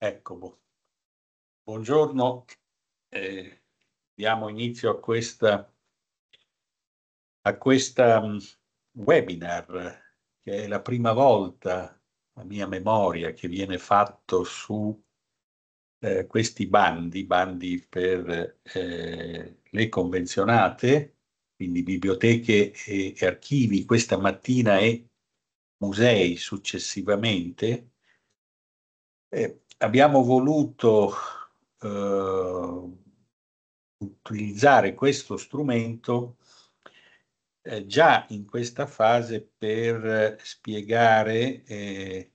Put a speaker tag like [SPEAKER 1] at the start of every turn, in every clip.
[SPEAKER 1] Ecco, boh. buongiorno, eh, diamo inizio a questa,
[SPEAKER 2] a questa mm, webinar che è la prima volta, a mia memoria, che viene fatto su eh, questi bandi, bandi per eh, le convenzionate, quindi biblioteche e, e archivi questa mattina e musei successivamente. Eh, abbiamo voluto eh, utilizzare questo strumento eh, già in questa fase per spiegare eh,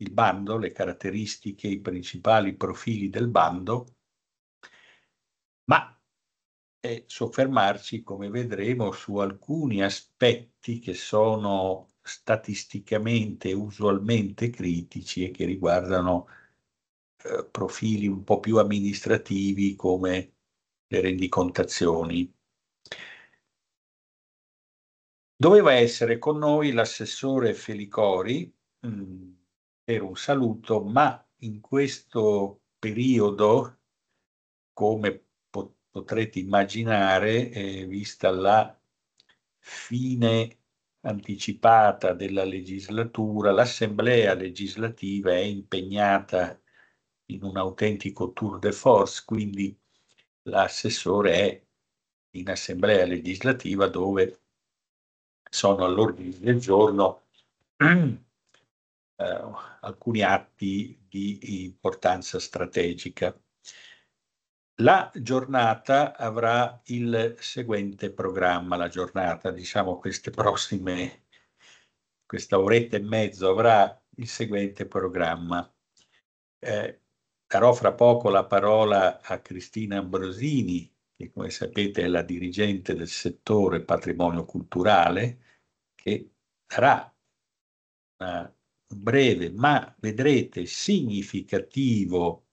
[SPEAKER 2] il bando, le caratteristiche, i principali profili del bando, ma soffermarci, come vedremo, su alcuni aspetti che sono statisticamente, usualmente critici e che riguardano eh, profili un po' più amministrativi come le rendicontazioni. Doveva essere con noi l'assessore Felicori mh, mm, per un saluto, ma in questo periodo, come potrete immaginare, eh, vista la fine anticipata della legislatura, l'Assemblea legislativa è impegnata in un autentico tour de force, quindi l'assessore è in Assemblea legislativa dove sono all'ordine del giorno eh, alcuni atti di importanza strategica. La giornata avrà il seguente programma, la giornata, diciamo queste prossime, questa oretta e mezzo avrà il seguente programma. Eh, darò fra poco la parola a Cristina Ambrosini, che come sapete è la dirigente del settore patrimonio culturale, che darà una breve, ma vedrete significativo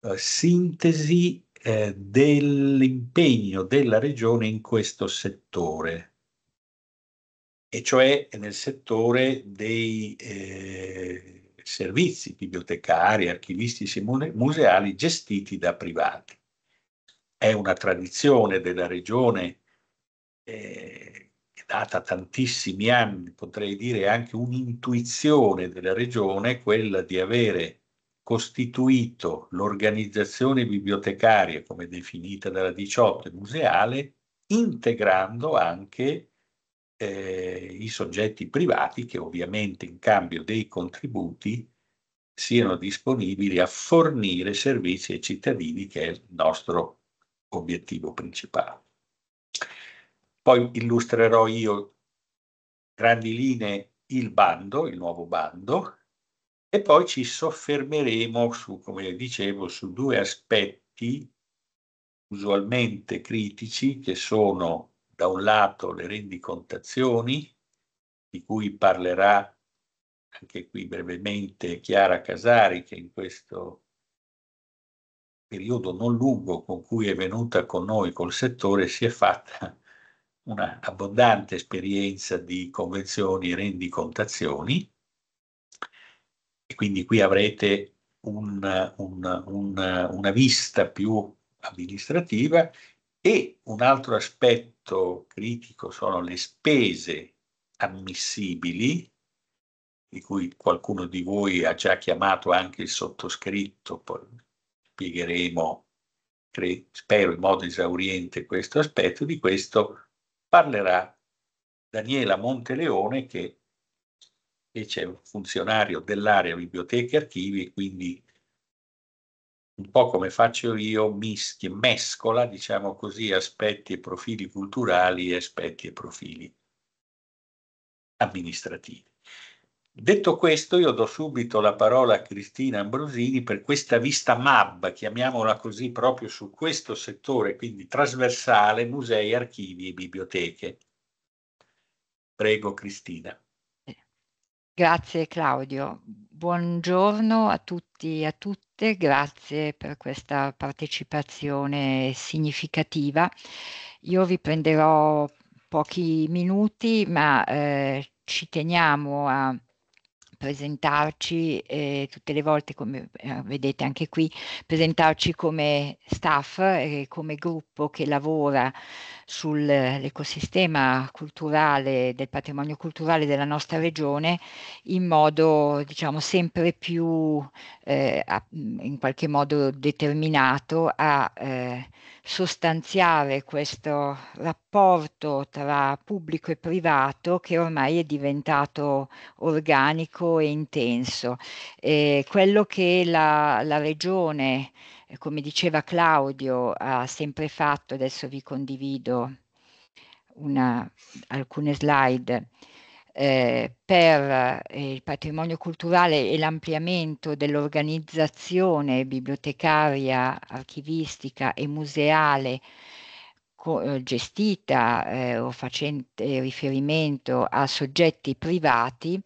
[SPEAKER 2] eh, sintesi eh, dell'impegno della regione in questo settore, e cioè nel settore dei eh, servizi bibliotecari, archivistici, e museali gestiti da privati. È una tradizione della regione eh, data tantissimi anni, potrei dire anche un'intuizione della regione, quella di avere costituito l'organizzazione bibliotecaria, come definita dalla 18, museale, integrando anche eh, i soggetti privati che ovviamente in cambio dei contributi siano disponibili a fornire servizi ai cittadini, che è il nostro obiettivo principale. Poi illustrerò io grandi linee il bando, il nuovo bando, e poi ci soffermeremo su, come dicevo, su due aspetti usualmente critici che sono da un lato le rendicontazioni, di cui parlerà anche qui brevemente Chiara Casari, che in questo periodo non lungo con cui è venuta con noi col settore si è fatta una abbondante esperienza di convenzioni e rendicontazioni e quindi qui avrete un, un, un, una vista più amministrativa e un altro aspetto critico sono le spese ammissibili, di cui qualcuno di voi ha già chiamato anche il sottoscritto, poi spiegheremo, cre- spero in modo esauriente questo aspetto, di questo parlerà Daniela Monteleone che e c'è un funzionario dell'area biblioteche e archivi, e quindi un po' come faccio io, mischia, mescola, diciamo così, aspetti e profili culturali e aspetti e profili amministrativi. Detto questo, io do subito la parola a Cristina Ambrosini per questa vista MAB, chiamiamola così, proprio su questo settore, quindi trasversale musei, archivi e biblioteche. Prego Cristina.
[SPEAKER 3] Grazie Claudio, buongiorno a tutti e a tutte, grazie per questa partecipazione significativa. Io vi prenderò pochi minuti, ma eh, ci teniamo a presentarci eh, tutte le volte, come eh, vedete anche qui, presentarci come staff e eh, come gruppo che lavora sull'ecosistema eh, culturale, del patrimonio culturale della nostra regione in modo diciamo sempre più eh, a, mm, in qualche modo determinato a eh, sostanziare questo rapporto tra pubblico e privato che ormai è diventato organico e intenso. Eh, quello che la, la regione, eh, come diceva Claudio, ha sempre fatto, adesso vi condivido una, alcune slide, eh, per eh, il patrimonio culturale e l'ampliamento dell'organizzazione bibliotecaria, archivistica e museale co- eh, gestita eh, o facente eh, riferimento a soggetti privati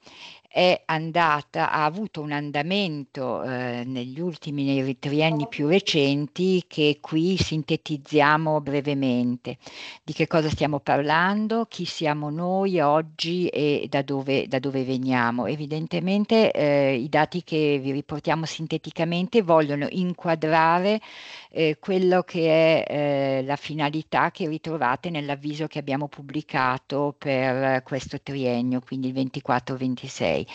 [SPEAKER 3] è andata, ha avuto un andamento eh, negli ultimi, nei trienni più recenti che qui sintetizziamo brevemente. Di che cosa stiamo parlando, chi siamo noi oggi e da dove, da dove veniamo. Evidentemente eh, i dati che vi riportiamo sinteticamente vogliono inquadrare eh, quello che è eh, la finalità che ritrovate nell'avviso che abbiamo pubblicato per questo triennio, quindi il 24-26. 2006.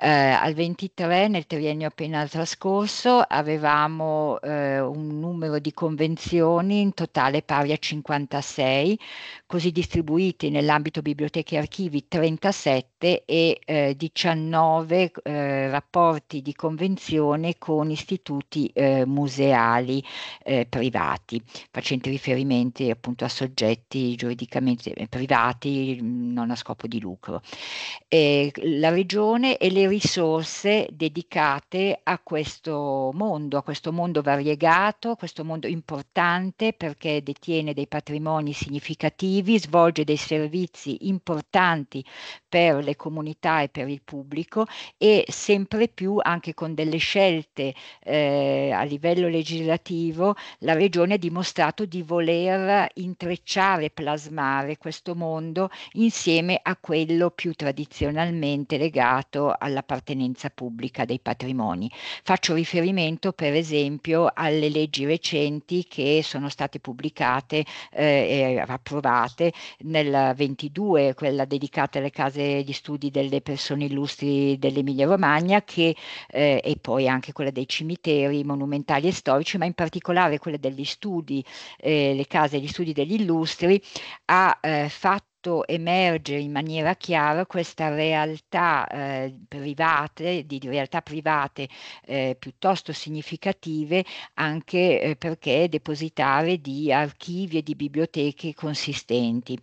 [SPEAKER 3] Eh, al 23 nel triennio appena trascorso avevamo eh, un numero di convenzioni in totale pari a 56, così distribuiti nell'ambito biblioteche e archivi 37 e eh, 19 eh, rapporti di convenzione con istituti eh, museali eh, privati, facenti riferimenti appunto a soggetti giuridicamente privati non a scopo di lucro. E la regione attenzione e le risorse dedicate a questo mondo, a questo mondo variegato, a questo mondo importante perché detiene dei patrimoni significativi, svolge dei servizi importanti per le comunità e per il pubblico e sempre più anche con delle scelte eh, a livello legislativo la Regione ha dimostrato di voler intrecciare, plasmare questo mondo insieme a quello più tradizionalmente legato legato all'appartenenza pubblica dei patrimoni. Faccio riferimento per esempio alle leggi recenti che sono state pubblicate eh, e approvate nel 22, quella dedicata alle case di studi delle persone illustri dell'Emilia Romagna che, eh, e poi anche quella dei cimiteri monumentali e storici, ma in particolare quella degli studi, eh, le case di studi degli illustri, ha eh, fatto fatto emergere in maniera chiara questa realtà eh, private, di realtà private eh, piuttosto significative anche eh, perché depositare di archivi e di biblioteche consistenti.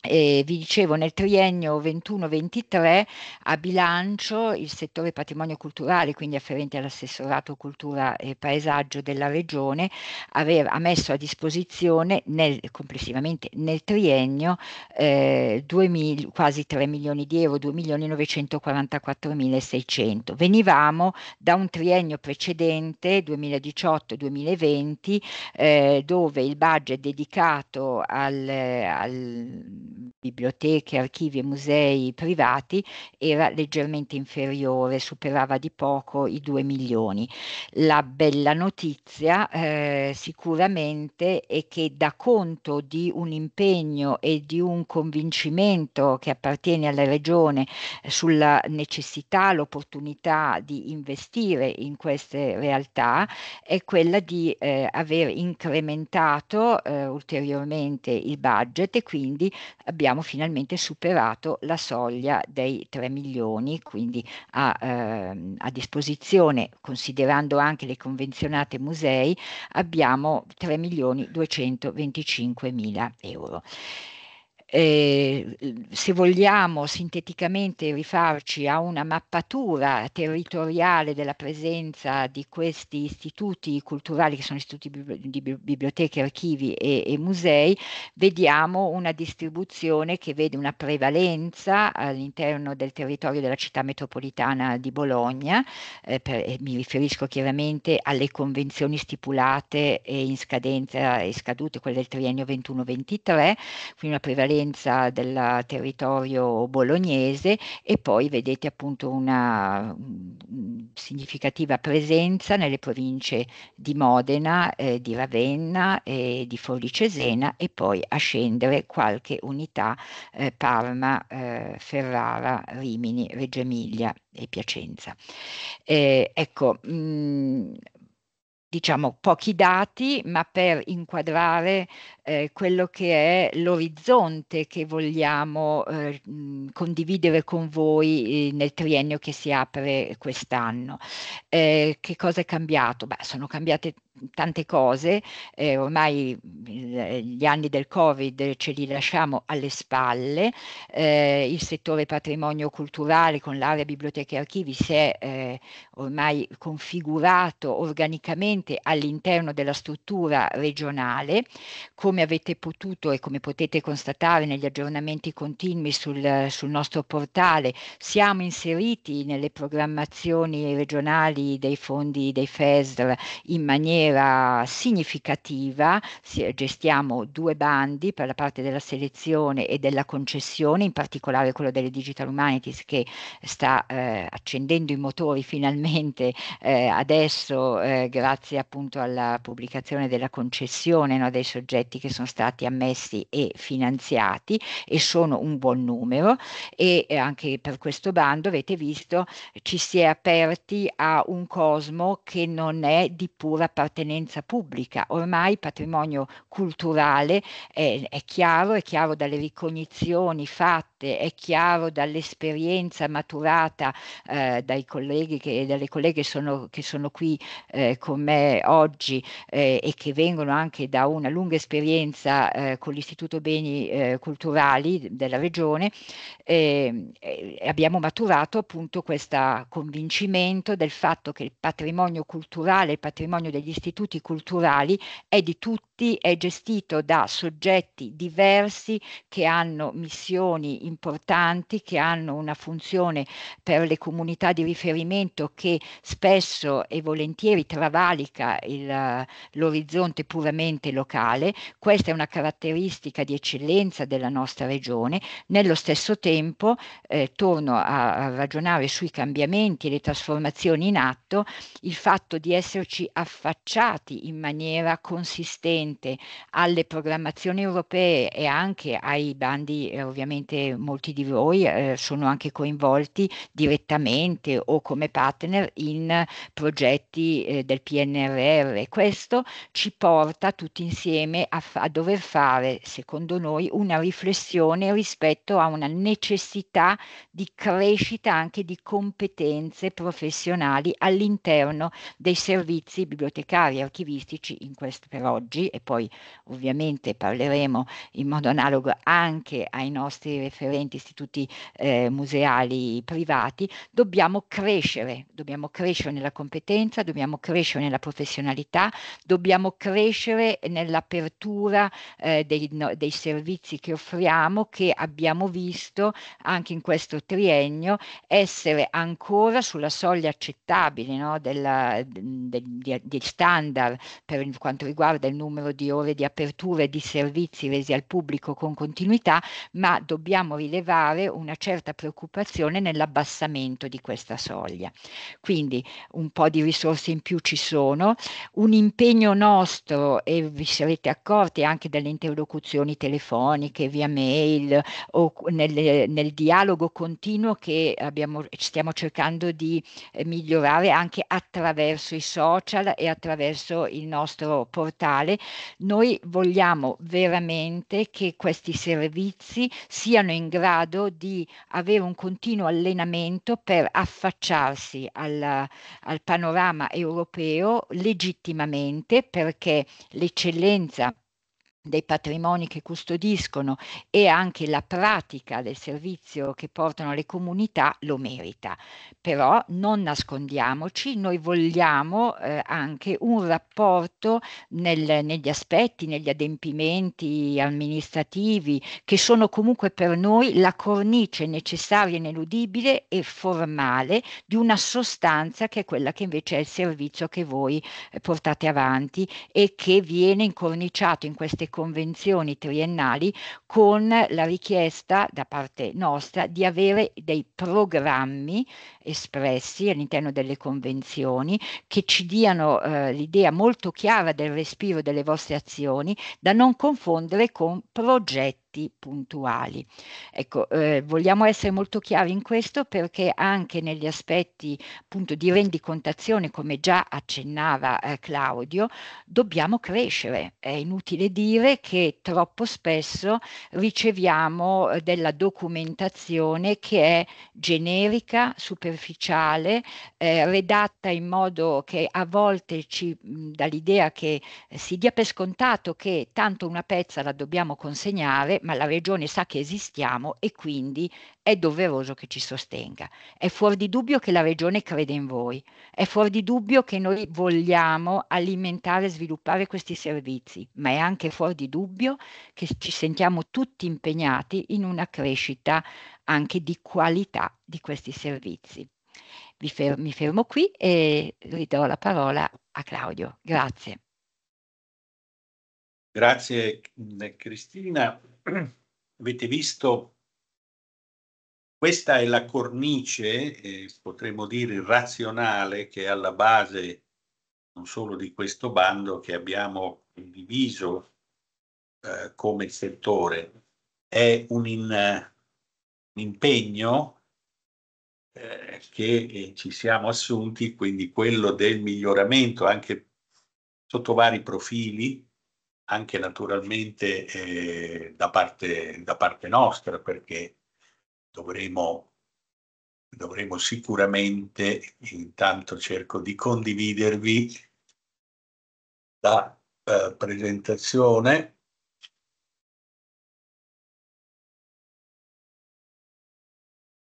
[SPEAKER 3] E vi dicevo, nel triennio 21-23 a bilancio il settore patrimonio culturale, quindi afferente all'assessorato cultura e paesaggio della regione, aveva, ha messo a disposizione nel, complessivamente nel triennio eh, 2000, quasi 3 milioni di euro, 2 milioni 944 mila 600. Venivamo da un triennio precedente, 2018-2020, eh, dove il budget dedicato al, al biblioteche, archivi e musei privati era leggermente inferiore, superava di poco i 2 milioni. La bella notizia eh, sicuramente è che da conto di un impegno e di un convincimento che appartiene alla Regione eh, sulla necessità, l'opportunità di investire in queste realtà, è quella di eh, aver incrementato eh, ulteriormente il budget e quindi abbiamo finalmente superato la soglia dei 3 milioni, quindi a, ehm, a disposizione, considerando anche le convenzionate musei, abbiamo 3 milioni 225 mila euro eh, se vogliamo sinteticamente rifarci a una mappatura territoriale della presenza di questi istituti culturali che sono istituti di biblioteche, archivi e, e musei, vediamo una distribuzione che vede una prevalenza all'interno del territorio della città metropolitana di Bologna, eh, per, eh, mi riferisco chiaramente alle convenzioni stipulate e in scadenza e scadute, quelle del triennio 21-23, quindi una prevalenza presenza del territorio bolognese e poi vedete appunto una mm, significativa presenza nelle province di Modena, eh, di Ravenna e di Forlì-Cesena e poi a scendere qualche unità eh, Parma, eh, Ferrara, Rimini, Reggio Emilia e Piacenza. Eh, ecco, mh, mm, diciamo pochi dati, ma per inquadrare eh, quello che è l'orizzonte che vogliamo eh, condividere con voi eh, nel triennio che si apre quest'anno. Eh, che cosa è cambiato? Beh, sono cambiate tante cose, eh, ormai gli anni del Covid ce li lasciamo alle spalle, eh, il settore patrimonio culturale con l'area biblioteche e archivi si è eh, ormai configurato organicamente all'interno della struttura regionale, come come avete potuto e come potete constatare negli aggiornamenti continui sul, sul nostro portale, siamo inseriti nelle programmazioni regionali dei fondi dei FESR in maniera significativa, gestiamo due bandi per la parte della selezione e della concessione, in particolare quello delle Digital Humanities che sta eh, accendendo i motori finalmente eh, adesso eh, grazie appunto alla pubblicazione della concessione no, dei soggetti che che sono stati ammessi e finanziati e sono un buon numero e eh, anche per questo bando avete visto ci si è aperti a un cosmo che non è di pura appartenenza pubblica, ormai patrimonio culturale è, è chiaro, è chiaro dalle ricognizioni fatte, è chiaro dall'esperienza maturata eh, dai colleghi che, dalle colleghe sono, che sono qui eh, con me oggi eh, e che vengono anche da una lunga esperienza esperienza eh, con l'Istituto Beni eh, Culturali della Regione, eh, abbiamo maturato appunto questo convincimento del fatto che il patrimonio culturale, il patrimonio degli istituti culturali è di tutti è gestito da soggetti diversi che hanno missioni importanti, che hanno una funzione per le comunità di riferimento che spesso e volentieri travalica il, l'orizzonte puramente locale. Questa è una caratteristica di eccellenza della nostra regione. Nello stesso tempo, eh, torno a, a ragionare sui cambiamenti e le trasformazioni in atto, il fatto di esserci affacciati in maniera consistente attivamente alle programmazioni europee e anche ai bandi, eh, ovviamente molti di voi eh, sono anche coinvolti direttamente o come partner in progetti eh, del PNRR. Questo ci porta tutti insieme a, a dover fare, secondo noi, una riflessione rispetto a una necessità di crescita anche di competenze professionali all'interno dei servizi bibliotecari e archivistici in quest- per oggi e poi ovviamente parleremo in modo analogo anche ai nostri referenti istituti eh, museali privati, dobbiamo crescere, dobbiamo crescere nella competenza, dobbiamo crescere nella professionalità, dobbiamo crescere nell'apertura eh, dei, no, dei servizi che offriamo che abbiamo visto anche in questo triennio essere ancora sulla soglia accettabile no, della, de, de, de standard per quanto riguarda il numero numero di ore di apertura e di servizi resi al pubblico con continuità, ma dobbiamo rilevare una certa preoccupazione nell'abbassamento di questa soglia. Quindi un po' di risorse in più ci sono, un impegno nostro, e vi sarete accorti anche dalle interlocuzioni telefoniche, via mail o nel, nel dialogo continuo che abbiamo, stiamo cercando di eh, migliorare anche attraverso i social e attraverso il nostro portale noi vogliamo veramente che questi servizi siano in grado di avere un continuo allenamento per affacciarsi al, al panorama europeo legittimamente perché l'eccellenza dei patrimoni che custodiscono e anche la pratica del servizio che portano le comunità lo merita. Però non nascondiamoci, noi vogliamo eh, anche un rapporto nel, negli aspetti, negli adempimenti amministrativi che sono comunque per noi la cornice necessaria, ineludibile e formale di una sostanza che è quella che invece è il servizio che voi eh, portate avanti e che viene incorniciato in queste convenzioni triennali con la richiesta da parte nostra di avere dei programmi espressi all'interno delle convenzioni che ci diano eh, l'idea molto chiara del respiro delle vostre azioni da non confondere con progetti fatti puntuali. Ecco, eh, vogliamo essere molto chiari in questo perché anche negli aspetti appunto di rendicontazione, come già accennava eh, Claudio, dobbiamo crescere. È inutile dire che troppo spesso riceviamo eh, della documentazione che è generica, superficiale, eh, redatta in modo che a volte ci mm, dà l'idea che eh, si dia per scontato che tanto una pezza la dobbiamo consegnare ma la regione sa che esistiamo e quindi è doveroso che ci sostenga. È fuori di dubbio che la regione crede in voi, è fuori di dubbio che noi vogliamo alimentare e sviluppare questi servizi, ma è anche fuori di dubbio che ci sentiamo tutti impegnati in una crescita anche di qualità di questi servizi. Fer- mi fermo qui e ridò la parola a Claudio. Grazie.
[SPEAKER 2] Grazie Cristina. avete visto, questa è la cornice, eh, potremmo dire razionale, che è alla base non solo di questo bando che abbiamo condiviso eh, come settore, è un, in, un impegno eh, che eh, ci siamo assunti, quindi quello del miglioramento anche sotto vari profili, anche naturalmente eh, da, parte, da, parte, nostra, perché dovremo, dovremo sicuramente, intanto cerco di condividervi
[SPEAKER 1] la eh, presentazione.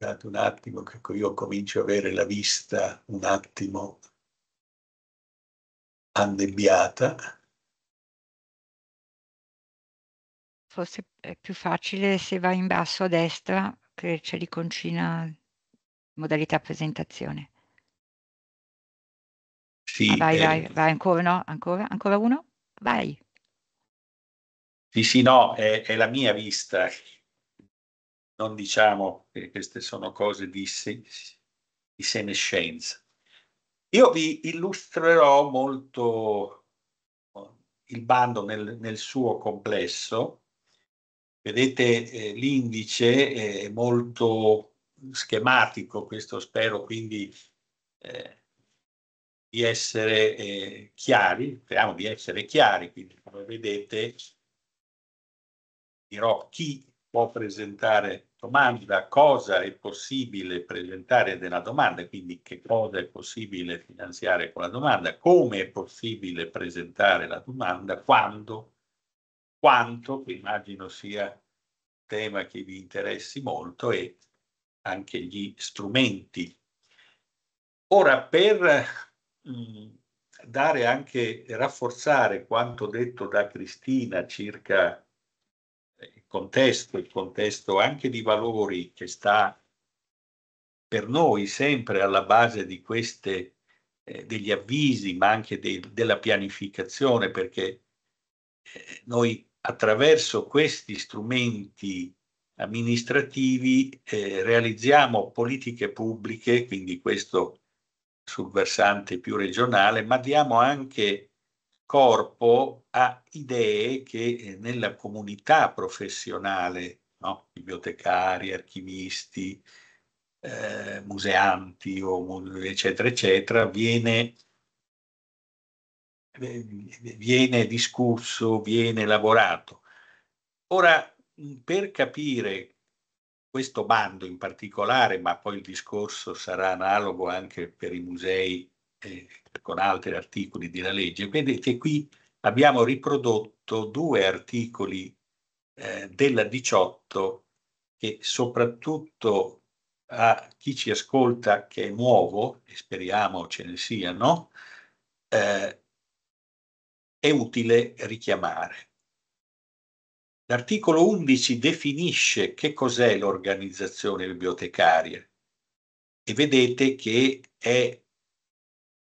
[SPEAKER 1] Date un attimo che io comincio a avere la vista un attimo annebbiata. Forse è più
[SPEAKER 3] facile se vai in basso a destra che c'è l'iconcina modalità presentazione.
[SPEAKER 1] Sì, ah, vai, eh, vai,
[SPEAKER 3] vai, ancora, no? Ancora, ancora uno? Vai.
[SPEAKER 1] Sì, sì, no, è, è la mia
[SPEAKER 2] vista. Non diciamo che queste sono cose di, se, di senescenza. Io vi illustrerò molto il bando nel, nel suo complesso Vedete eh, l'indice è molto schematico, questo spero quindi eh, di essere eh, chiari, speriamo di essere chiari, quindi come vedete dirò chi può presentare domanda, cosa è possibile presentare della domanda, quindi che cosa è possibile finanziare con la domanda, come è possibile presentare la domanda, quando quanto, che immagino sia tema che vi interessi molto, e anche gli strumenti. Ora, per mm, dare anche, rafforzare quanto detto da Cristina circa il contesto, il contesto anche di valori che sta per noi sempre alla base di queste, eh, degli avvisi, ma anche de, della pianificazione, perché eh, noi attraverso questi strumenti amministrativi eh, realizziamo politiche pubbliche, quindi questo sul versante più regionale, ma diamo anche corpo a idee che eh, nella comunità professionale, no? bibliotecari, archivisti, eh, museanti, eccetera, eccetera, viene viene discusso, viene lavorato. Ora, per capire questo bando in particolare, ma poi il discorso sarà analogo anche per i musei eh, con altri articoli della legge, vedete qui abbiamo riprodotto due articoli eh, della 18 che soprattutto a chi ci ascolta che è nuovo, e speriamo ce ne siano, eh, è utile richiamare. L'articolo 11 definisce che cos'è l'organizzazione bibliotecaria e vedete che è,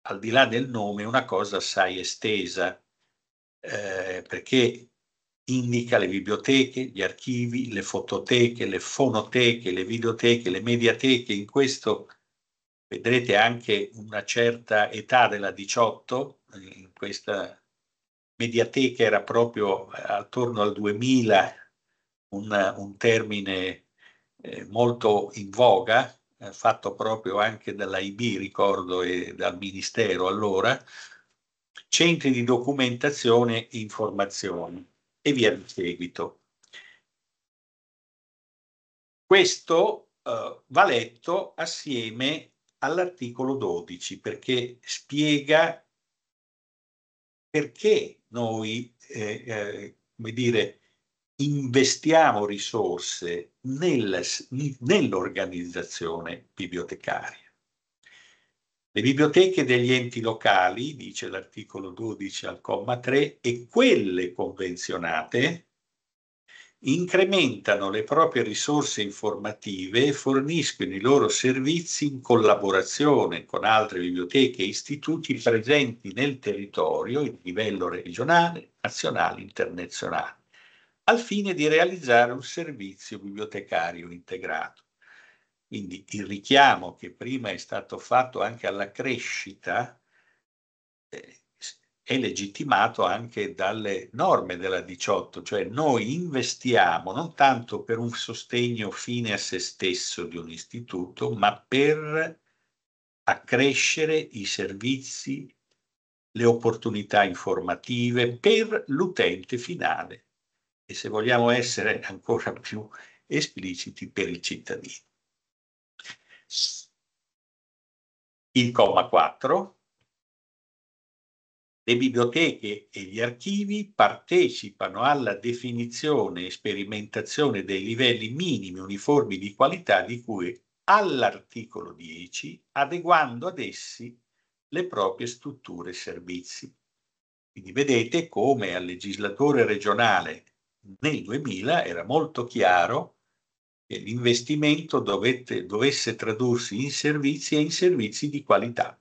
[SPEAKER 2] al di là del nome, una cosa assai estesa, eh, perché indica le biblioteche, gli archivi, le fototeche, le fonoteche, le videoteche, le mediateche, in questo vedrete anche una certa età della 18, in questa mediateca era proprio eh, attorno al 2000 un, un termine eh, molto in voga, eh, fatto proprio anche dall'AIB, ricordo, e dal Ministero allora, centri di documentazione e informazioni e via di seguito. Questo eh, va letto assieme all'articolo 12 perché spiega perché noi, eh, eh, come dire, investiamo risorse nel, nell'organizzazione bibliotecaria. Le biblioteche degli enti locali, dice l'articolo 12 al comma 3, e quelle convenzionate, incrementano le proprie risorse informative e forniscono i loro servizi in collaborazione con altre biblioteche e istituti presenti nel territorio a livello regionale, nazionale internazionale, al fine di realizzare un servizio bibliotecario integrato. Quindi il richiamo che prima è stato fatto anche alla crescita eh, è legittimato anche dalle norme della 18, cioè noi investiamo non tanto per un sostegno fine a se stesso di un istituto, ma per accrescere i servizi, le opportunità informative per l'utente finale e se vogliamo essere ancora
[SPEAKER 1] più espliciti per il cittadino. Il comma 4 le biblioteche
[SPEAKER 2] e gli archivi partecipano alla definizione e sperimentazione dei livelli minimi uniformi di qualità di cui all'articolo 10, adeguando ad essi le proprie strutture e servizi. Quindi vedete come al legislatore regionale nel 2000 era molto chiaro che l'investimento dovette, dovesse tradursi in servizi e in servizi di qualità.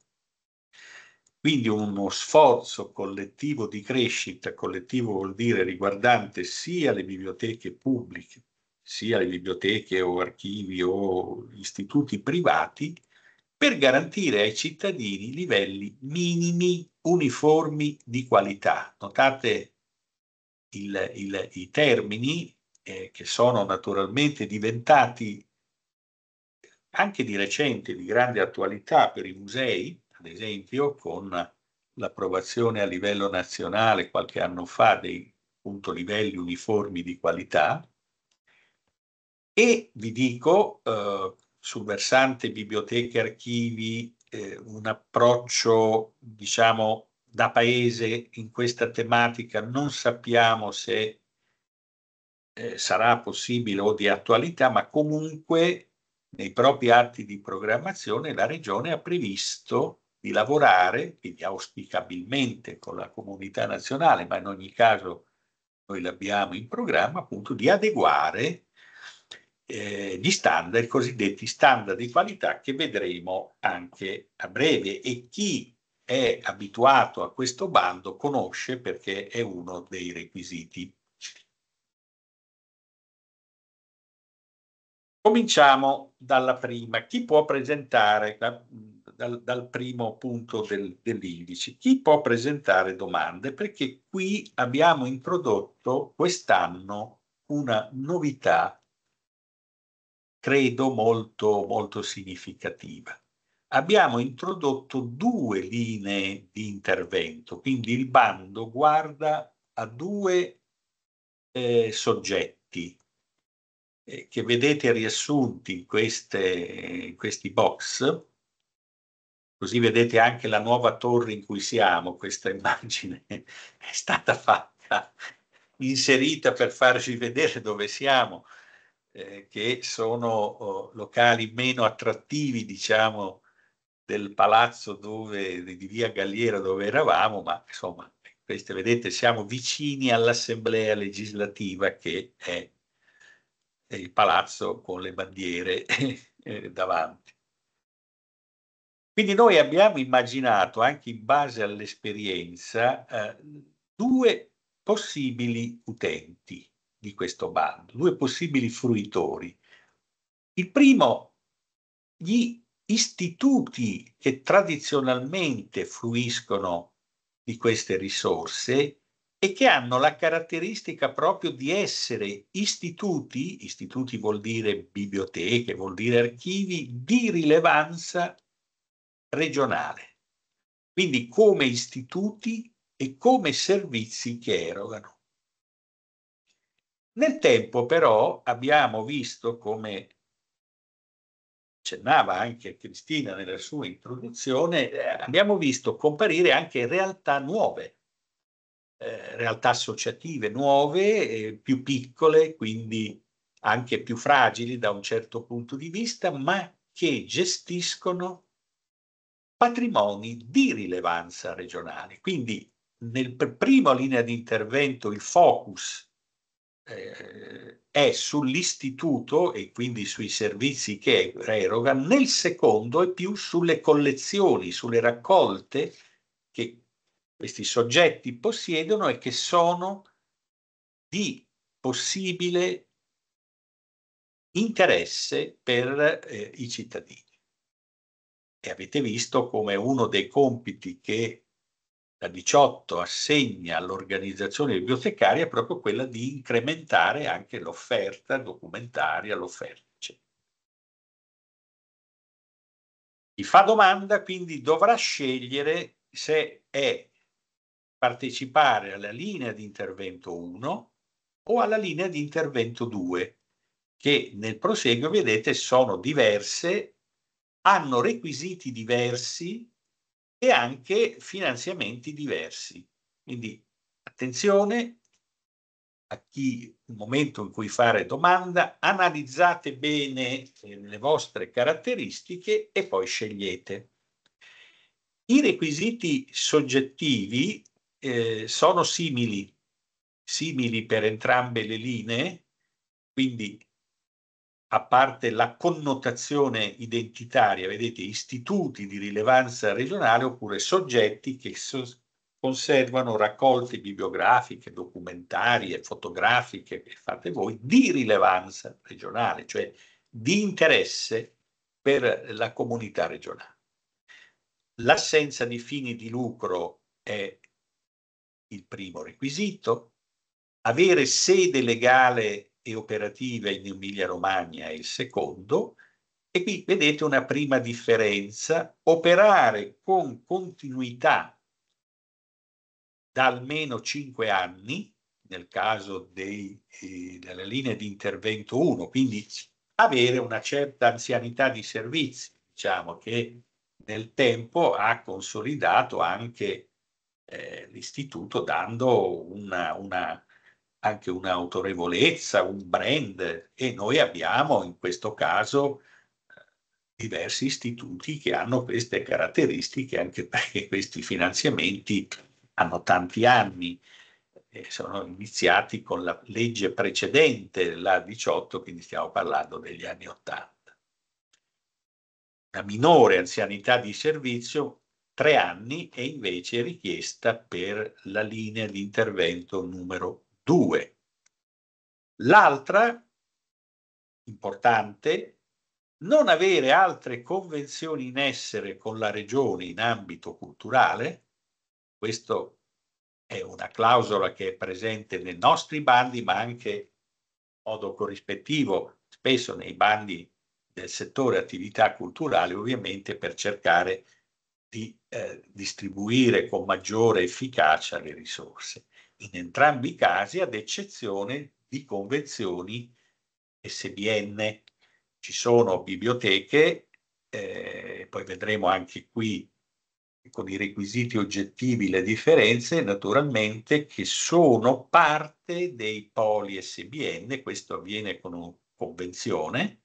[SPEAKER 2] Quindi uno sforzo collettivo di crescita, collettivo vuol dire riguardante sia le biblioteche pubbliche, sia le biblioteche o archivi o istituti privati, per garantire ai cittadini livelli minimi uniformi di qualità. Notate il, il, i termini eh, che sono naturalmente diventati anche di recente di grande attualità per i musei, esempio con l'approvazione a livello nazionale qualche anno fa dei appunto, livelli uniformi di qualità e vi dico eh, sul versante biblioteche archivi eh, un approccio diciamo da paese in questa tematica non sappiamo se eh, sarà possibile o di attualità ma comunque nei propri atti di programmazione la regione ha previsto di lavorare, quindi auspicabilmente con la comunità nazionale, ma in ogni caso noi l'abbiamo in programma, appunto di adeguare eh, gli standard, i cosiddetti standard di qualità che vedremo anche a breve e chi è abituato a questo bando conosce perché è uno dei requisiti. Cominciamo dalla prima. Chi può presentare? La, dal, dal primo punto del, dell'indice. Chi può presentare domande? Perché qui abbiamo introdotto quest'anno una novità, credo molto, molto significativa. Abbiamo introdotto due linee di intervento, quindi il bando guarda a due eh, soggetti, eh, che vedete riassunti in queste, questi box Così vedete anche la nuova torre in cui siamo, questa immagine è stata fatta, inserita per farci vedere dove siamo, eh, che sono oh, locali meno attrattivi, diciamo, del palazzo dove, di via Galliera dove eravamo, ma insomma, queste, vedete, siamo vicini all'assemblea legislativa che è, è il palazzo con le bandiere eh, davanti. Quindi noi abbiamo immaginato, anche in base all'esperienza, eh, due possibili utenti di questo bando, due possibili fruitori. Il primo, gli istituti che tradizionalmente fruiscono di queste risorse e che hanno la caratteristica proprio di essere istituti, istituti vuol dire biblioteche, vuol dire archivi, di rilevanza regionale, quindi come istituti e come servizi che erogano. Nel tempo però abbiamo visto come accennava anche Cristina nella sua introduzione, eh, abbiamo visto comparire anche realtà nuove, eh, realtà associative nuove, eh, più piccole, quindi anche più fragili da un certo punto di vista, ma che gestiscono patrimoni di rilevanza regionale. Quindi nel primo linea di intervento il focus eh, è sull'istituto e quindi sui servizi che eroga, nel secondo è più sulle collezioni, sulle raccolte che questi soggetti possiedono e che sono di possibile interesse per eh, i cittadini e avete visto come uno dei compiti che la 18 assegna all'organizzazione bibliotecaria è proprio quella di incrementare anche l'offerta documentaria, l'offerta. Chi fa domanda, quindi dovrà scegliere se è partecipare alla linea di intervento 1 o alla linea di intervento 2, che nel proseguo, vedete, sono diverse hanno requisiti diversi e anche finanziamenti diversi. Quindi attenzione a chi nel momento in cui fare domanda, analizzate bene eh, le vostre caratteristiche e poi scegliete. I requisiti soggettivi eh, sono simili, simili per entrambe le linee, quindi a parte la connotazione identitaria, vedete, istituti di rilevanza regionale oppure soggetti che so conservano raccolte bibliografiche, documentarie, fotografiche, che fate voi, di rilevanza regionale, cioè di interesse per la comunità regionale. L'assenza di fini di lucro è il primo requisito, avere sede legale e operativa in Emilia-Romagna è il secondo, e qui vedete una prima differenza, operare con continuità da almeno 5 anni, nel caso dei, eh, della linea di intervento 1, quindi avere una certa anzianità di servizi, diciamo che nel tempo ha consolidato anche eh, l'istituto dando una, una anche un'autorevolezza, un brand e noi abbiamo in questo caso diversi istituti che hanno queste caratteristiche anche perché questi finanziamenti hanno tanti anni eh, sono iniziati con la legge precedente, la 18, quindi stiamo parlando degli anni 80. La minore anzianità di servizio, tre anni, è invece richiesta per la linea di intervento numero Due. L'altra, importante, non avere altre convenzioni in essere con la regione in ambito culturale, questa è una clausola che è presente nei nostri bandi, ma anche in modo corrispettivo, spesso nei bandi del settore attività culturale, ovviamente per cercare di eh, distribuire con maggiore efficacia le risorse in entrambi i casi ad eccezione di convenzioni SBN. Ci sono biblioteche, eh, poi vedremo anche qui con i requisiti oggettivi le differenze, naturalmente che sono parte dei poli SBN, questo avviene con una convenzione.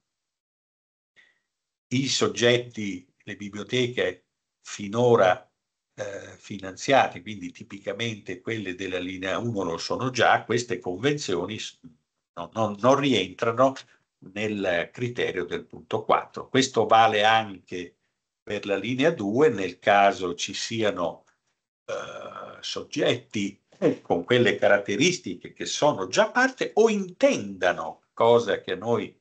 [SPEAKER 2] I soggetti, le biblioteche finora eh, finanziati, quindi tipicamente quelle della linea 1 lo sono già, queste convenzioni non, non, non rientrano nel criterio del punto 4. Questo vale anche per la linea 2 nel caso ci siano eh, soggetti con quelle caratteristiche che sono già parte o intendano, cosa che a noi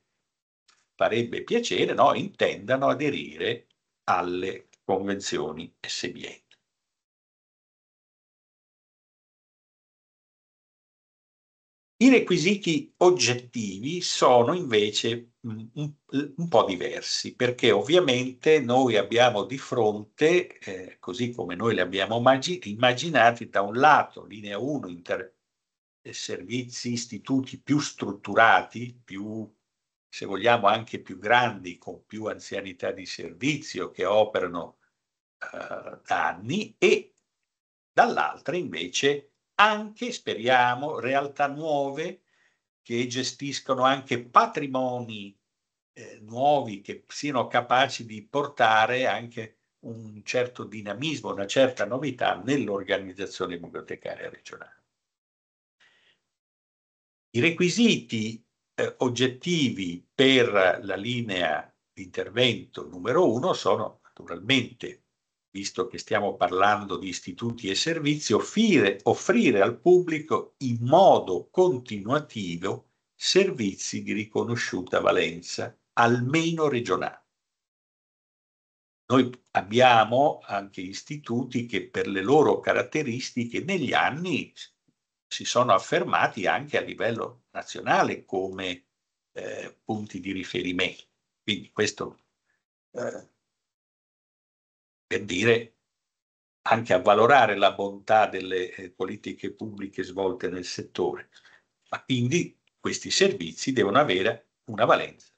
[SPEAKER 2] farebbe piacere, no? intendano aderire alle
[SPEAKER 1] convenzioni SBN. I requisiti oggettivi sono
[SPEAKER 2] invece mm, un, un, po' diversi, perché ovviamente noi abbiamo di fronte, eh, così come noi li abbiamo immaginati, da un lato linea 1, inter- eh, servizi, istituti più strutturati, più, se vogliamo anche più grandi, con più anzianità di servizio, che operano eh, da anni, e dall'altra invece anche, speriamo, realtà nuove che gestiscono anche patrimoni eh, nuovi, che siano capaci di portare anche un certo dinamismo, una certa novità nell'organizzazione bibliotecaria regionale. I requisiti eh, oggettivi per la linea di intervento numero uno sono naturalmente visto che stiamo parlando di istituti e servizi, offrire, offrire al pubblico in modo continuativo servizi di riconosciuta valenza, almeno regionale. Noi abbiamo anche istituti che per le loro caratteristiche negli anni si sono affermati anche a livello nazionale come eh, punti di riferimento. Quindi questo eh, per dire anche a valorare la bontà delle eh, politiche pubbliche svolte nel settore. Ma quindi questi servizi devono avere una valenza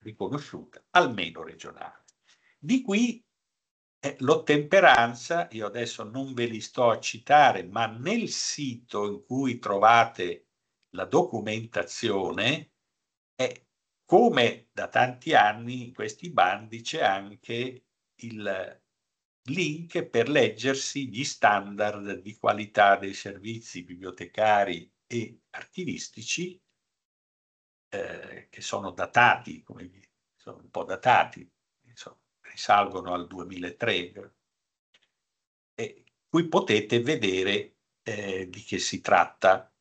[SPEAKER 2] riconosciuta, almeno regionale. Di qui eh, l'ottemperanza, io adesso non ve li sto a citare, ma nel sito in cui trovate la documentazione, è come da tanti anni in questi bandi c'è anche il link per leggersi gli standard di qualità dei servizi bibliotecari e archivistici eh, che sono datati, come, sono un po' datati, insomma, risalgono al 2003, e qui potete vedere eh, di che si tratta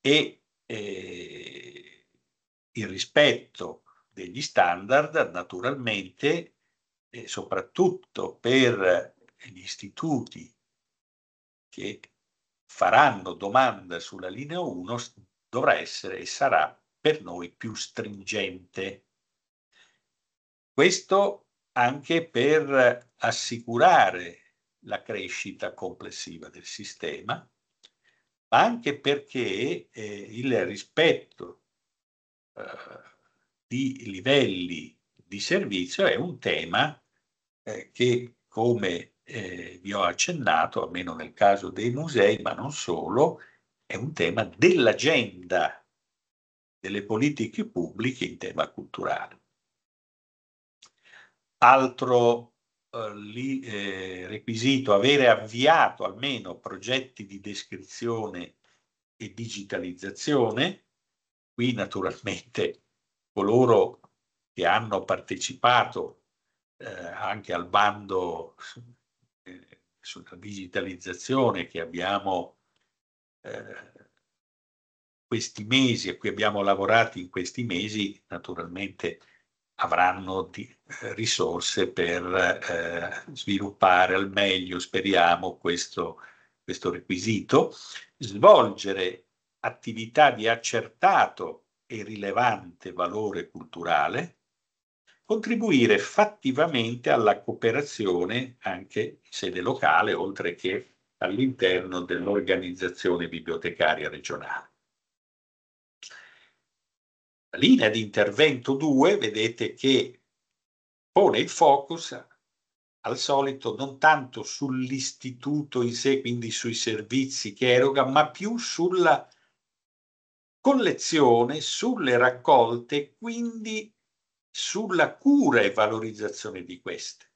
[SPEAKER 2] e eh, il rispetto degli standard naturalmente e soprattutto per gli istituti che faranno domanda sulla linea 1 dovrà essere e sarà per noi più stringente. Questo anche per assicurare la crescita complessiva del sistema, ma anche perché eh, il rispetto eh, di livelli di servizio è un tema eh, che come eh, vi ho accennato, almeno nel caso dei musei, ma non solo, è un tema dell'agenda delle politiche pubbliche in tema culturale. Altro eh, lì, eh, requisito, avere avviato almeno progetti di descrizione e digitalizzazione, qui naturalmente coloro che hanno partecipato eh, anche al bando eh, sulla digitalizzazione che abbiamo eh, questi mesi, a cui abbiamo lavorato in questi mesi, naturalmente avranno di, risorse per eh, sviluppare al meglio, speriamo, questo, questo, requisito, svolgere attività di accertato e rilevante valore culturale, contribuire fattivamente alla cooperazione anche in sede locale, oltre che all'interno dell'organizzazione bibliotecaria regionale. La linea di intervento 2 vedete che pone il focus al solito non tanto sull'istituto in sé, quindi sui servizi che eroga, ma più sulla collezione, sulle raccolte, quindi sulla cura e valorizzazione di queste.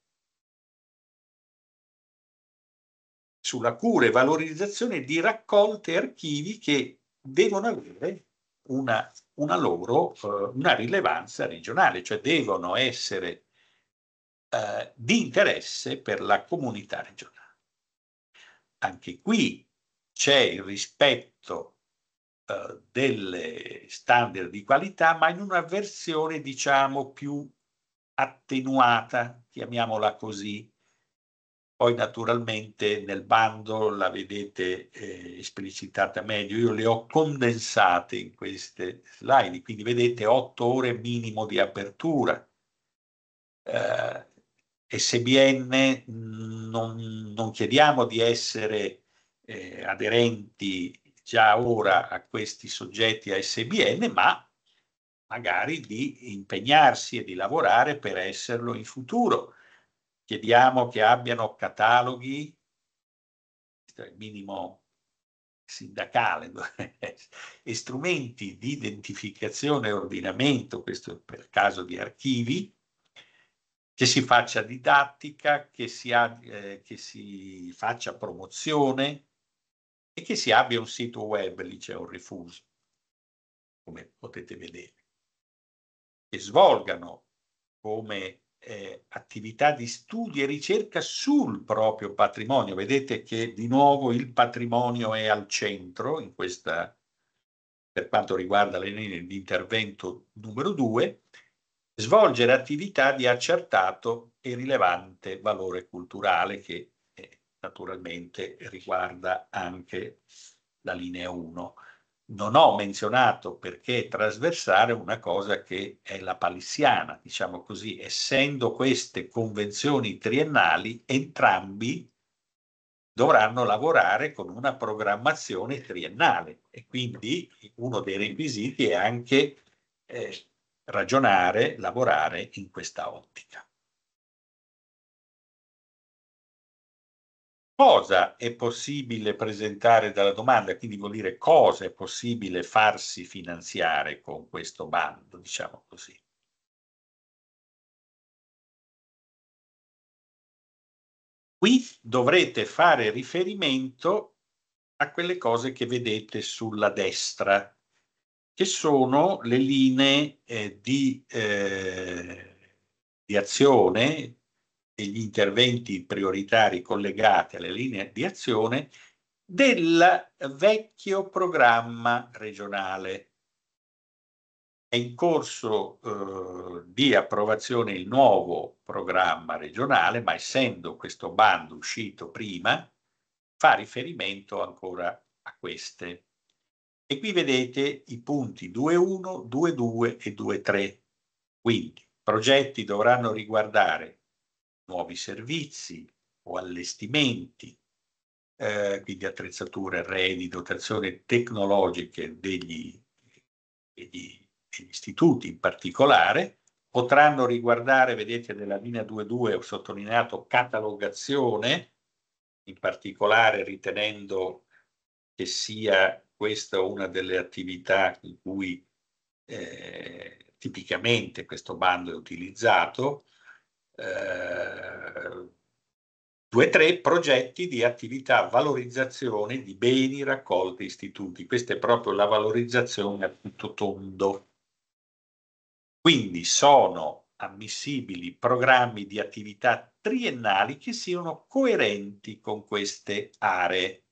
[SPEAKER 2] Sulla cura e valorizzazione di raccolte e archivi che devono avere una, una loro eh, una rilevanza regionale, cioè devono essere eh, di interesse per la comunità regionale. Anche qui c'è il rispetto eh, delle standard di qualità, ma in una versione diciamo più attenuata, chiamiamola così. Poi naturalmente nel bando la vedete eh, esplicitata meglio, io le ho condensate in queste slide, quindi vedete 8 ore minimo di apertura. Eh, SBN mm, non, non, chiediamo di essere eh, aderenti già ora a questi soggetti a SBN, ma magari di impegnarsi e di lavorare per esserlo in futuro. Chiediamo che abbiano cataloghi, il minimo sindacale, e strumenti di identificazione e ordinamento, questo per caso di archivi, che si faccia didattica, che si, eh, che si faccia promozione, e che si abbia un sito web, lì c'è un rifuso, come potete vedere, che svolgano come eh, attività di studio e ricerca sul proprio patrimonio. Vedete che di nuovo il patrimonio è al centro in questa, per quanto riguarda l'intervento numero due, svolgere attività di accertato e rilevante valore culturale che naturalmente riguarda anche la linea 1. Non ho menzionato perché è trasversale una cosa che è la palissiana, diciamo così, essendo queste convenzioni triennali, entrambi dovranno lavorare con una programmazione triennale e quindi uno dei requisiti è anche eh, ragionare, lavorare in questa ottica. cosa è possibile presentare dalla
[SPEAKER 1] domanda, quindi vuol dire cosa è possibile farsi finanziare con questo bando, diciamo così. Qui dovrete fare riferimento a quelle
[SPEAKER 2] cose che vedete sulla destra, che sono le linee eh, di, eh, di azione gli interventi prioritari collegati alle linee di azione del vecchio programma regionale. È in corso eh, di approvazione il nuovo programma regionale, ma essendo questo bando uscito prima, fa riferimento ancora a queste. E qui vedete i punti 2.1, 2.2 e 2.3. Quindi progetti dovranno riguardare nuovi servizi o allestimenti, eh, quindi attrezzature, arredi, dotazioni tecnologiche degli, degli, degli istituti in particolare, potranno riguardare, vedete nella linea 2.2 ho sottolineato catalogazione, in particolare ritenendo che sia questa una delle attività in cui eh, tipicamente questo bando è utilizzato, eh, due o tre progetti di attività valorizzazione di beni raccolti istituti. Questa è proprio la valorizzazione a tutto tondo. Quindi sono ammissibili programmi di attività triennali
[SPEAKER 1] che siano coerenti con queste aree.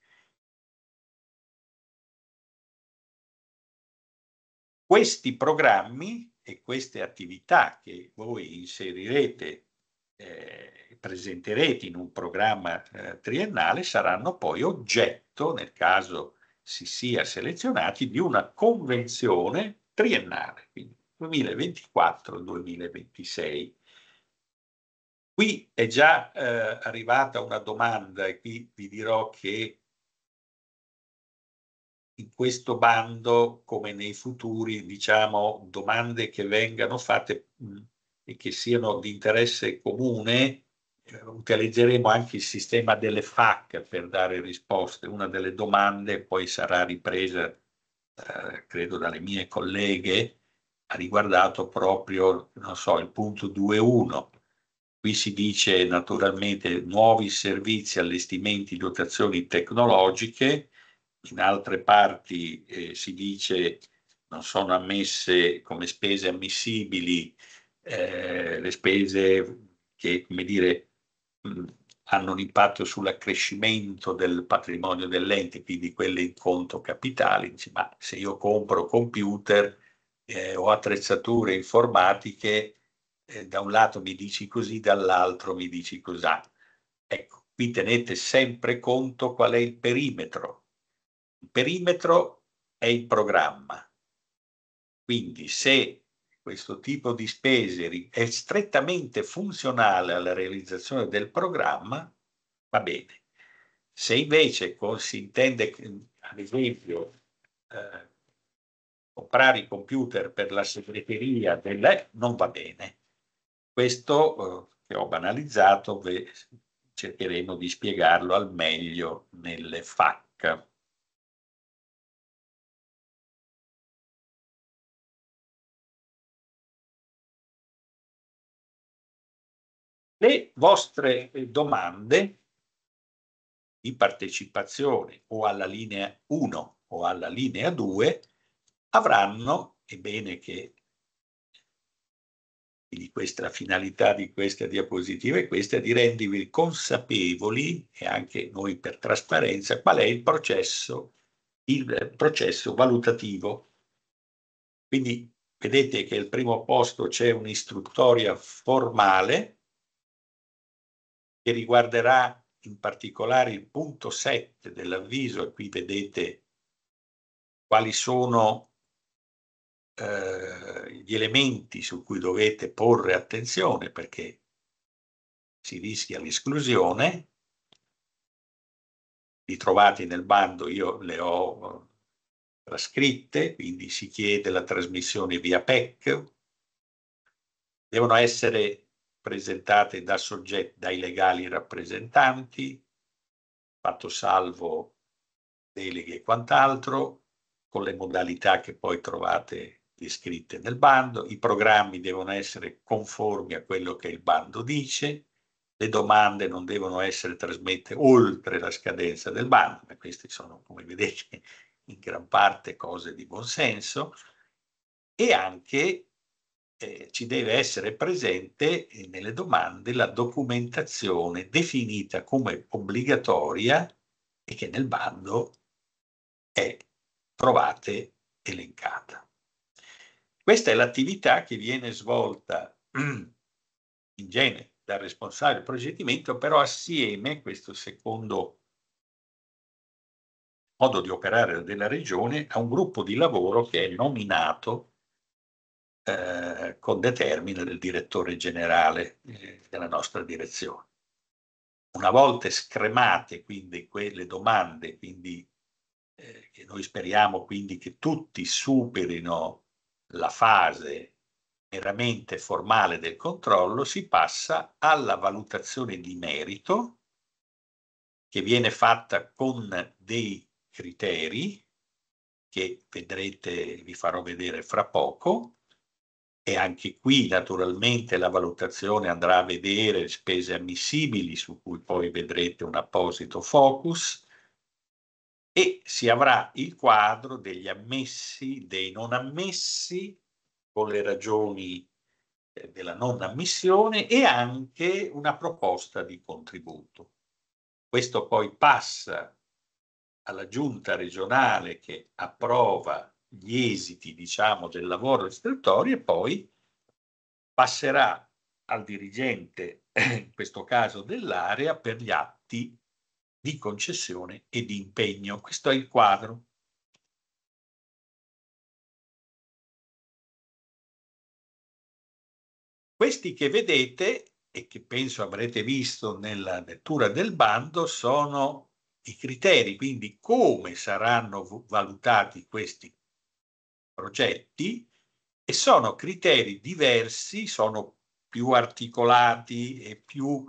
[SPEAKER 1] Questi programmi e queste attività che voi inserirete eh,
[SPEAKER 2] presenterete in un programma eh, triennale saranno poi oggetto, nel caso si sia selezionati, di una convenzione triennale, quindi 2024-2026. Qui è già eh, arrivata una domanda e qui vi dirò che in questo bando, come nei futuri, diciamo, domande che vengano fatte mh, e che siano di interesse comune, eh, utilizzeremo anche il sistema delle FAC per dare risposte. Una delle domande poi sarà ripresa, eh, credo, dalle mie colleghe, ha riguardato proprio, non so, il punto 2.1. Qui si dice naturalmente nuovi servizi, allestimenti, dotazioni tecnologiche, in altre parti eh, si dice non sono ammesse come spese ammissibili eh, le spese che, come dire, mh, hanno un impatto sull'accrescimento del patrimonio dell'ente, quindi quelle in conto capitale, dice, ma se io compro computer eh, o attrezzature informatiche, eh, da un lato mi dici così, dall'altro mi dici così. Ecco, qui tenete sempre conto qual è il perimetro. Il perimetro è il programma. Quindi se questo tipo di spese è strettamente funzionale alla realizzazione del programma, va bene. Se invece si intende, ad esempio, eh, comprare i computer per la segreteria, delle, non va bene. Questo eh, che ho banalizzato, ve,
[SPEAKER 1] cercheremo di spiegarlo al meglio nelle FAC. le vostre eh, domande di partecipazione o alla linea
[SPEAKER 2] 1 o alla linea 2 avranno, è bene che quindi questa finalità di questa diapositiva è questa, di rendervi consapevoli, e anche noi per trasparenza, qual è il processo, il processo valutativo. Quindi vedete che al primo posto c'è un'istruttoria formale, che riguarderà in particolare il punto 7 dell'avviso, e qui vedete quali sono eh, gli elementi su cui dovete porre attenzione perché si rischia l'esclusione, li trovate nel bando, io le ho eh, trascritte, quindi si chiede la trasmissione via PEC, devono essere presentate da soggetti, dai legali rappresentanti, fatto salvo deleghe e quant'altro, con le modalità che poi trovate descritte nel bando, i programmi devono essere conformi a quello che il bando dice, le domande non devono essere trasmesse oltre la scadenza del bando, ma queste sono, come vedete, in gran parte cose di buon senso, e anche eh, ci deve essere presente eh, nelle domande la documentazione definita come obbligatoria e che nel bando è trovate elencata. Questa è l'attività che viene svolta
[SPEAKER 1] in
[SPEAKER 2] genere dal responsabile del procedimento, però assieme, questo secondo modo di operare della Regione, a un gruppo di lavoro che è nominato eh, con determina del direttore generale eh, della nostra direzione. Una volta scremate quindi quelle domande, quindi, eh, che noi speriamo quindi che tutti superino la fase meramente formale del controllo, si passa alla valutazione di merito che viene fatta con dei criteri che vedrete, vi farò vedere fra poco, e anche qui naturalmente la valutazione andrà a vedere le spese ammissibili su cui poi vedrete un apposito focus e si avrà il quadro degli ammessi, dei non ammessi con le ragioni eh, della non ammissione e anche una proposta di contributo. Questo poi passa alla giunta regionale che approva gli esiti diciamo, del lavoro istruttorio e poi passerà al dirigente, eh, in questo caso
[SPEAKER 1] dell'area, per gli atti di concessione e di impegno. Questo è il quadro. Questi che vedete e che penso avrete visto
[SPEAKER 2] nella lettura del bando sono i criteri, quindi come saranno valutati questi progetti e sono criteri diversi, sono più articolati e più...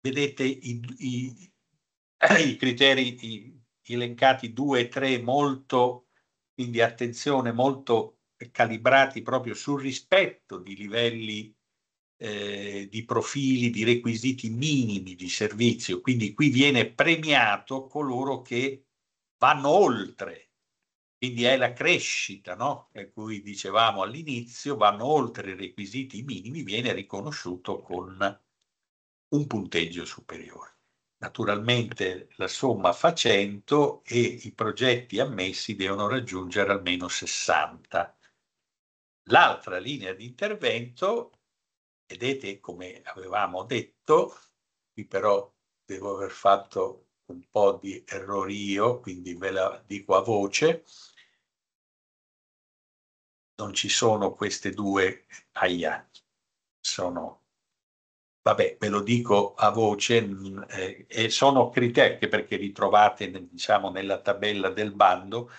[SPEAKER 2] Vedete i, i, i criteri i, elencati 2 e 3 molto, quindi attenzione, molto calibrati proprio sul rispetto di livelli eh, di profili, di requisiti minimi di servizio. Quindi qui viene premiato coloro che vanno oltre quindi è la crescita, no? per cui dicevamo all'inizio, vanno oltre i requisiti minimi, viene riconosciuto con un punteggio superiore. Naturalmente la somma fa 100 e i progetti ammessi devono raggiungere almeno 60. L'altra linea di intervento, vedete come avevamo detto, qui però devo aver fatto un po' di errorio, quindi ve la dico a voce, non ci sono queste due, aia, sono, vabbè, ve lo dico a voce, mm, eh, e sono criteri perché li trovate diciamo, nella tabella del bando,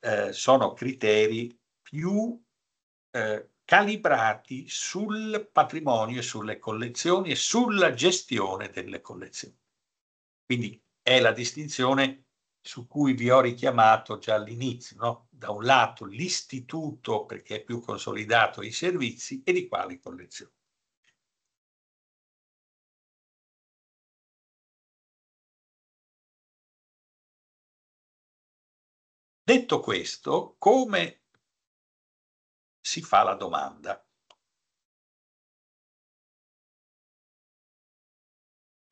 [SPEAKER 2] eh, sono criteri più eh, calibrati sul patrimonio e sulle collezioni e sulla gestione delle collezioni. Quindi è la distinzione su cui vi ho richiamato già all'inizio, no? da un lato l'istituto perché è più
[SPEAKER 1] consolidato i servizi e di quali collezioni. Detto questo, come si fa la domanda?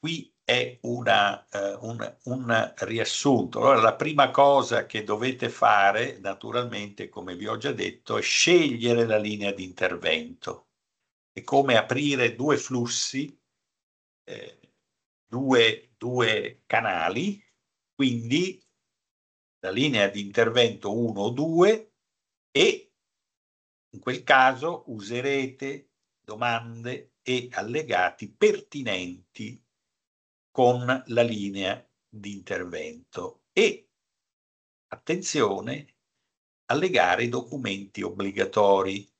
[SPEAKER 1] Qui è una, eh, un, un, riassunto. Allora, la prima
[SPEAKER 2] cosa che dovete fare, naturalmente, come vi ho già detto, è scegliere la linea di intervento. È come aprire due flussi, eh, due, due canali, quindi la linea di intervento 1 o 2 e in quel caso userete domande e allegati pertinenti con la linea di intervento e attenzione allegare i documenti obbligatori. I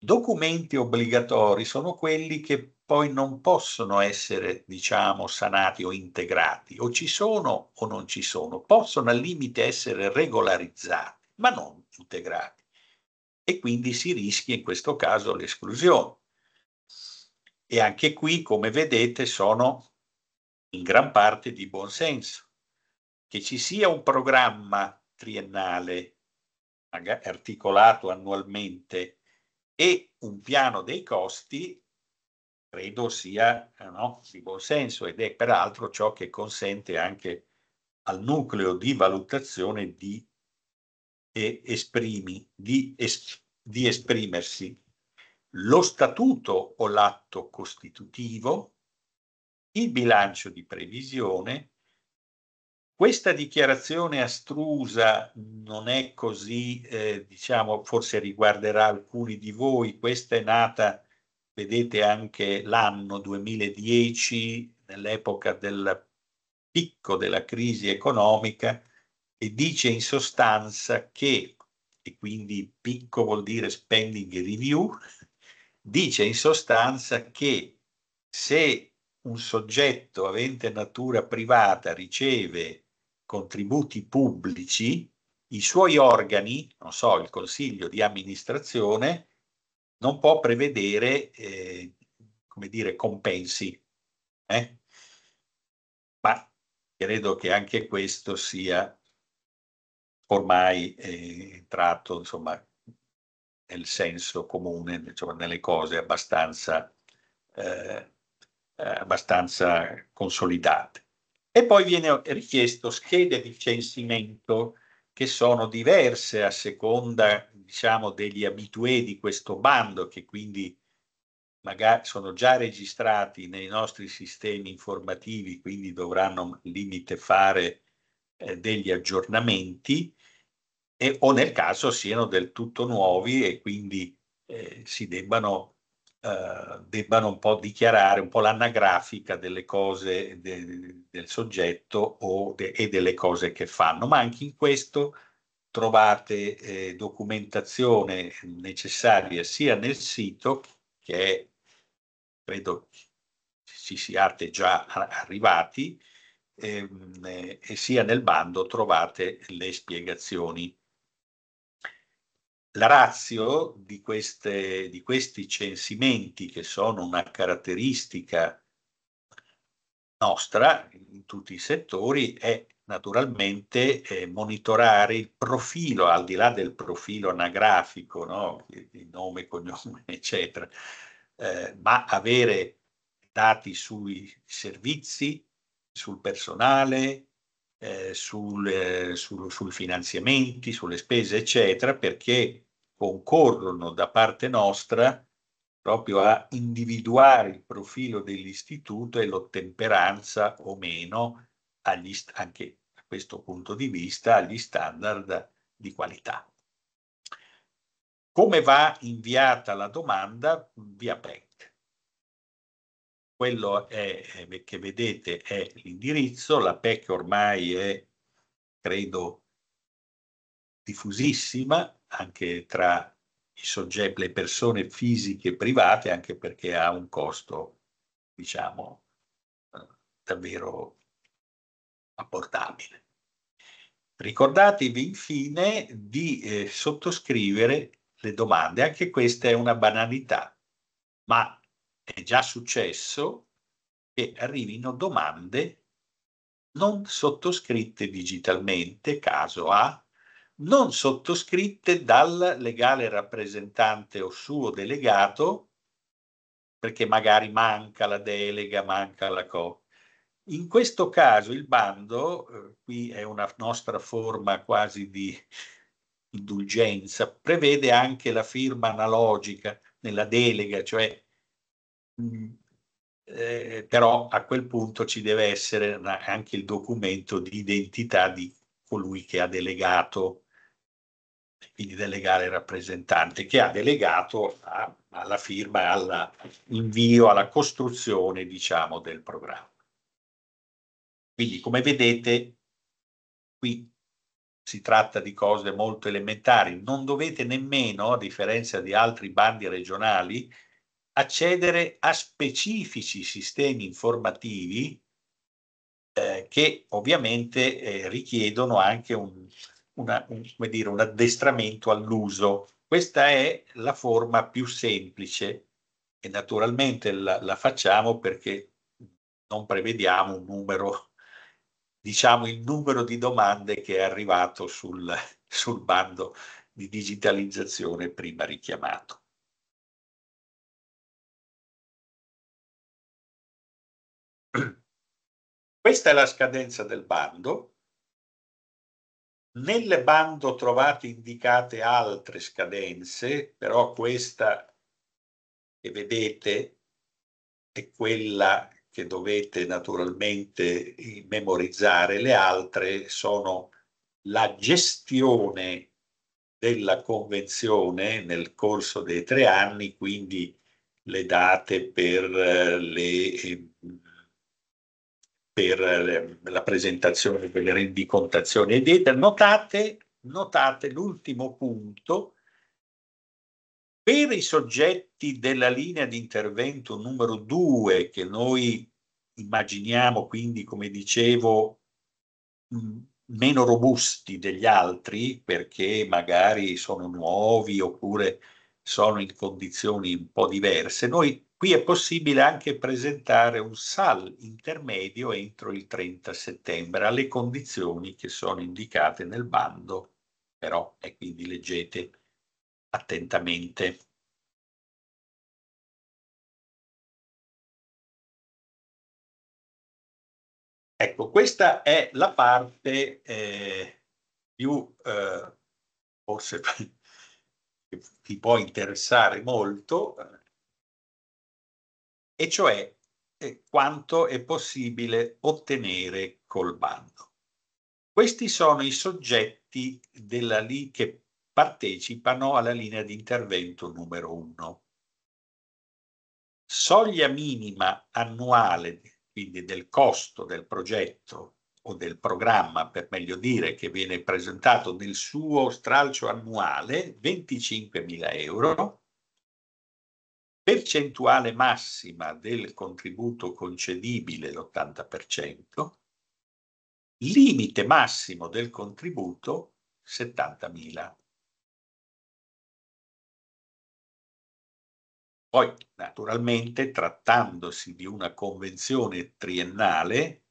[SPEAKER 2] documenti obbligatori sono quelli che poi non possono essere, diciamo, sanati o integrati, o ci sono o non ci sono, possono al limite essere regolarizzati, ma non integrati. E quindi si rischia in questo caso l'esclusione. E anche qui, come vedete, sono in gran parte di buon senso. Che ci sia un programma triennale articolato annualmente e un piano dei costi, credo sia eh, no, di senso ed è peraltro ciò che consente anche al nucleo di valutazione di, eh, esprimi, di, es, di esprimersi. Lo statuto o l'atto costitutivo il bilancio di previsione. Questa dichiarazione astrusa non è così, eh, diciamo, forse riguarderà alcuni di voi, questa è nata, vedete anche l'anno 2010, nell'epoca del picco della crisi economica, e dice in sostanza che, e quindi picco vuol dire spending review, dice in sostanza che se un soggetto avente natura privata riceve contributi pubblici, i suoi organi, non so, il consiglio di amministrazione, non può prevedere, eh, come dire, compensi. Eh? Ma credo che anche questo sia ormai eh, entrato, insomma, nel senso comune, insomma, nelle cose abbastanza... Eh, eh, abbastanza consolidate. E poi viene richiesto schede di censimento che sono diverse a seconda diciamo, degli abitué di questo bando che quindi magari sono già registrati nei nostri sistemi informativi, quindi dovranno limite fare eh, degli aggiornamenti e, o nel caso siano del tutto nuovi e quindi eh, si debbano eh, debbano un po' dichiarare un po' l'anagrafica delle cose de, del soggetto de, e delle cose che fanno, ma anche in questo trovate eh, documentazione necessaria sia nel sito che è, credo ci siate già arrivati ehm, eh, e sia nel bando trovate le spiegazioni la razio di, queste, di questi censimenti, che sono una caratteristica nostra in tutti i settori, è naturalmente eh, monitorare il profilo, al di là del profilo anagrafico, no? il nome, cognome, eccetera, eh, ma avere dati sui servizi, sul personale, eh, sul, eh, su, sui finanziamenti, sulle spese, eccetera, perché concorrono da parte nostra proprio a individuare il profilo dell'istituto e l'ottemperanza o meno agli, anche da questo punto di vista agli standard di qualità. Come va inviata la domanda via PEC? quello è, eh, che vedete è l'indirizzo, la PEC ormai è, credo, diffusissima anche tra i soggetti, le persone fisiche e private, anche perché ha un costo, diciamo, eh, davvero apportabile. Ricordatevi infine di eh, sottoscrivere le domande, anche questa è una banalità, ma è già successo che arrivino domande non sottoscritte digitalmente, caso A, non sottoscritte dal legale rappresentante o suo delegato, perché magari manca la delega, manca la co. In questo caso il bando, eh, qui è una nostra forma quasi di indulgenza, prevede anche la firma analogica nella delega, cioè Mm. eh, però a quel punto ci deve essere anche il documento di identità di colui che ha delegato, quindi delegare il rappresentante, che ha delegato a, alla firma, all'invio, alla costruzione, diciamo, del programma. Quindi, come vedete, qui si tratta di cose molto elementari. Non dovete nemmeno, a differenza di altri bandi regionali, accedere a specifici sistemi informativi eh, che ovviamente eh, richiedono anche un, una, un, dire, un addestramento all'uso. Questa è la forma più semplice e naturalmente la, la facciamo perché non prevediamo un numero, diciamo il numero di domande che è arrivato
[SPEAKER 1] sul, sul bando di digitalizzazione prima richiamato. Questa è la scadenza del bando.
[SPEAKER 2] Nel bando trovate indicate altre scadenze, però questa che vedete è quella che dovete naturalmente memorizzare, le altre sono la gestione della convenzione nel corso dei tre anni, quindi le date per eh, le ehm, per la presentazione per le rendicontazioni ed EDA. Notate, notate l'ultimo punto, per i soggetti della linea di intervento numero 2 che noi immaginiamo quindi, come dicevo, meno robusti degli altri perché magari sono nuovi oppure sono in condizioni un po' diverse, noi Qui è possibile anche presentare un SAL intermedio entro il 30 settembre alle condizioni che sono indicate nel
[SPEAKER 1] bando, però, e quindi leggete attentamente. Ecco, questa è la parte eh,
[SPEAKER 2] più, eh, forse che ti può interessare molto, eh, e cioè eh, quanto è possibile ottenere col bando. Questi sono i soggetti della li- che partecipano alla linea di intervento numero 1. Soglia minima annuale, quindi del costo del progetto o del programma, per meglio dire, che viene presentato nel suo stralcio annuale, 25.000 euro, percentuale massima del contributo concedibile,
[SPEAKER 1] l'80%, limite massimo del contributo 70.000. Poi, naturalmente, trattandosi di una convenzione
[SPEAKER 2] triennale,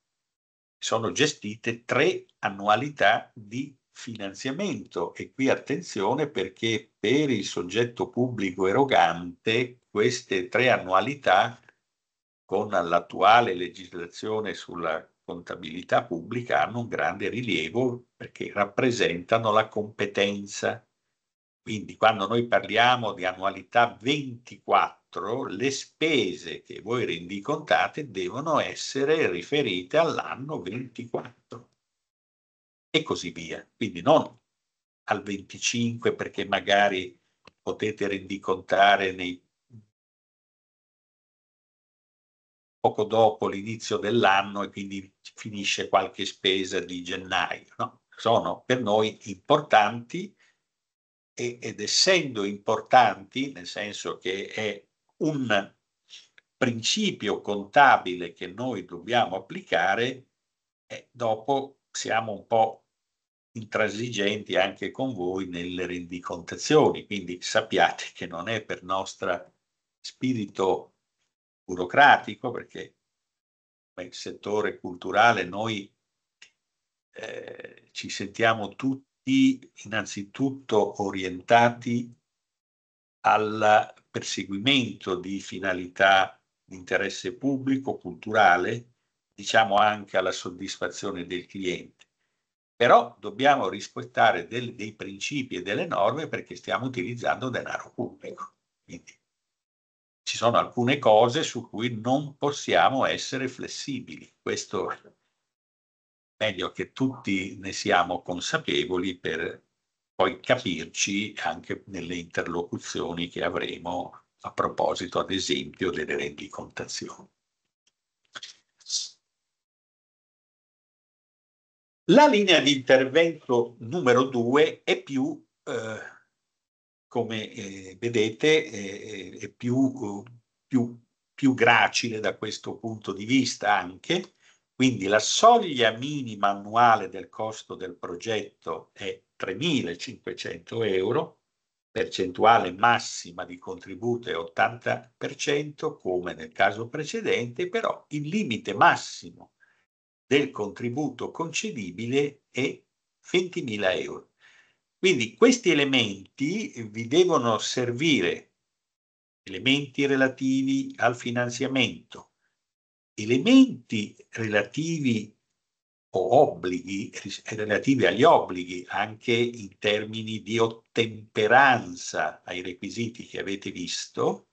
[SPEAKER 2] sono gestite tre annualità di finanziamento e qui attenzione perché per il soggetto pubblico erogante queste tre annualità con l'attuale legislazione sulla contabilità pubblica hanno un grande rilievo perché rappresentano la competenza. Quindi quando noi parliamo di annualità 24, le spese che voi rendicontate devono essere riferite all'anno 24 e così via. Quindi
[SPEAKER 1] non al 25 perché magari potete rendicontare nei, poco dopo l'inizio
[SPEAKER 2] dell'anno e quindi finisce qualche spesa di gennaio. No? Sono per noi importanti e, ed essendo importanti, nel senso che è un principio contabile che noi dobbiamo applicare, eh, dopo siamo un po' intransigenti anche con voi nelle rendicontazioni, quindi sappiate che non è per nostro spirito burocratico, perché nel settore culturale noi eh, ci sentiamo tutti innanzitutto orientati al perseguimento di finalità di interesse pubblico, culturale, diciamo anche alla soddisfazione del cliente. Però dobbiamo rispettare del, dei principi e delle norme perché stiamo utilizzando denaro pubblico. Quindi ci sono alcune cose su cui non possiamo essere flessibili. Questo è meglio che tutti ne siamo consapevoli per poi capirci anche nelle interlocuzioni che avremo
[SPEAKER 1] a proposito, ad esempio, delle rendicontazioni. La linea di intervento
[SPEAKER 2] numero due è più, eh, come eh, vedete, eh, è più, più, più gracile da questo punto di vista anche, quindi la soglia minima annuale del costo del progetto è 3.500 euro, percentuale massima di contributo è 80%, come nel caso precedente, però il limite massimo del contributo concedibile è 20.000 euro. Quindi questi elementi vi devono servire, elementi relativi al finanziamento, elementi relativi o obblighi relativi agli obblighi anche in termini di ottemperanza ai requisiti che avete visto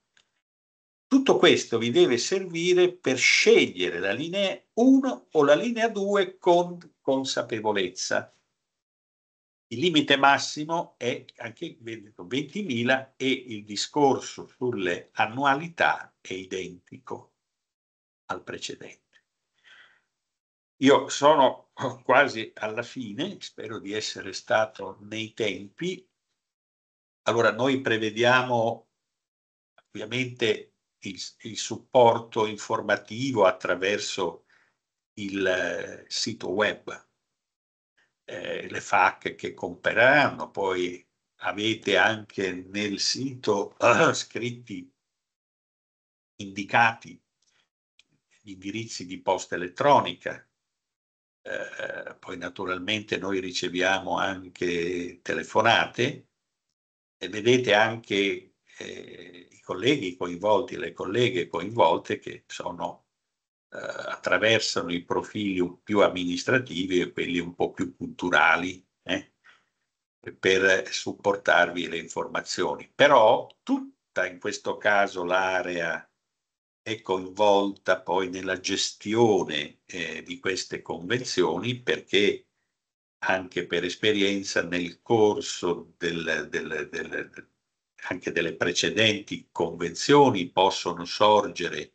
[SPEAKER 2] tutto questo vi deve servire per scegliere la linea 1 o la linea 2 con consapevolezza. Il limite massimo è anche 20.000 e il discorso sulle annualità è identico al precedente. Io sono quasi alla fine, spero di essere stato nei tempi. Allora noi prevediamo ovviamente il, il supporto informativo attraverso il eh, sito web, eh, le FAC che compreranno, poi avete anche nel sito uh, scritti, indicati gli indirizzi di posta elettronica, eh, poi naturalmente noi riceviamo anche telefonate e vedete anche eh, i colleghi coinvolti le colleghe coinvolte che sono, eh, attraversano i profili più amministrativi e quelli un po' più culturali eh, per supportarvi le informazioni. Però tutta in questo caso l'area è coinvolta poi nella gestione eh, di queste convenzioni perché anche per esperienza nel corso del, del, del, anche delle precedenti convenzioni possono sorgere,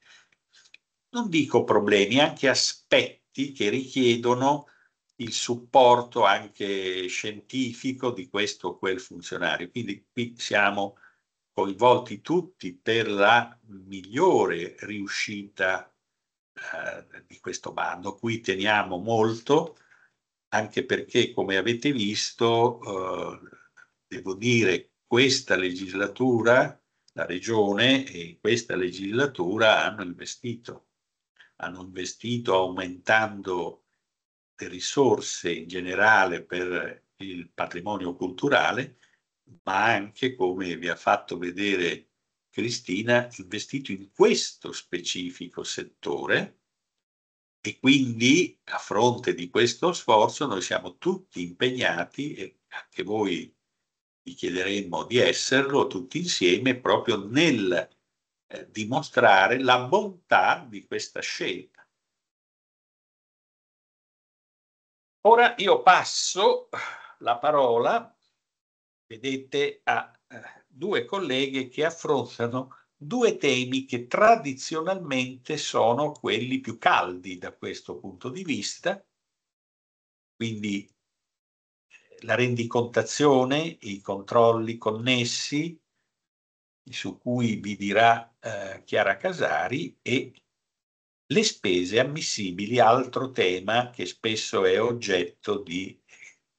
[SPEAKER 2] non dico problemi, anche aspetti che richiedono il supporto anche scientifico di questo o quel funzionario. Quindi qui siamo coinvolti tutti per la migliore riuscita eh, di questo bando. Qui teniamo molto, anche perché come avete visto, eh, devo dire che questa legislatura, la regione e questa legislatura hanno investito, hanno investito aumentando le risorse in generale per il patrimonio culturale, ma anche, come vi ha fatto vedere Cristina, investito in questo specifico settore e quindi a fronte di questo sforzo noi siamo tutti impegnati, e anche voi vi chiederemo di esserlo tutti insieme proprio nel eh, dimostrare la bontà di questa scelta. Ora io passo la parola, vedete, a eh, due colleghe che affrontano due temi che tradizionalmente sono quelli più caldi da questo punto di vista, quindi la rendicontazione, i controlli connessi, su cui vi dirà eh, Chiara Casari, e le spese ammissibili, altro tema che spesso è oggetto di,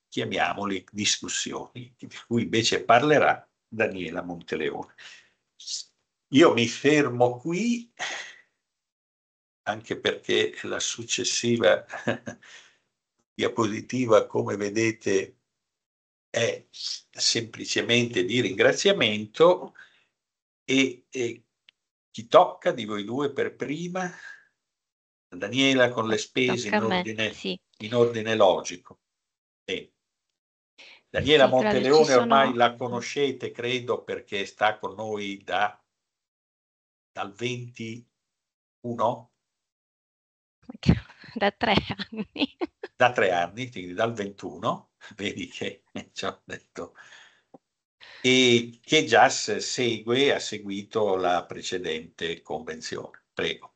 [SPEAKER 2] chiamiamoli, discussioni, di cui invece parlerà Daniela Monteleone. Io mi fermo qui, anche perché la successiva diapositiva, come vedete, è semplicemente di ringraziamento e, e chi tocca di voi due per prima? Daniela con le spese in ordine, sì. in ordine, logico. Bene. Daniela sì, Monteleone sono... ormai la mm. conoscete, credo, perché sta con noi da, dal 21
[SPEAKER 4] da tre anni.
[SPEAKER 2] Da tre anni, quindi dal 21, vedi che ci ho detto. E che già segue, ha seguito la precedente convenzione. Prego.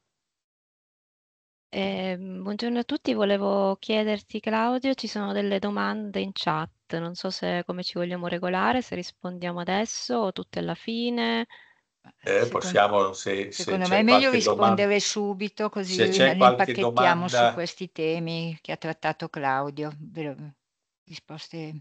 [SPEAKER 4] Eh, buongiorno a tutti, volevo chiederti Claudio, ci sono delle domande in chat, non so se come ci vogliamo regolare, se rispondiamo adesso o tutte alla fine.
[SPEAKER 2] Eh, Secondo, possiamo, se, se me è meglio rispondere
[SPEAKER 4] domanda, subito così ripacchettiamo
[SPEAKER 2] su questi
[SPEAKER 3] temi che ha trattato Claudio. Risposte.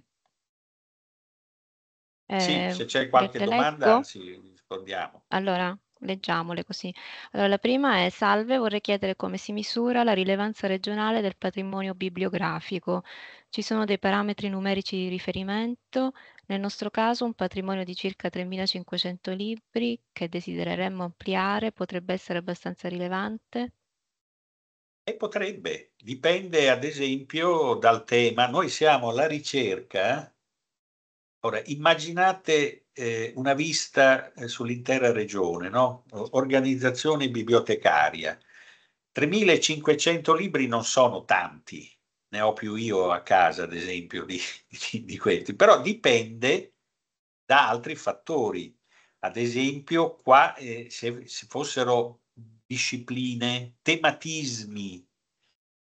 [SPEAKER 4] Eh, sì, se c'è qualche domanda,
[SPEAKER 2] sì, rispondiamo. Allora,
[SPEAKER 4] leggiamole così. Allora, la prima è, salve, vorrei chiedere come si misura la rilevanza regionale del patrimonio bibliografico. Ci sono dei parametri numerici di riferimento? Nel nostro caso un patrimonio di circa 3.500 libri che desidereremmo ampliare potrebbe essere abbastanza rilevante?
[SPEAKER 2] E potrebbe, dipende ad esempio dal tema. Noi siamo alla ricerca. Ora, immaginate eh, una vista eh, sull'intera regione, no? organizzazione bibliotecaria. 3.500 libri non sono tanti, ne ho più io a casa, ad esempio, di, di, di questi, però dipende da altri fattori. Ad esempio, qua eh, se, se, fossero discipline, tematismi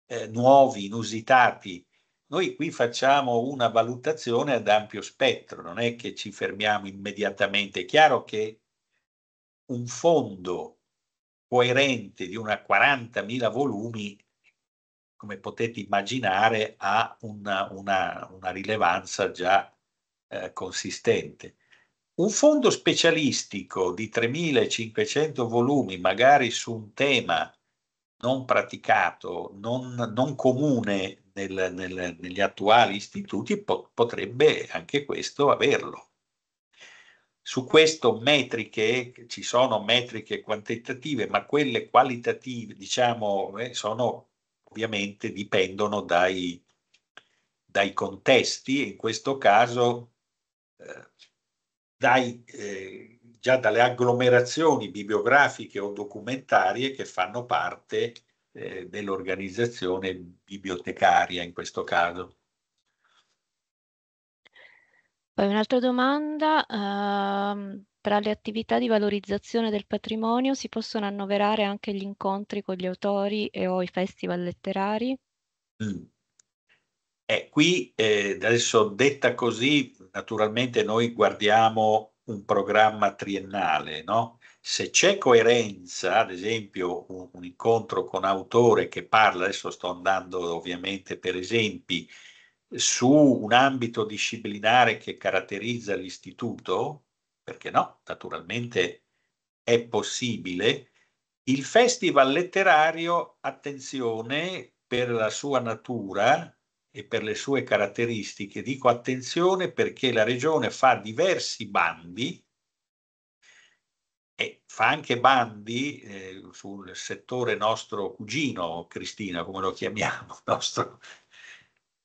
[SPEAKER 2] eh, nuovi, inusitati, noi qui facciamo una valutazione ad ampio spettro, non è che ci fermiamo immediatamente. È chiaro che un fondo coerente di una 40.000 volumi come potete immaginare, ha una, una, una rilevanza già eh, consistente. Un fondo specialistico di 3.500 volumi, magari su un tema non praticato, non, non comune nel, nel, negli attuali istituti, po potrebbe anche questo averlo. Su questo metriche, ci sono metriche quantitative, ma quelle qualitative, diciamo, eh, sono ovviamente dipendono dai, dai contesti, in questo caso eh, dai, eh, già dalle agglomerazioni bibliografiche o documentarie che fanno parte eh, dell'organizzazione bibliotecaria in questo caso.
[SPEAKER 4] Poi un'altra domanda, uh, tra le attività di valorizzazione del patrimonio si possono annoverare anche gli incontri con gli autori e o i festival letterari?
[SPEAKER 2] Mm. Eh, qui eh, adesso detta così, naturalmente noi guardiamo un programma triennale, no? Se c'è coerenza, ad esempio un, un, incontro con autore che parla, adesso sto andando ovviamente per esempi, su un ambito disciplinare che caratterizza l'istituto, perché no, naturalmente è possibile. Il festival letterario, attenzione, per la sua natura e per le sue caratteristiche, dico attenzione perché la regione fa diversi bandi e fa anche bandi eh, sul settore nostro cugino, Cristina, come lo chiamiamo, nostro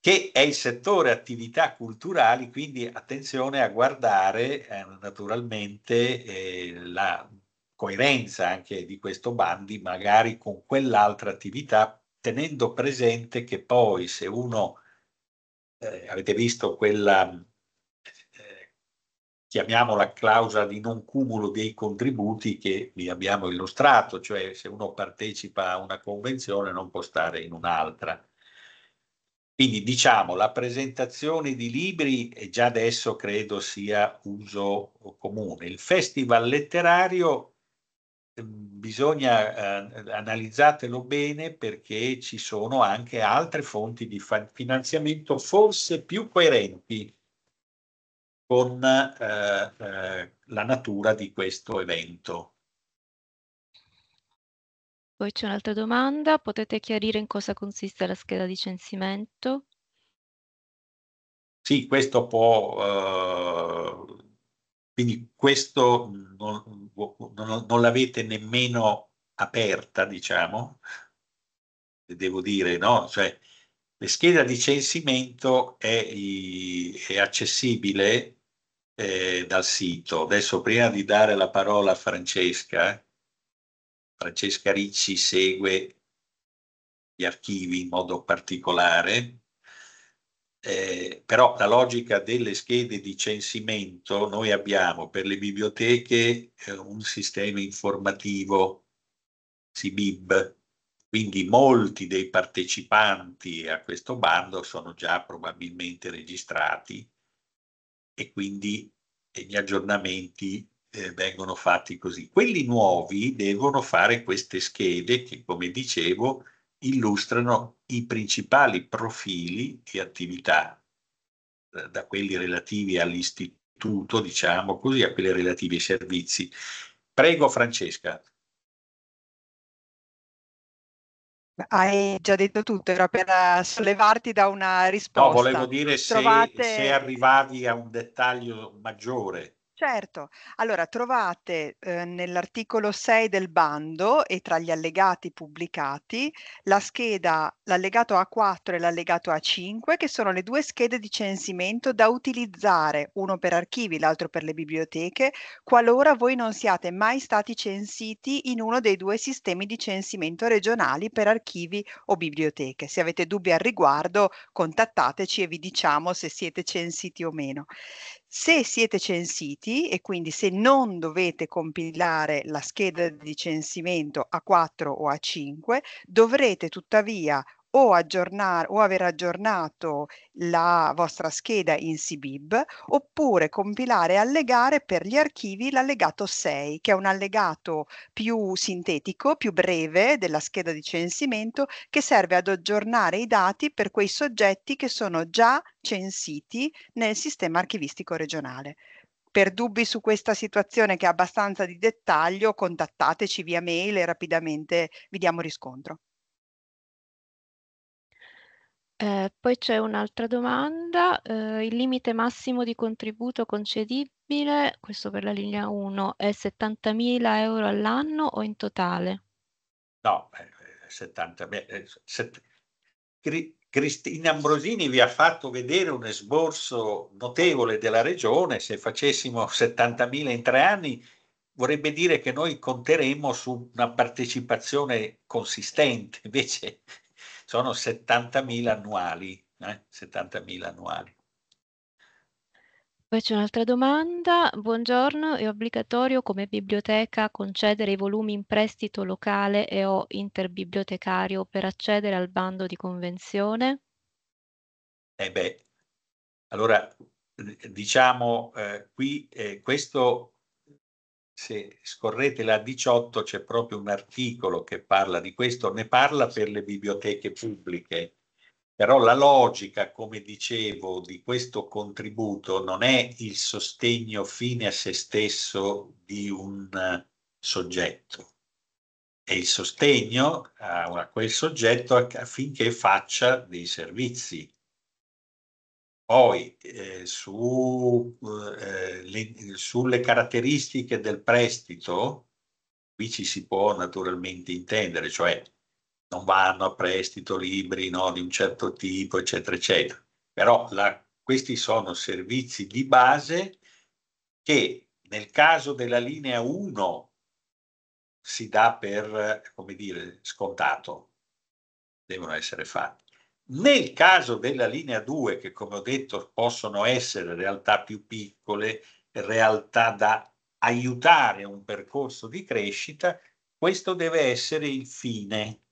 [SPEAKER 2] che è il settore attività culturali, quindi attenzione a guardare eh, naturalmente eh, la coerenza anche di questo bandi magari con quell'altra attività, tenendo presente che poi se uno, eh, avete visto quella, eh, chiamiamola clausola di non cumulo dei contributi che vi abbiamo illustrato, cioè se uno partecipa a una convenzione non può stare in un'altra quindi diciamo la presentazione di libri già adesso credo sia uso comune. Il festival letterario ehm, bisogna eh, analizzatelo bene perché ci sono anche altre fonti di finanziamento forse più coerenti con eh, eh, la natura di questo evento.
[SPEAKER 4] Poi c'è un'altra domanda, potete chiarire in cosa consiste la scheda di censimento?
[SPEAKER 2] Sì, questo può, eh, quindi questo non, non, non l'avete nemmeno aperta, diciamo, devo dire, no? Cioè, la scheda di censimento è, è accessibile eh, dal sito. Adesso prima di dare la parola a Francesca, Francesca Ricci segue gli archivi in modo particolare, eh, però la logica delle schede di censimento, noi abbiamo per le biblioteche eh, un sistema informativo SIBIB, quindi molti dei partecipanti a questo bando sono già probabilmente registrati e quindi gli aggiornamenti eh, vengono fatti così. Quelli nuovi devono fare queste schede che, come dicevo, illustrano i principali profili di attività, eh, da quelli relativi all'istituto, diciamo così, a quelli relativi ai servizi. Prego Francesca.
[SPEAKER 5] Hai già detto tutto, era per eh, sollevarti da una risposta. No, volevo dire se, se
[SPEAKER 2] arrivavi a un dettaglio maggiore.
[SPEAKER 5] Certo, allora trovate eh, nell'articolo 6 del bando e tra gli allegati pubblicati la scheda, l'allegato A4 e l'allegato A5 che sono le due schede di censimento da utilizzare, uno per archivi, l'altro per le biblioteche, qualora voi non siate mai stati censiti in uno dei due sistemi di censimento regionali per archivi o biblioteche. Se avete dubbi al riguardo contattateci e vi diciamo se siete censiti o meno. Se siete censiti e quindi se non dovete compilare la scheda di censimento A4 o A5, dovrete tuttavia o, aggiornare, o aver aggiornato la vostra scheda in CBIB oppure compilare e allegare per gli archivi l'allegato 6 che è un allegato più sintetico, più breve della scheda di censimento che serve ad aggiornare i dati per quei soggetti che sono già censiti nel sistema archivistico regionale. Per dubbi su questa situazione che è abbastanza di dettaglio contattateci via mail e rapidamente vi diamo riscontro.
[SPEAKER 4] Eh, poi c'è un'altra domanda, eh, il limite massimo di contributo concedibile, questo per la linea 1, è 70.000 euro all'anno o in totale?
[SPEAKER 2] No, eh, 70, eh, Cri... Cristina Ambrosini vi ha fatto vedere un esborso notevole della regione, se facessimo 70.000 in tre anni vorrebbe dire che noi conteremmo su una partecipazione consistente, invece sono 70.000 annuali, eh? 70.000 annuali.
[SPEAKER 4] Poi c'è un'altra domanda. Buongiorno, è obbligatorio come biblioteca concedere i volumi in prestito locale e o interbibliotecario per accedere al bando di convenzione?
[SPEAKER 2] Eh beh, allora diciamo eh, qui eh, questo se scorrete la 18 c'è proprio un articolo che parla di questo, ne parla per le biblioteche pubbliche, però la logica, come dicevo, di questo contributo non è il sostegno fine a se stesso di un eh, soggetto, è il sostegno a, a quel soggetto affinché faccia dei servizi poi eh, su, eh, le, sulle caratteristiche del prestito, qui ci si può naturalmente intendere, cioè non vanno a prestito libri no, di un certo tipo, eccetera, eccetera. Però la, questi sono servizi di base che nel caso della linea 1 si dà per, come dire, scontato, devono essere fatti nel caso della linea 2, che come ho detto possono essere realtà più piccole, realtà da aiutare un percorso di crescita, questo deve essere il fine.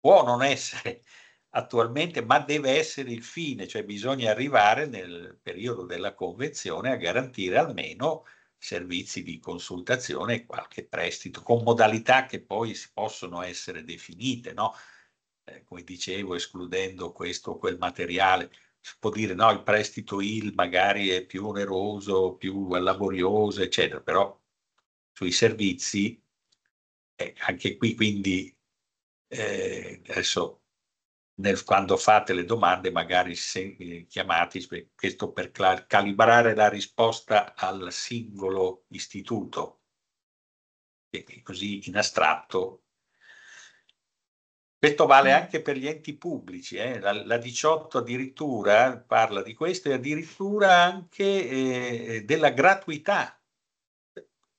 [SPEAKER 2] Può non essere attualmente, ma deve essere il fine, cioè bisogna arrivare nel periodo della convenzione a garantire almeno servizi di consultazione e qualche prestito, con modalità che poi possono essere definite, no? eh, come dicevo, escludendo questo o quel materiale, si può dire no, il prestito IL magari è più oneroso, più laborioso, eccetera, però sui servizi, eh, anche qui quindi eh, adesso nel, quando fate le domande magari se, eh, chiamati questo per calibrare la risposta al singolo istituto e così in astratto questo vale mm. anche per gli enti pubblici, eh? la, la, 18 addirittura parla di questo e addirittura anche eh, eh della gratuità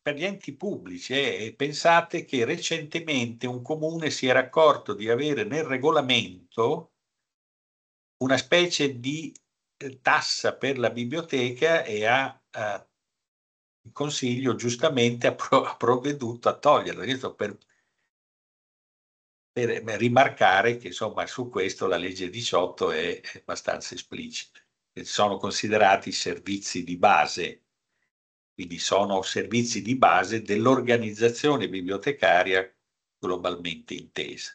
[SPEAKER 2] per gli enti pubblici. Eh? pensate che recentemente un comune si era accorto di avere nel regolamento una specie di eh, tassa per la biblioteca e ha, ha eh, il consiglio giustamente ha, provveduto a toglierla. Per, per eh, rimarcare che insomma, su questo la legge 18 è abbastanza esplicita. Eh, sono considerati servizi di base, quindi sono servizi di base dell'organizzazione bibliotecaria globalmente intesa.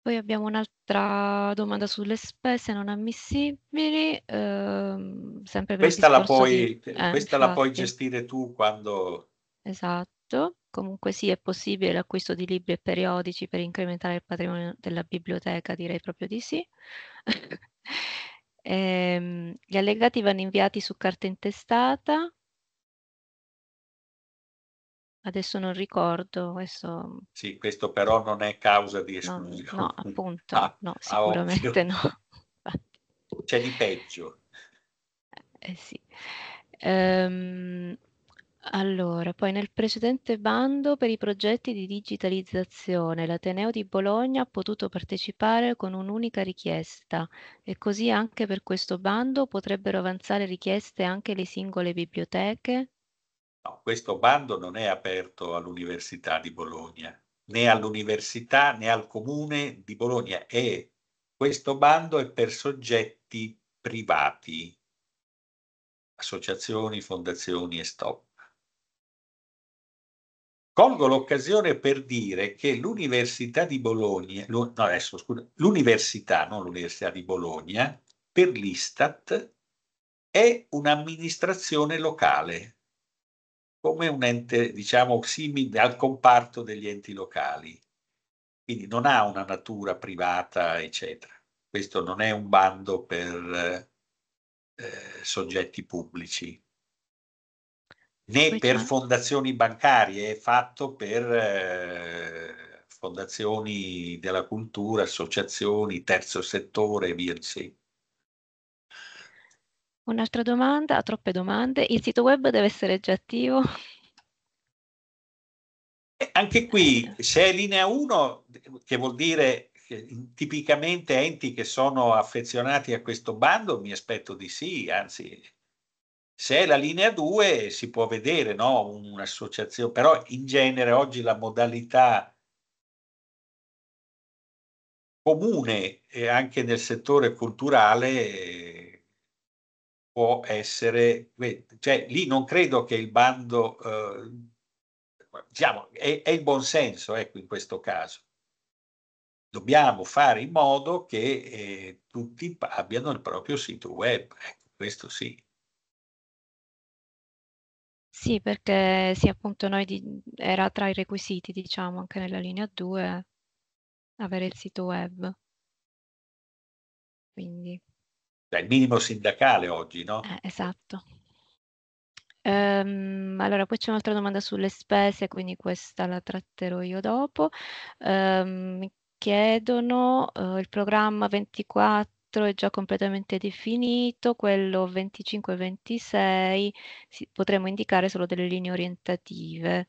[SPEAKER 4] Poi abbiamo un'altra domanda sulle spese non ammissibili. Ehm, sempre per questa la puoi, di... eh, questa la puoi
[SPEAKER 2] gestire tu quando...
[SPEAKER 4] Esatto oggetto, comunque sì è possibile l'acquisto di libri e periodici per incrementare il patrimonio della biblioteca, direi proprio di sì. ehm, gli allegati vanno inviati su carta intestata, adesso non ricordo questo...
[SPEAKER 2] Sì, questo però non è causa di esclusione. No, no appunto, ah, no, ah, sicuramente ah, no. C'è di peggio.
[SPEAKER 4] Eh, eh sì. Um, allora, poi nel precedente bando per i progetti di digitalizzazione, l'Ateneo di Bologna ha potuto partecipare con un'unica richiesta e così anche per questo bando potrebbero avanzare richieste anche le singole biblioteche?
[SPEAKER 2] No, questo bando non è aperto all'Università di Bologna, né all'Università né al Comune di Bologna, E questo bando è per soggetti privati, associazioni, fondazioni e stop. Colgo l'occasione per dire che l'Università di Bologna, no, adesso, scusa, l'Università, non l'Università di Bologna, per l'Istat è un'amministrazione locale, come un ente, diciamo, simile al comparto degli enti locali. Quindi non ha una natura privata, eccetera. Questo non è un bando per eh, soggetti pubblici né per fondazioni bancarie, è fatto per eh, fondazioni della cultura, associazioni, terzo settore e via insieme.
[SPEAKER 4] Un'altra domanda, troppe domande. Il sito web deve essere già attivo?
[SPEAKER 2] Eh, anche qui, se è linea 1, che vuol dire che tipicamente enti che sono affezionati a questo bando, mi aspetto di sì, anzi se è la linea 2 si può vedere no? un'associazione, però in genere oggi la modalità comune eh, anche nel settore culturale può essere, cioè lì non credo che il bando, eh, diciamo, è, è il buonsenso ecco, in questo caso dobbiamo fare in modo che eh, tutti abbiano il proprio sito
[SPEAKER 1] web. Ecco, questo sì. Sì, perché
[SPEAKER 4] sì, appunto noi di era tra i requisiti, diciamo, anche nella linea 2 avere il sito web. Quindi.
[SPEAKER 1] Beh, cioè, il minimo sindacale oggi, no? Eh,
[SPEAKER 4] esatto. Ehm, allora, poi c'è un'altra domanda sulle spese, quindi questa la tratterò io dopo. Ehm, mi chiedono eh, il programma 24 24 è già completamente definito, quello 25 e 26 sì, potremmo indicare solo delle linee orientative.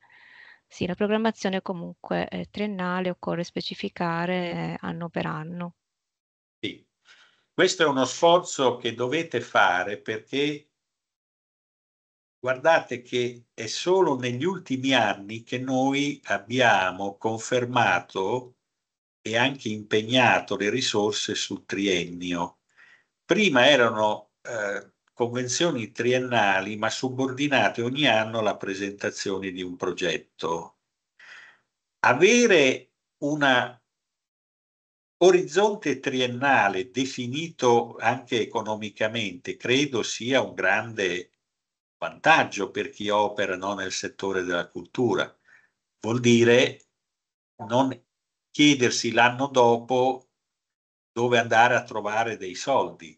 [SPEAKER 4] Sì, la programmazione comunque è triennale, occorre specificare eh, anno per anno.
[SPEAKER 2] Sì, questo è uno sforzo che dovete fare perché guardate che è solo negli ultimi anni che noi abbiamo confermato e anche impegnato le risorse sul triennio. Prima erano eh, convenzioni triennali ma subordinate ogni anno alla presentazione di un progetto. Avere un orizzonte triennale definito anche economicamente credo sia un grande vantaggio per chi opera no, nel settore della cultura. Vuol dire non chiedersi l'anno dopo dove andare a trovare dei soldi.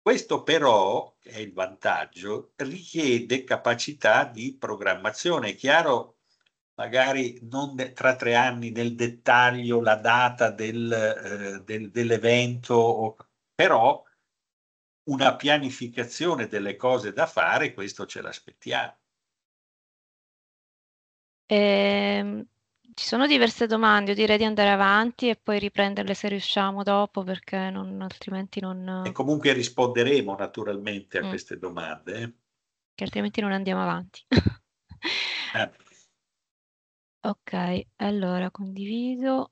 [SPEAKER 2] Questo però, che è il vantaggio, richiede capacità di programmazione. È chiaro, magari non tra tre anni nel dettaglio la data del, eh, del, dell'evento, però una pianificazione delle cose da fare, questo ce l'aspettiamo.
[SPEAKER 4] Eh, ci sono diverse domande, io direi di andare avanti e poi riprenderle se riusciamo dopo perché non, altrimenti non... E
[SPEAKER 2] comunque risponderemo naturalmente a mm. queste domande. Eh.
[SPEAKER 4] Che altrimenti non andiamo avanti.
[SPEAKER 1] eh. Ok, allora condivido.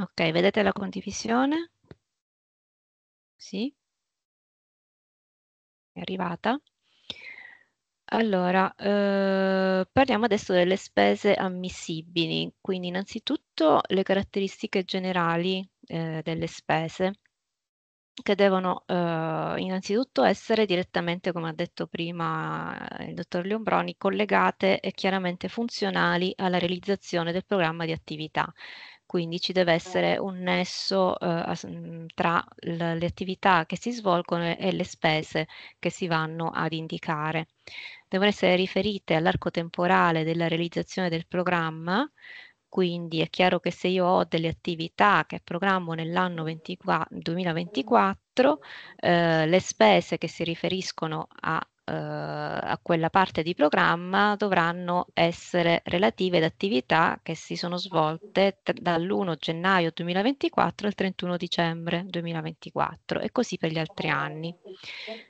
[SPEAKER 1] Ok, vedete la condivisione? Sì? È arrivata?
[SPEAKER 4] Allora, eh, parliamo adesso delle spese ammissibili, quindi innanzitutto le caratteristiche generali eh, delle spese che devono eh, innanzitutto essere direttamente, come ha detto prima eh, il dottor Leombroni, collegate e chiaramente funzionali alla realizzazione del programma di attività quindi ci deve essere un nesso eh, mm, tra le attività che si svolgono e le spese che si vanno ad indicare. Devono essere riferite all'arco temporale della realizzazione del programma, quindi è chiaro che se io ho delle attività che programmo nell'anno 2024, eh, le spese che si riferiscono a eh, a quella parte di programma dovranno essere relative ad attività che si sono svolte t- dall'1 gennaio 2024 al 31 dicembre 2024 e così per gli altri anni.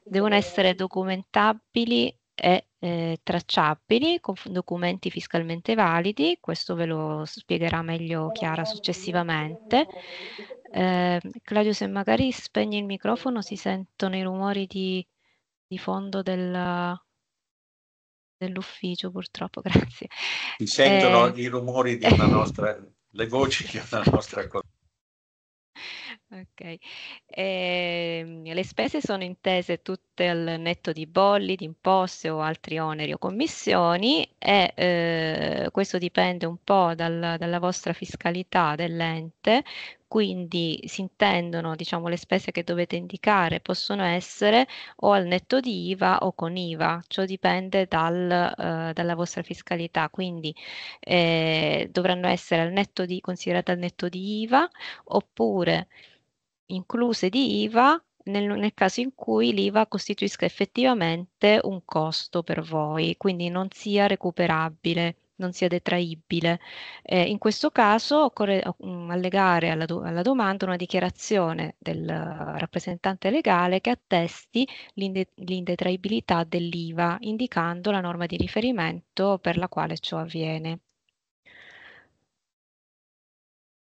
[SPEAKER 4] Devono essere documentabili e eh, tracciabili con documenti fiscalmente validi, questo ve lo spiegherà meglio Chiara successivamente. Eh, Claudio, se magari spegni il microfono si sentono i rumori di di fondo del, dell'ufficio, purtroppo, grazie.
[SPEAKER 1] Si sentono
[SPEAKER 2] eh, i rumori di una nostra, le voci di una nostra cosa.
[SPEAKER 4] Ok, eh, le spese sono intese tutte parte al netto di bolli, di imposte o altri oneri o commissioni e eh, questo dipende un po' dal, dalla vostra fiscalità dell'ente, quindi si intendono diciamo, le spese che dovete indicare possono essere o al netto di IVA o con IVA, ciò dipende dal, eh, dalla vostra fiscalità, quindi eh, dovranno essere al netto di, considerate al netto di IVA oppure incluse di IVA nel, nel, caso in cui l'IVA costituisca effettivamente un costo per voi, quindi non sia recuperabile, non sia detraibile. Eh, in questo caso occorre um, allegare alla, do, alla, domanda una dichiarazione del uh, rappresentante legale che attesti l'inde, l'indetraibilità dell'IVA, indicando la norma di riferimento per la quale ciò avviene.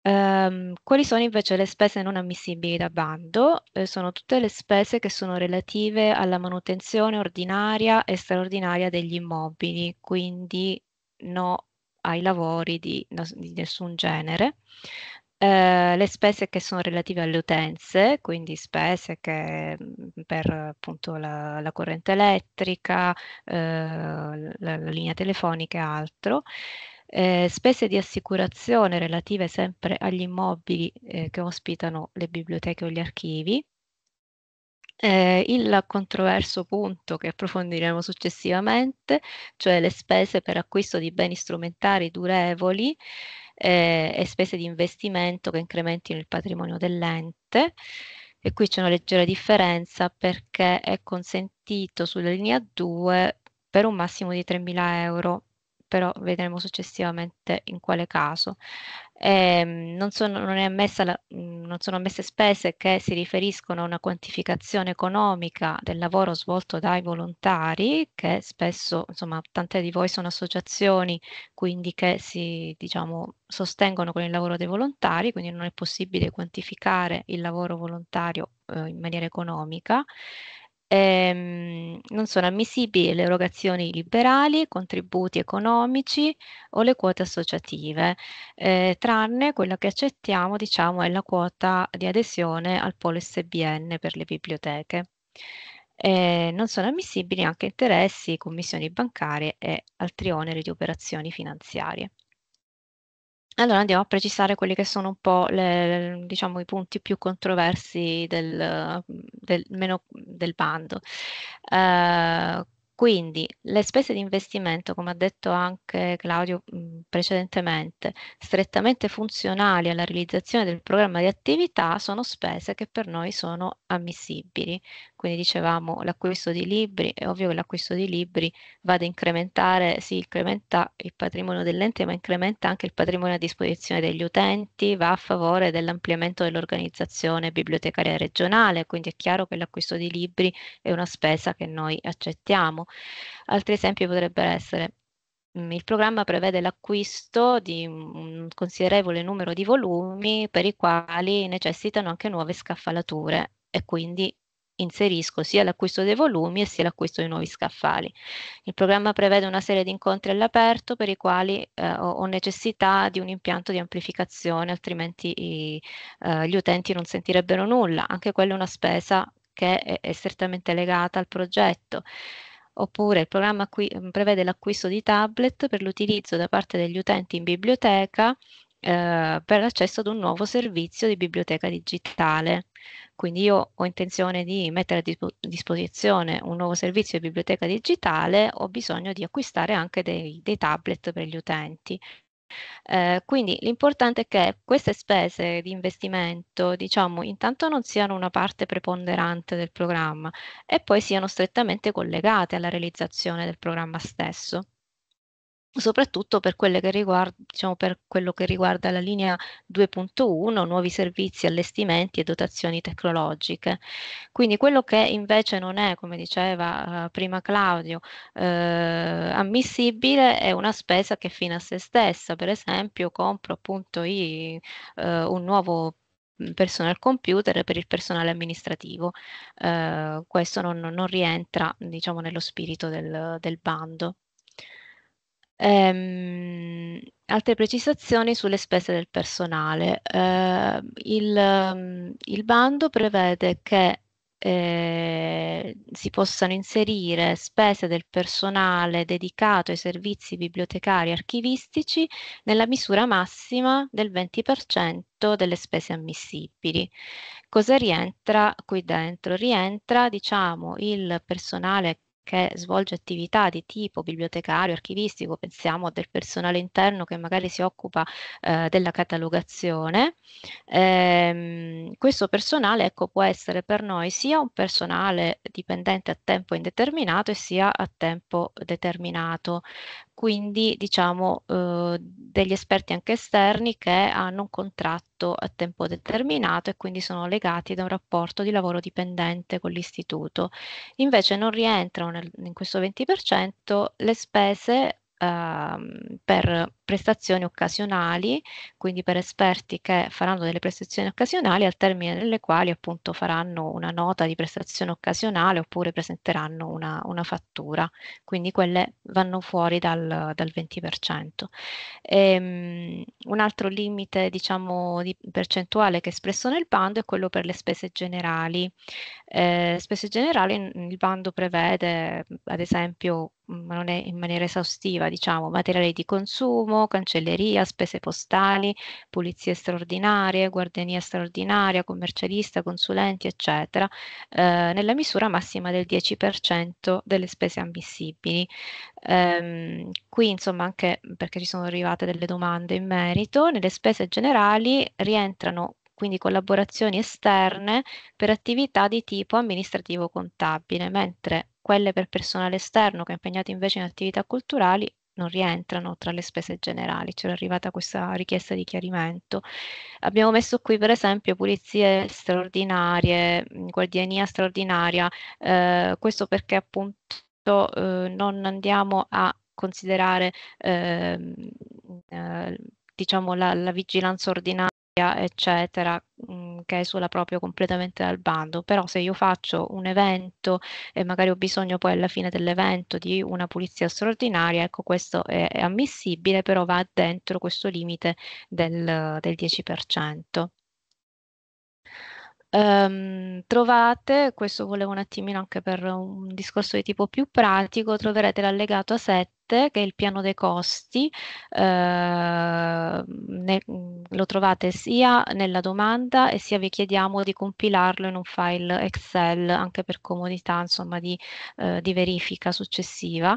[SPEAKER 4] Ehm, quali sono invece le spese non ammissibili da bando? Ehm, sono tutte le spese che sono relative alla manutenzione ordinaria e straordinaria degli immobili, quindi no ai lavori di, di nessun genere. Eh, le spese che sono relative alle utenze, quindi spese che mm, per appunto la, la corrente elettrica, eh, la, la, linea telefonica e altro, eh, spese di assicurazione relative sempre agli immobili eh, che ospitano le biblioteche o gli archivi. Eh, il controverso punto che approfondiremo successivamente, cioè le spese per acquisto di beni strumentari durevoli eh, e spese di investimento che incrementino il patrimonio dell'ente. E qui c'è una leggera differenza perché è consentito sulla linea 2 per un massimo di 3.000 euro però vedremo successivamente in quale caso. Eh, non, sono, non, la, mm, non, sono, ammesse spese che si riferiscono a una quantificazione economica del lavoro svolto dai volontari, che spesso, insomma, tante di voi sono associazioni, quindi che si, diciamo, sostengono con il lavoro dei volontari, quindi non è possibile quantificare il lavoro volontario eh, in maniera economica ehm, non sono ammissibili le erogazioni liberali, contributi economici o le quote associative, eh, tranne quella che accettiamo, diciamo, è la quota di adesione al polo SBN per le biblioteche. Eh, non sono ammissibili anche interessi, commissioni bancarie e altri oneri di operazioni finanziarie. Allora andiamo a precisare quelli che sono un po' le, diciamo, i punti più controversi del, del, meno, del bando. Uh, quindi le spese di investimento, come ha detto anche Claudio mh, mhmm, precedentemente, strettamente funzionali alla realizzazione del programma di attività sono spese che per noi sono ammissibili. Quindi dicevamo l'acquisto di libri, è ovvio che l'acquisto di libri va ad incrementare, sì, incrementa il patrimonio dell'ente, ma incrementa anche il patrimonio a disposizione degli utenti, va a favore dell'ampliamento dell'organizzazione bibliotecaria regionale, quindi è chiaro che l'acquisto di libri è una spesa che noi accettiamo Altri esempi potrebbero essere mm, il programma prevede l'acquisto di un considerevole numero di volumi per i quali necessitano anche nuove scaffalature e quindi inserisco sia l'acquisto dei volumi e sia l'acquisto di nuovi scaffali. Il programma prevede una serie di incontri all'aperto per i quali eh, ho necessità di un impianto di amplificazione, altrimenti i, eh, gli utenti non sentirebbero nulla. Anche quella è una spesa che è, è strettamente legata al progetto oppure il programma mm, prevede l'acquisto di tablet per l'utilizzo da parte degli utenti in biblioteca eh, per l'accesso ad un nuovo servizio di biblioteca digitale. Quindi io ho intenzione di mettere a disp disposizione un nuovo servizio di biblioteca digitale, ho bisogno di acquistare anche dei, dei tablet per gli utenti. Eh, quindi l'importante è che queste spese di investimento, diciamo, intanto non siano una parte preponderante del programma e poi siano strettamente collegate alla realizzazione del programma stesso soprattutto per, che riguarda, diciamo, per quello che riguarda la linea 2.1, nuovi servizi, allestimenti e dotazioni tecnologiche. Quindi quello che invece non è, come diceva eh, prima Claudio, eh, ammissibile è una spesa che è fine a se stessa, per esempio compro appunto i, eh, un nuovo mm, personal computer per il personale amministrativo. Eh, questo non, non rientra diciamo, nello spirito del, del bando. Ehm, altre precisazioni sulle spese del personale. Eh, il, ehm, il, bando prevede che eh, si possano inserire spese del personale dedicato ai servizi bibliotecari archivistici nella misura massima del 20% delle spese ammissibili. Cosa rientra qui dentro? Rientra, diciamo, il personale che svolge attività di tipo bibliotecario, archivistico, pensiamo del personale interno che magari si occupa eh, della catalogazione. Ehm, questo personale ecco, può essere per noi sia un personale dipendente a tempo indeterminato e sia a tempo determinato quindi diciamo eh, degli esperti anche esterni che hanno un contratto a tempo determinato e quindi sono legati da un rapporto di lavoro dipendente con l'istituto. Invece non rientrano nel, in questo 20% le spese eh, per prestazioni occasionali, quindi per esperti che faranno delle prestazioni occasionali al termine delle quali appunto faranno una nota di prestazione occasionale oppure presenteranno una, una fattura, quindi quelle vanno fuori dal, dal 20%. E, um, un altro limite diciamo di percentuale che è espresso nel bando è quello per le spese generali. Eh, spese generali il bando prevede ad esempio ma non è in maniera esaustiva, diciamo, materiali di consumo, turismo, cancelleria, spese postali, pulizie straordinarie, guardiania straordinaria, commercialista, consulenti, eccetera, eh, nella misura massima del 10% delle spese ammissibili. Ehm, qui insomma anche perché ci sono arrivate delle domande in merito, nelle spese generali rientrano quindi collaborazioni esterne per attività di tipo amministrativo-contabile, mentre quelle per personale esterno che è impegnato invece in attività culturali non rientrano tra le spese generali, c'era arrivata questa richiesta di chiarimento. Abbiamo messo qui per esempio pulizie straordinarie, mm, guardiania straordinaria, eh, questo perché appunto eh, non andiamo a considerare ehm, eh, diciamo la, la vigilanza ordinaria eccetera, mh, mm, che esula proprio completamente dal bando, però se io faccio un evento e magari ho bisogno poi alla fine dell'evento di una pulizia straordinaria, ecco questo è, è ammissibile, però va dentro questo limite del, del 10% ehm, trovate, questo volevo un attimino anche per un discorso di tipo più pratico, troverete l'allegato a 7 che è il piano dei costi, eh, ne, mhmm, lo trovate sia nella domanda e sia vi chiediamo di compilarlo in un file Excel anche per comodità insomma, di, eh, di verifica successiva.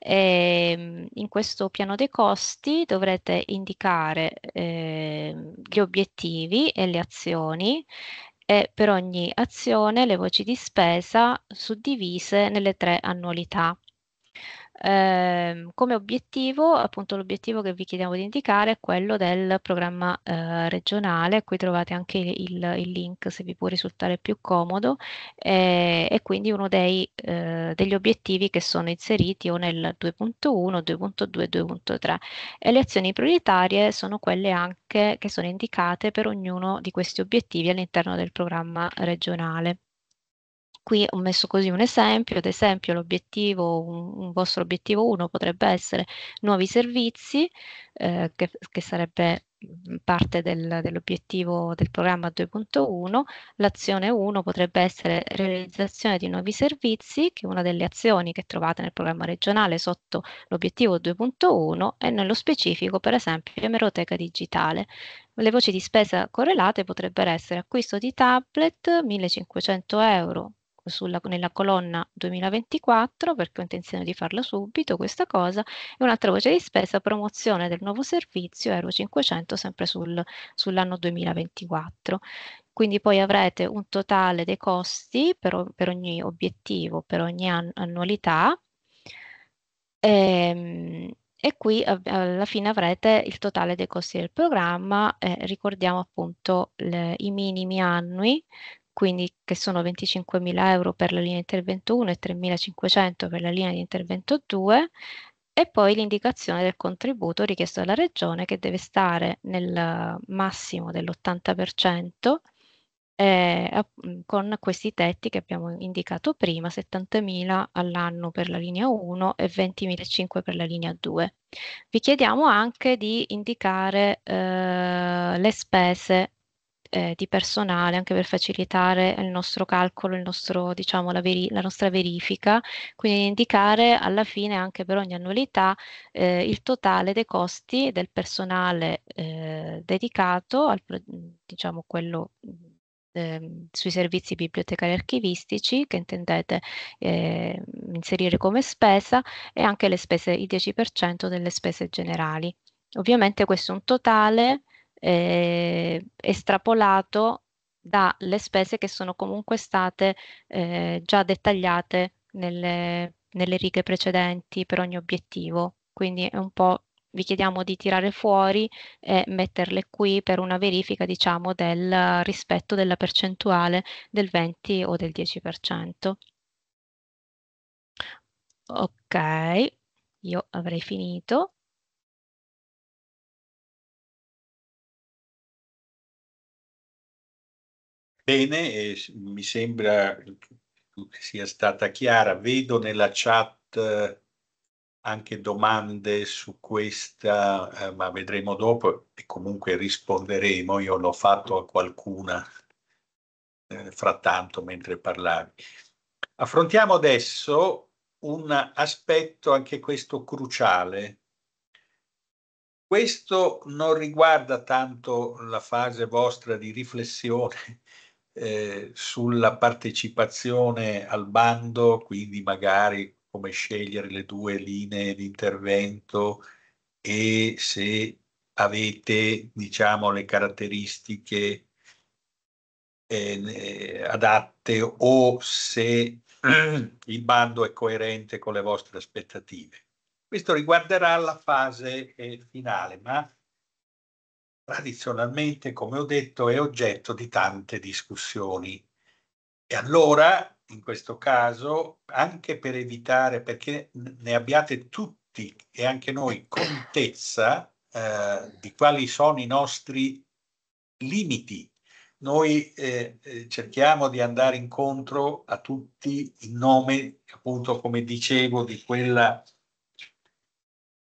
[SPEAKER 4] E, ehm, in questo piano dei costi dovrete indicare eh, gli obiettivi e le azioni e per ogni azione le voci di spesa suddivise nelle tre annualità. Ehm, come obiettivo, appunto l'obiettivo che vi chiediamo di indicare è quello del programma eh, regionale, qui trovate anche il, il, link se vi può risultare più comodo, eh, e quindi uno dei, eh, degli obiettivi che sono inseriti o nel 2.1, 2.2, 2.3. E le azioni prioritarie sono quelle anche che sono indicate per ognuno di questi obiettivi all'interno del programma regionale. Qui ho messo così un esempio, ad esempio l'obiettivo, un, un, vostro obiettivo 1 potrebbe essere nuovi servizi, eh, che, che sarebbe mm, parte del, dell'obiettivo del programma 2.1, l'azione 1 potrebbe essere realizzazione di nuovi servizi, che è una delle azioni che trovate nel programma regionale sotto l'obiettivo 2.1 e nello specifico per esempio emeroteca digitale. Le voci di spesa correlate potrebbero essere acquisto di tablet 1500 euro sulla, nella colonna 2024 perché ho intenzione di farla subito questa cosa e un'altra voce di spesa promozione del nuovo servizio Euro 500 sempre sul, sull'anno 2024 quindi poi avrete un totale dei costi per, per ogni obiettivo, per ogni annualità e, ehm, e, qui alla fine avrete il totale dei costi del programma, eh, ricordiamo appunto le, i minimi annui quindi che sono 25.000 euro per la linea intervento 1 e 3.500 per la linea di intervento 2 e poi l'indicazione del contributo richiesto dalla Regione che deve stare nel massimo dell'80% eh, mm, con questi tetti che abbiamo indicato prima, 70.000 all'anno per la linea 1 e 20.500 per la linea 2. Vi chiediamo anche di indicare eh, le spese eh, di personale anche per facilitare il nostro calcolo, il nostro, diciamo, la, veri- la, nostra verifica, quindi indicare alla fine anche per ogni annualità eh, il totale dei costi del personale eh, dedicato al, diciamo, quello eh, sui servizi bibliotecari archivistici che intendete eh, inserire come spesa e anche le spese, il 10% delle spese generali. Ovviamente questo è un totale eh, estrapolato dalle spese che sono comunque state eh, già dettagliate nelle, nelle righe precedenti per ogni obiettivo. Quindi è un po' vi chiediamo di tirare fuori e metterle qui per una verifica, diciamo, del rispetto della percentuale del 20 o del 10%.
[SPEAKER 1] Ok, io avrei finito. Bene, eh, mi sembra che sia stata chiara. Vedo nella
[SPEAKER 2] chat eh, anche domande su questa, eh, ma vedremo dopo e comunque risponderemo. Io l'ho fatto a qualcuna eh, frattanto mentre parlavi. Affrontiamo adesso un aspetto anche questo cruciale. Questo non riguarda tanto la fase vostra di riflessione, eh, sulla partecipazione al bando, quindi magari come scegliere le due linee di intervento e se avete diciamo le caratteristiche eh, eh adatte o se il bando è coerente con le vostre aspettative. Questo riguarderà la fase eh, finale, ma tradizionalmente, come ho detto, è oggetto di tante discussioni. E allora, in questo caso, anche per evitare, perché ne abbiate tutti e anche noi contezza eh, di quali sono i nostri limiti. Noi eh, eh cerchiamo di andare incontro a tutti in nome, appunto, come dicevo, di quella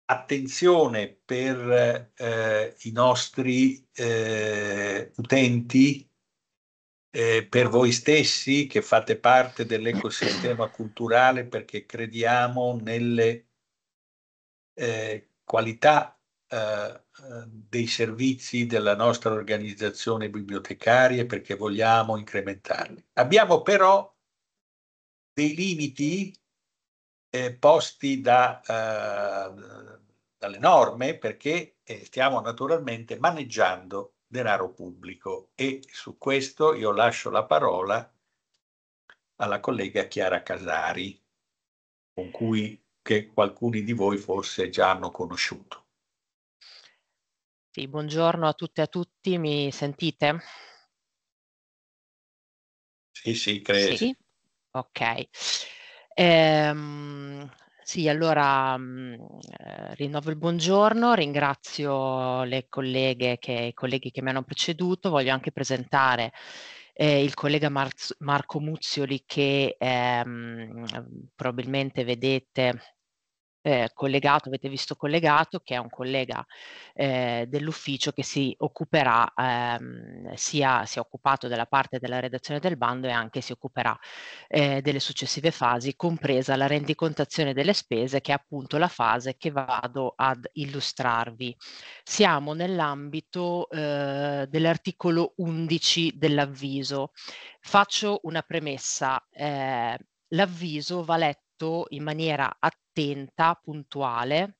[SPEAKER 2] attenzione per eh, i nostri eh, utenti, eh, per voi stessi che fate parte dell'ecosistema culturale perché crediamo nelle eh, qualità eh, dei servizi della nostra organizzazione bibliotecaria perché vogliamo incrementarli. Abbiamo però dei limiti eh, posti da, eh, dalle norme perché eh, stiamo naturalmente maneggiando denaro pubblico e su questo io lascio la parola alla collega Chiara Casari, con cui che alcuni di voi forse già hanno conosciuto.
[SPEAKER 6] Sì, buongiorno a tutte e a tutti, mi sentite?
[SPEAKER 1] Sì, sì, credo. Sì?
[SPEAKER 6] Ok. Ehm, sì, allora mm, eh, rinnovo il buongiorno, ringrazio le colleghe e i colleghi che mi hanno preceduto, voglio anche presentare eh, il collega Marz- Marco Muzzioli che ehm, probabilmente vedete eh, collegato, avete visto collegato, che è un collega eh, dell'ufficio che si occuperà, ehm, sia si è occupato della parte della redazione del bando e anche si occuperà eh, delle successive fasi, compresa la rendicontazione delle spese, che è appunto la fase che vado ad illustrarvi. Siamo nell'ambito eh, dell'articolo 11 dell'avviso. Faccio una premessa. Eh, l'avviso va letto fatto in maniera attenta, puntuale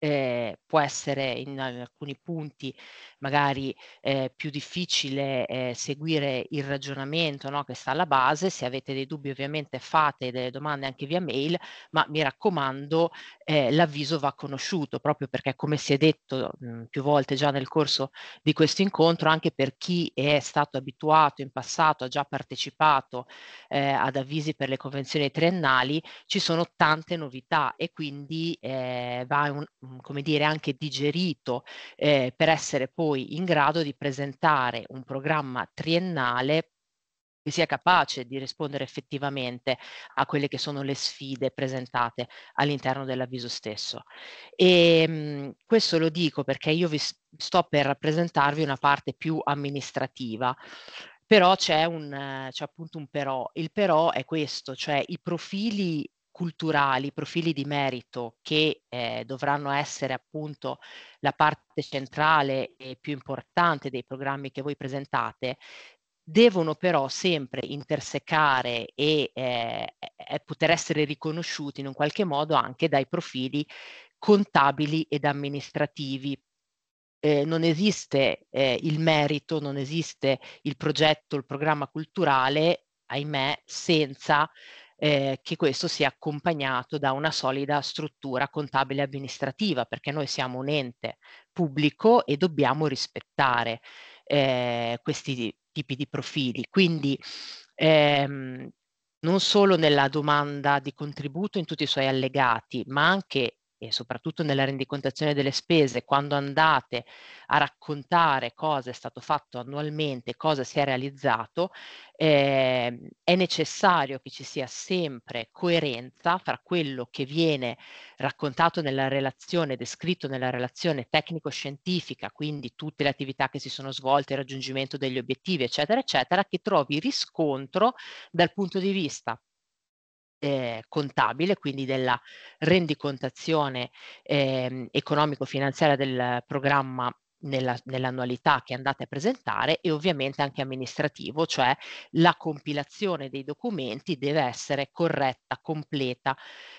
[SPEAKER 6] eh, può essere in alcuni punti magari eh, più difficile eh, seguire il ragionamento no, che sta alla base. Se avete dei dubbi ovviamente fate delle domande anche via mail, ma mi raccomando eh, l'avviso va conosciuto proprio perché come si è detto mh, mm, più volte già nel corso di questo incontro, anche per chi è stato abituato in passato, ha già partecipato eh, ad avvisi per le convenzioni triennali, ci sono tante novità e quindi eh, va un, Mhmm, come dire, anche digerito eh, per essere poi in grado di presentare un programma triennale che sia capace di rispondere effettivamente a quelle che sono le sfide presentate all'interno dell'avviso stesso. E ehm, mh, questo lo dico perché io vi sto per rappresentarvi una parte più amministrativa però c'è un c'è appunto un però. Il però è questo, cioè i profili culturali, profili di merito che eh, dovranno essere appunto la parte centrale e più importante dei programmi che voi presentate, devono però sempre intersecare e eh, poter essere riconosciuti in un qualche modo anche dai profili contabili ed amministrativi eh, non esiste eh, il merito, non esiste il progetto, il programma culturale, ahimè, senza eh, che questo sia accompagnato da una solida struttura contabile e amministrativa, perché noi siamo un ente pubblico e dobbiamo rispettare eh, questi tipi di profili. Quindi ehm, non solo nella domanda di contributo in tutti i suoi allegati, ma anche e soprattutto nella rendicontazione delle spese, quando andate a raccontare cosa è stato fatto annualmente, cosa si è realizzato, eh, è necessario che ci sia sempre coerenza fra quello che viene raccontato nella relazione, descritto nella relazione tecnico-scientifica, quindi tutte le attività che si sono svolte, il raggiungimento degli obiettivi, eccetera, eccetera, che trovi riscontro dal punto di vista eh, contabile, quindi della rendicontazione eh, economico-finanziaria del programma nella, nell'annualità che andate a presentare e ovviamente anche amministrativo, cioè la compilazione dei documenti deve essere corretta, completa,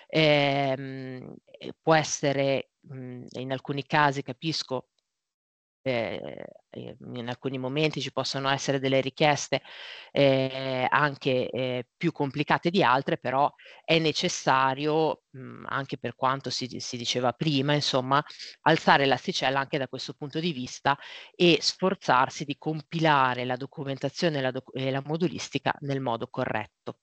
[SPEAKER 6] eh, può essere mhmm, in alcuni casi capisco ehm, in alcuni momenti ci possono essere delle richieste eh, anche eh, più complicate di altre, però è necessario, mh, mm, anche per quanto si, si diceva prima, insomma, alzare l'asticella anche da questo punto di vista e sforzarsi di compilare la documentazione e la, doc e la modulistica nel modo corretto.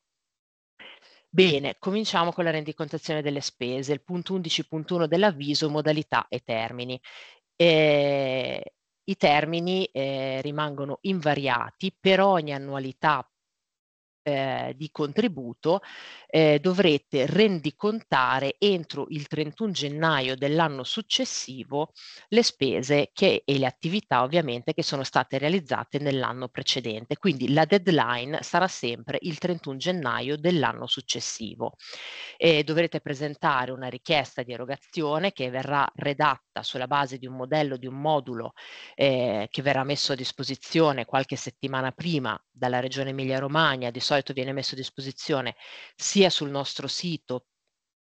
[SPEAKER 6] Bene, cominciamo con la rendicontazione delle spese, il punto 11.1 dell'avviso, modalità e termini eh, i termini eh, rimangono invariati per ogni annualità eh, di contributo eh, dovrete rendicontare entro il 31 gennaio dell'anno successivo le spese che, e le attività ovviamente che sono state realizzate nell'anno precedente. Quindi la deadline sarà sempre il 31 gennaio dell'anno successivo. Eh, dovrete presentare una richiesta di erogazione che verrà redatta sulla base di un modello di un modulo eh, che verrà messo a disposizione qualche settimana prima dalla Regione Emilia-Romagna, di solito solito viene messo a disposizione sia sul nostro sito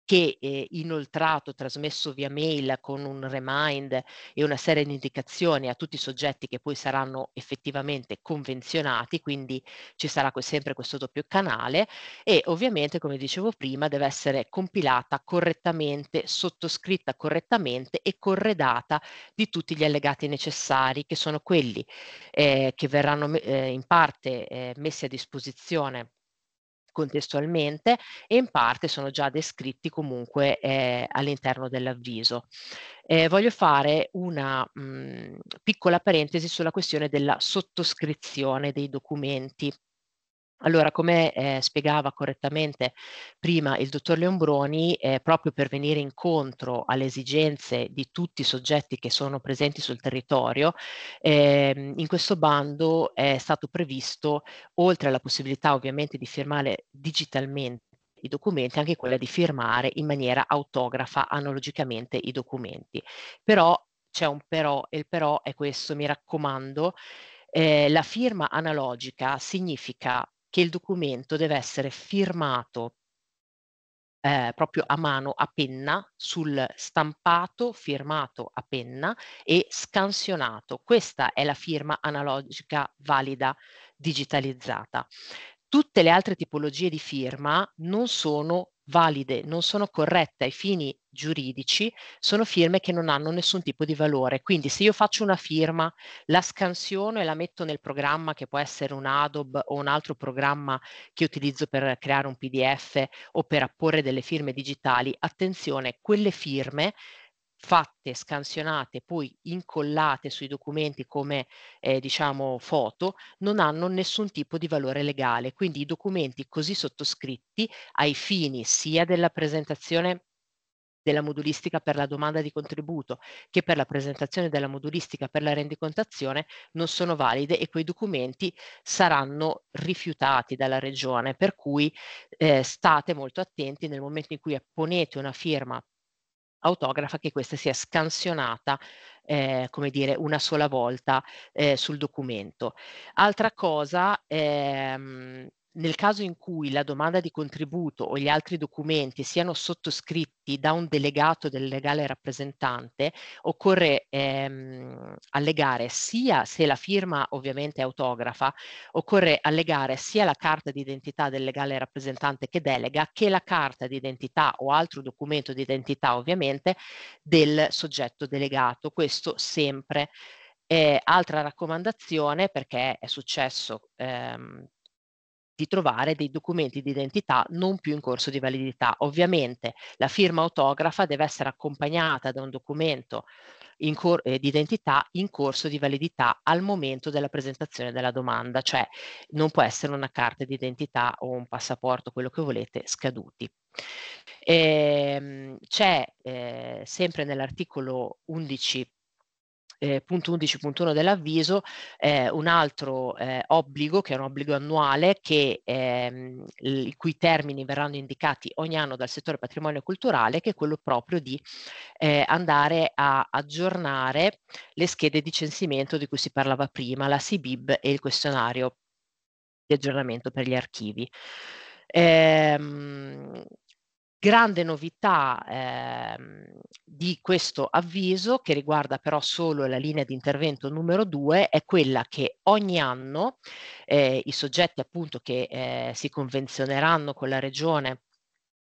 [SPEAKER 6] che eh, inoltrato, trasmesso via mail con un remind e una serie di indicazioni a tutti i soggetti che poi saranno effettivamente convenzionati, quindi ci sarà sempre questo doppio canale e ovviamente, come dicevo prima, deve essere compilata correttamente, sottoscritta correttamente e corredata di tutti gli allegati necessari, che sono quelli eh, che verranno eh, in parte ehm, messi a disposizione contestualmente e in parte sono già descritti comunque eh, all'interno dell'avviso. Eh, voglio fare una mh, mm, piccola parentesi sulla questione della sottoscrizione dei documenti allora, come eh, spiegava correttamente prima il dottor Leombroni, eh, proprio per venire incontro alle esigenze di tutti i soggetti che sono presenti sul territorio, eh, in questo bando è stato previsto, oltre alla possibilità ovviamente di firmare digitalmente, i documenti, anche quella di firmare in maniera autografa analogicamente i documenti. Però c'è un però e il però è questo, mi raccomando, eh, la firma analogica significa che il documento deve essere firmato eh, proprio a mano, a penna, sul stampato, firmato a penna e scansionato. Questa è la firma analogica valida digitalizzata. Tutte le altre tipologie di firma non sono valide, non sono corrette ai fini giuridici, sono firme che non hanno nessun tipo di valore. Quindi se io faccio una firma, la scansiono e la metto nel programma che può essere un Adobe o un altro programma che utilizzo per creare un PDF o per apporre delle firme digitali, attenzione, quelle firme fatte, scansionate, poi incollate sui documenti come eh, diciamo foto, non hanno nessun tipo di valore legale. Quindi i documenti così sottoscritti ai fini sia della presentazione della modulistica per la domanda di contributo che per la presentazione della modulistica per la rendicontazione non sono valide e quei documenti saranno rifiutati dalla regione, per cui eh, state molto attenti nel momento in cui apponete una firma autografa che questa sia scansionata eh, come dire, una sola volta eh, sul documento. Altra cosa ehm, nel caso in cui la domanda di contributo o gli altri documenti siano sottoscritti da un delegato del legale rappresentante, occorre ehm, allegare sia, se la firma ovviamente è autografa, occorre allegare sia la carta d'identità del legale rappresentante che delega che la carta d'identità o altro documento d'identità ovviamente del soggetto delegato. Questo sempre. Eh, altra raccomandazione, perché è successo ehm, di trovare dei documenti di identità non più in corso di validità. Ovviamente la firma autografa deve essere accompagnata da un documento cor- eh, di identità in corso di validità al momento della presentazione della domanda, cioè non può essere una carta di identità o un passaporto, quello che volete, scaduti. E, ehm, c'è eh, sempre nell'articolo 11 eh, punto 11.1 dell'avviso, eh, un altro eh, obbligo, che è un obbligo annuale, che, ehm, i cui termini verranno indicati ogni anno dal settore patrimonio culturale, che è quello proprio di eh, andare a aggiornare le schede di censimento di cui si parlava prima, la SIBIB e il questionario di aggiornamento per gli archivi. Ehm, Grande novità eh, di questo avviso, che riguarda però solo la linea di intervento numero due, è quella che ogni anno eh, i soggetti appunto che eh, si convenzioneranno con la regione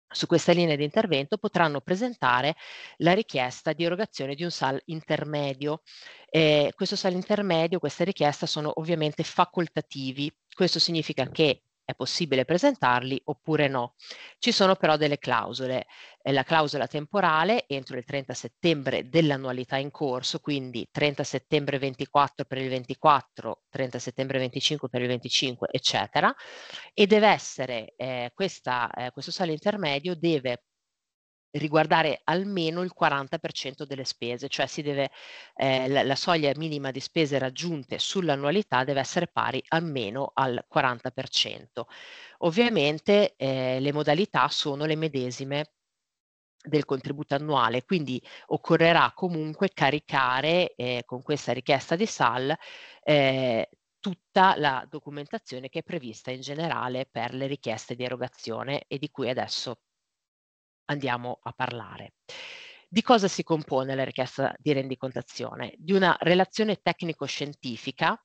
[SPEAKER 6] su questa linea di intervento potranno presentare la richiesta di erogazione di un SAL intermedio. Eh, questo SAL intermedio, questa richiesta sono ovviamente facoltativi. Questo significa che è possibile presentarli oppure no. Ci sono però delle clausole. Eh, la clausola temporale entro il 30 settembre dell'annualità in corso, quindi 30 settembre 24 per il 24, 30 settembre 25 per il 25, eccetera, e deve essere eh, questa, eh, questo sale intermedio deve riguardare almeno il 40% delle spese, cioè si deve, eh, la, la, soglia minima di spese raggiunte sull'annualità deve essere pari almeno al 40%. Ovviamente eh, le modalità sono le medesime del contributo annuale, quindi occorrerà comunque caricare eh, con questa richiesta di SAL eh, tutta la documentazione che è prevista in generale per le richieste di erogazione e di cui adesso andiamo a parlare. Di cosa si compone la richiesta di rendicontazione? Di una relazione tecnico-scientifica,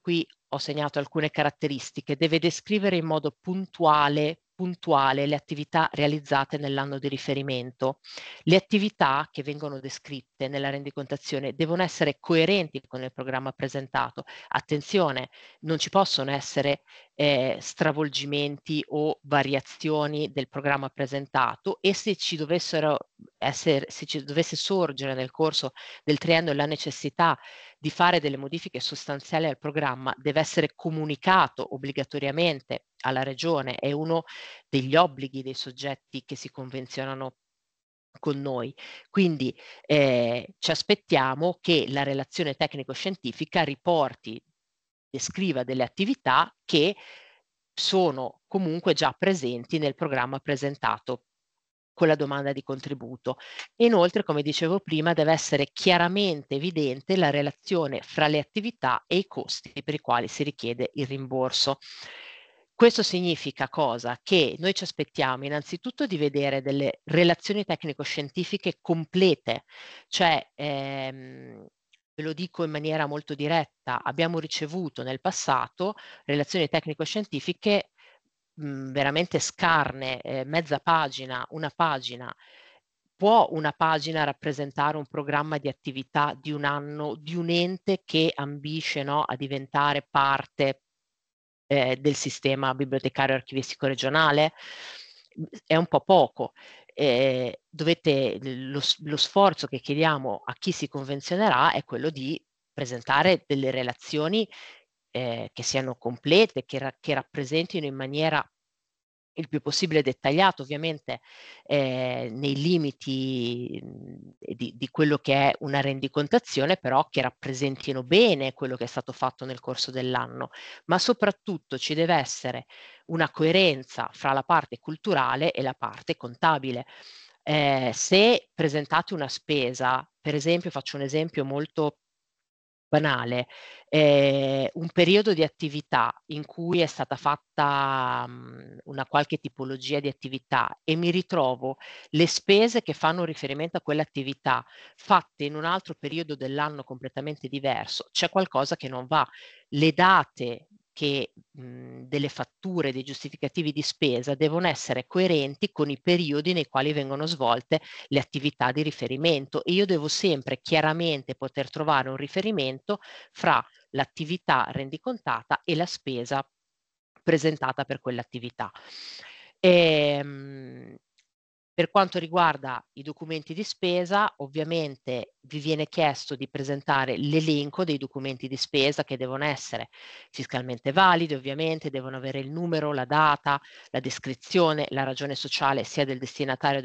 [SPEAKER 6] qui ho segnato alcune caratteristiche, deve descrivere in modo puntuale puntuale le attività realizzate nell'anno di riferimento. Le attività che vengono descritte nella rendicontazione devono essere coerenti con il programma presentato. Attenzione, non ci possono essere eh, stravolgimenti o variazioni del programma presentato e se ci, dovessero essere, se ci dovesse sorgere nel corso del triennio la necessità di fare delle modifiche sostanziali al programma deve essere comunicato obbligatoriamente alla regione, è uno degli obblighi dei soggetti che si convenzionano con noi. Quindi eh, ci aspettiamo che la relazione tecnico-scientifica riporti, descriva delle attività che sono comunque già presenti nel programma presentato con la domanda di contributo. Inoltre, come dicevo prima, deve essere chiaramente evidente la relazione fra le attività e i costi per i quali si richiede il rimborso. Questo significa cosa? Che noi ci aspettiamo innanzitutto di vedere delle relazioni tecnico-scientifiche complete, cioè ehm, ve lo dico in maniera molto diretta, abbiamo ricevuto nel passato relazioni tecnico-scientifiche Mhmm, veramente scarne, eh, mezza pagina, una pagina, può una pagina rappresentare un programma di attività di un anno, di un ente che ambisce no, a diventare parte eh, del sistema bibliotecario archivistico regionale? È un po' poco. Eh, dovete, lo, lo sforzo che chiediamo a chi si convenzionerà è quello di presentare delle relazioni eh, che siano complete, che, ra- che rappresentino in maniera il più possibile dettagliato, ovviamente eh, nei limiti di, di, quello che è una rendicontazione, però che rappresentino bene quello che è stato fatto nel corso dell'anno, ma soprattutto ci deve essere una coerenza fra la parte culturale e la parte contabile. Eh, se presentate una spesa, per esempio, faccio un esempio molto banale, eh, un periodo di attività in cui è stata fatta mh, mhmm, una qualche tipologia di attività e mi ritrovo le spese che fanno riferimento a quell'attività fatte in un altro periodo dell'anno completamente diverso, c'è qualcosa che non va. Le date che mh, mhmm, delle fatture, dei giustificativi di spesa devono essere coerenti con i periodi nei quali vengono svolte le attività di riferimento e io devo sempre chiaramente poter trovare un riferimento fra l'attività rendicontata e la spesa presentata per quell'attività. E, ehm, per quanto riguarda i documenti di spesa, ovviamente vi viene chiesto di presentare l'elenco dei documenti di spesa che devono essere fiscalmente validi, ovviamente devono avere il numero, la data, la descrizione, la ragione sociale sia del destinatario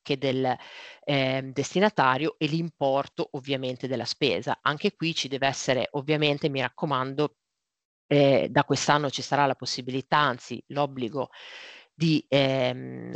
[SPEAKER 6] che del eh, destinatario e l'importo ovviamente della spesa. Anche qui ci deve essere ovviamente, mi raccomando, eh, da quest'anno ci sarà la possibilità, anzi l'obbligo di ehm,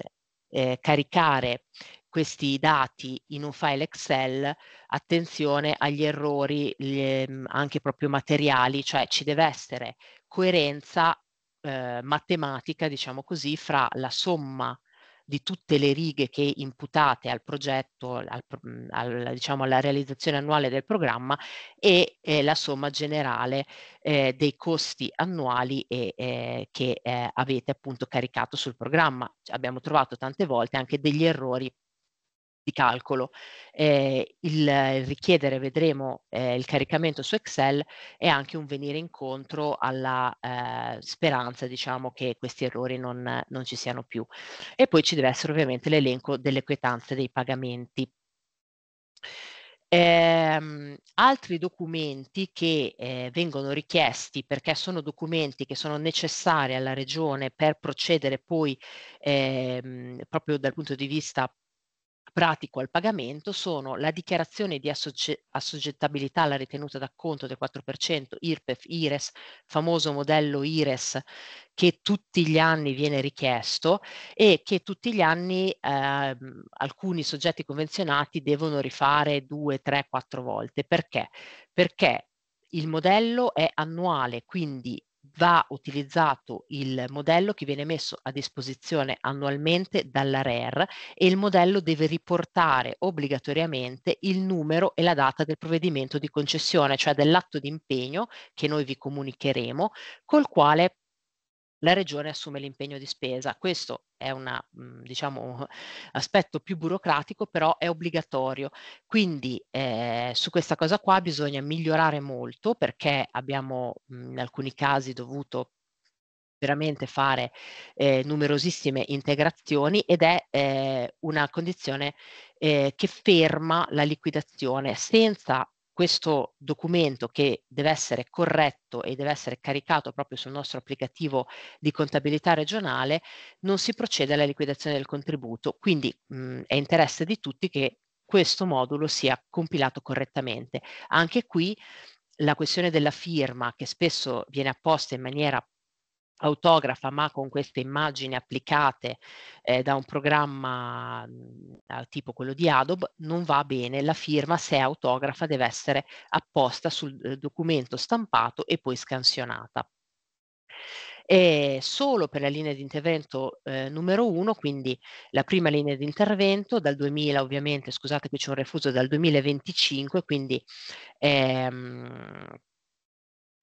[SPEAKER 6] eh, caricare questi dati in un file Excel, attenzione agli errori le, ehm, anche proprio materiali, cioè ci deve essere coerenza eh, matematica, diciamo così, fra la somma di tutte le righe che imputate al progetto, al, mhmm, al, diciamo alla realizzazione annuale del programma e eh, la somma generale eh, dei costi annuali e, eh, che eh, avete appunto caricato sul programma. abbiamo trovato tante volte anche degli errori di calcolo. Eh, il, richiedere, vedremo, eh, il caricamento su Excel è anche un venire incontro alla eh, speranza, diciamo, che questi errori non, non, ci siano più. E poi ci deve essere ovviamente l'elenco delle quietanze dei pagamenti. Eh, altri documenti che eh, vengono richiesti perché sono documenti che sono necessari alla regione per procedere poi eh, proprio dal punto di vista pratico al pagamento sono la dichiarazione di assogge- assoggettabilità alla ritenuta d'acconto del 4%, IRPEF, IRES, famoso modello IRES che tutti gli anni viene richiesto e che tutti gli anni eh, alcuni soggetti convenzionati devono rifare due, tre, quattro volte. Perché? Perché il modello è annuale, quindi va utilizzato il modello che viene messo a disposizione annualmente dalla RER e il modello deve riportare obbligatoriamente il numero e la data del provvedimento di concessione, cioè dell'atto di impegno che noi vi comunicheremo, col quale la regione assume l'impegno di spesa. Questo è un mhmm, diciamo, aspetto più burocratico, però è obbligatorio. Quindi eh, su questa cosa qua bisogna migliorare molto perché abbiamo mhmm, in alcuni casi dovuto veramente fare eh, numerosissime integrazioni ed è eh, una condizione eh, che ferma la liquidazione senza questo documento che deve essere corretto e deve essere caricato proprio sul nostro applicativo di contabilità regionale, non si procede alla liquidazione del contributo. Quindi mh, è interesse di tutti che questo modulo sia compilato correttamente. Anche qui la questione della firma che spesso viene apposta in maniera autografa ma con queste immagini applicate eh, da un programma mh, mm, tipo quello di Adobe non va bene, la firma se è autografa deve essere apposta sul eh, documento stampato e poi scansionata. E solo per la linea di intervento eh, numero 1, quindi la prima linea di intervento dal 2000 ovviamente, scusate qui c'è un refuso dal 2025, quindi ehm,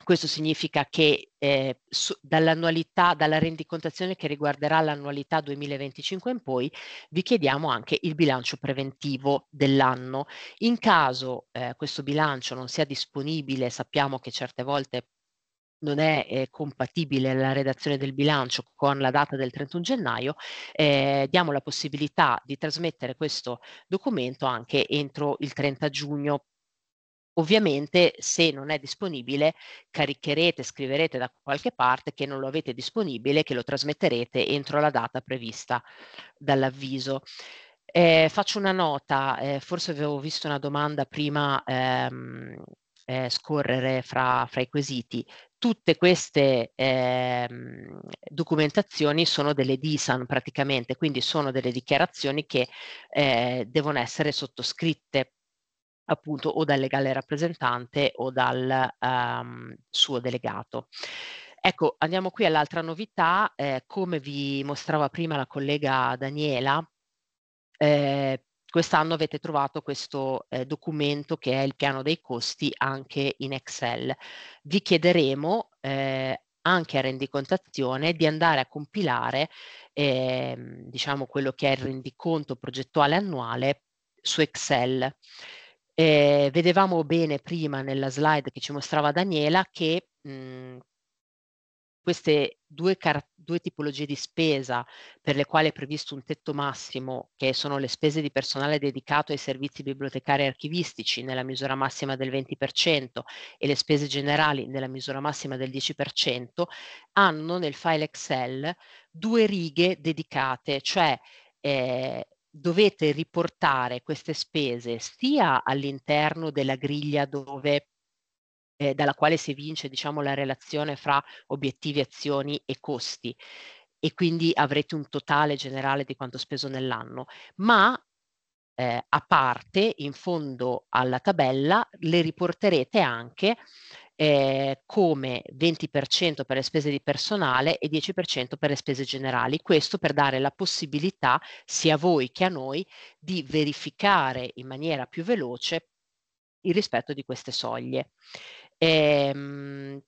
[SPEAKER 6] questo significa che eh, su, dall'annualità, dalla rendicontazione che riguarderà l'annualità 2025 in poi, vi chiediamo anche il bilancio preventivo dell'anno. In caso eh, questo bilancio non sia disponibile, sappiamo che certe volte non è eh, compatibile la redazione del bilancio con la data del 31 gennaio, eh, diamo la possibilità di trasmettere questo documento anche entro il 30 giugno Ovviamente se non è disponibile caricherete, scriverete da qualche parte che non lo avete disponibile, che lo trasmetterete entro la data prevista dall'avviso. Eh, faccio una nota, eh, forse avevo visto una domanda prima ehm, eh, scorrere fra, fra, i quesiti. Tutte queste ehm, documentazioni sono delle DISAN praticamente, quindi sono delle dichiarazioni che eh, devono essere sottoscritte appunto o dal legale rappresentante o dal ehm, suo delegato. Ecco, andiamo qui all'altra novità, eh, come vi mostrava prima la collega Daniela, eh, quest'anno avete trovato questo eh, documento che è il piano dei costi anche in Excel. Vi chiederemo eh, anche a rendicontazione di andare a compilare ehm, diciamo quello che è il rendiconto progettuale annuale su Excel. Eh, vedevamo bene prima nella slide che ci mostrava Daniela che mh, mhmm, queste due, due, tipologie di spesa per le quali è previsto un tetto massimo, che sono le spese di personale dedicato ai servizi bibliotecari e archivistici nella misura massima del 20% e le spese generali nella misura massima del 10%, hanno nel file Excel due righe dedicate, cioè eh, dovete riportare queste spese sia all'interno della griglia dove eh, dalla quale si vince diciamo, la relazione fra obiettivi, azioni e costi e quindi avrete un totale generale di quanto speso nell'anno, ma eh, a parte, in fondo alla tabella, le riporterete anche eh, come 20% per le spese di personale e 10% per le spese generali. Questo per dare la possibilità sia a voi che a noi di verificare in maniera più veloce il rispetto di queste soglie. Ehm,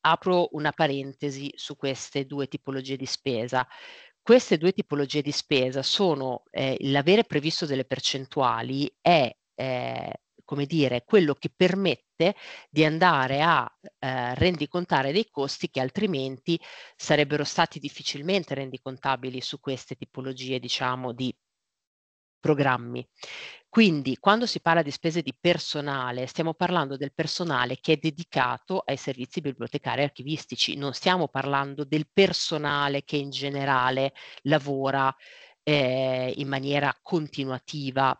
[SPEAKER 6] apro una parentesi su queste due tipologie di spesa. Queste due tipologie di spesa sono eh, l'avere previsto delle percentuali è eh, come dire quello che permette permette di andare a eh, rendicontare dei costi che altrimenti sarebbero stati difficilmente rendicontabili su queste tipologie, diciamo, di programmi. Quindi quando si parla di spese di personale, stiamo parlando del personale che è dedicato ai servizi bibliotecari e archivistici, non stiamo parlando del personale che in generale lavora eh, in maniera continuativa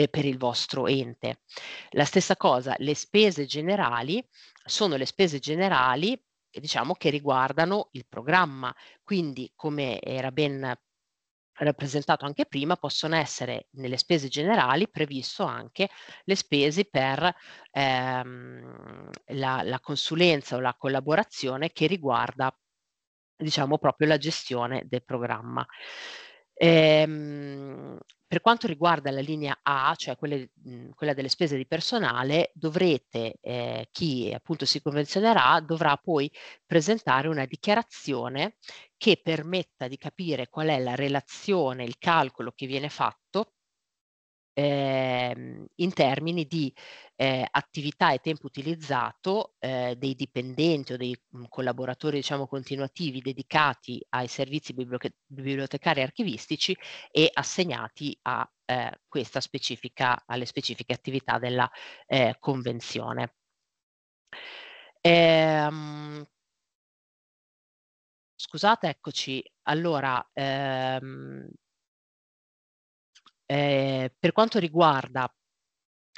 [SPEAKER 6] eh, per il vostro ente. La stessa cosa, le spese generali sono le spese generali eh, diciamo che riguardano il programma, quindi come era ben rappresentato anche prima, possono essere nelle spese generali previsto anche le spese per ehm, la, la consulenza o la collaborazione che riguarda diciamo proprio la gestione del programma. Ehm, per quanto riguarda la linea A, cioè quelle, mh, quella delle spese di personale, dovrete, eh, chi appunto si convenzionerà, dovrà poi presentare una dichiarazione che permetta di capire qual è la relazione, il calcolo che viene fatto ehm, in termini di eh, attività e tempo utilizzato eh, dei dipendenti o dei mh, mm, collaboratori diciamo continuativi dedicati ai servizi bibliote- bibliotecari e archivistici e assegnati a eh, questa specifica, alle specifiche attività della eh, convenzione. Ehm, scusate, eccoci. Allora, ehm, eh, per quanto riguarda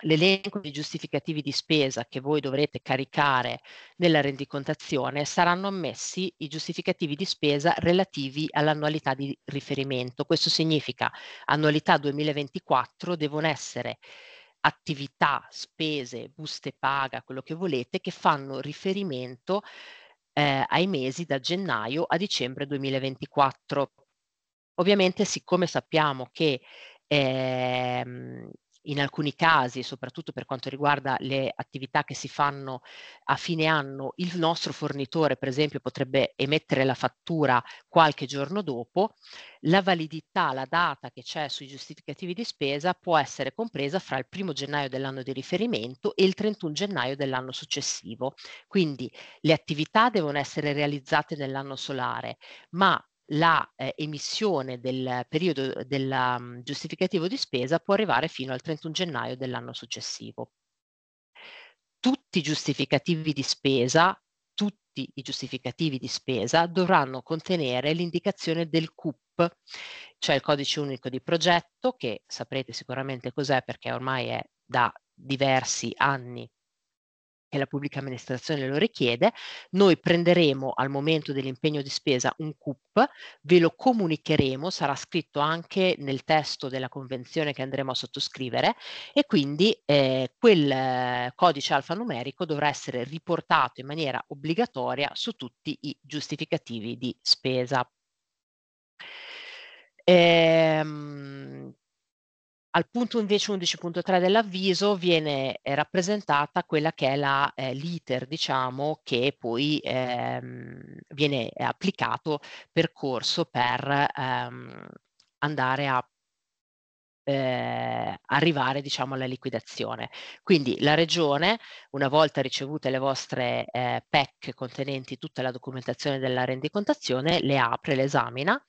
[SPEAKER 6] l'elenco di giustificativi di spesa che voi dovrete caricare nella rendicontazione saranno ammessi i giustificativi di spesa relativi all'annualità di riferimento. Questo significa annualità 2024 devono essere attività, spese, buste paga, quello che volete, che fanno riferimento eh, ai mesi da gennaio a dicembre 2024. Ovviamente, siccome sappiamo che Ehm, in alcuni casi, soprattutto per quanto riguarda le attività che si fanno a fine anno, il nostro fornitore, per esempio, potrebbe emettere la fattura qualche giorno dopo, la validità, la data che c'è sui giustificativi di spesa può essere compresa fra il 1 gennaio dell'anno di riferimento e il 31 gennaio dell'anno successivo. Quindi le attività devono essere realizzate nell'anno solare, ma la eh, emissione del periodo del um, mm, giustificativo di spesa può arrivare fino al 31 gennaio dell'anno successivo. Tutti i giustificativi di spesa, tutti i giustificativi di spesa dovranno contenere l'indicazione del CUP, cioè il codice unico di progetto, che saprete sicuramente cos'è perché ormai è da diversi anni che la pubblica amministrazione lo richiede, noi prenderemo al momento dell'impegno di spesa un CUP, ve lo comunicheremo, sarà scritto anche nel testo della convenzione che andremo a sottoscrivere e quindi eh, quel eh, codice alfanumerico dovrà essere riportato in maniera obbligatoria su tutti i giustificativi di spesa. Ehm, al punto invece 11.3 dell'avviso viene eh, rappresentata quella che è la, eh, l'iter, diciamo, che poi ehm, viene applicato percorso per ehm, andare a eh, arrivare diciamo, alla liquidazione. Quindi la Regione, una volta ricevute le vostre eh, PEC contenenti tutta la documentazione della rendicontazione, le apre, le esamina,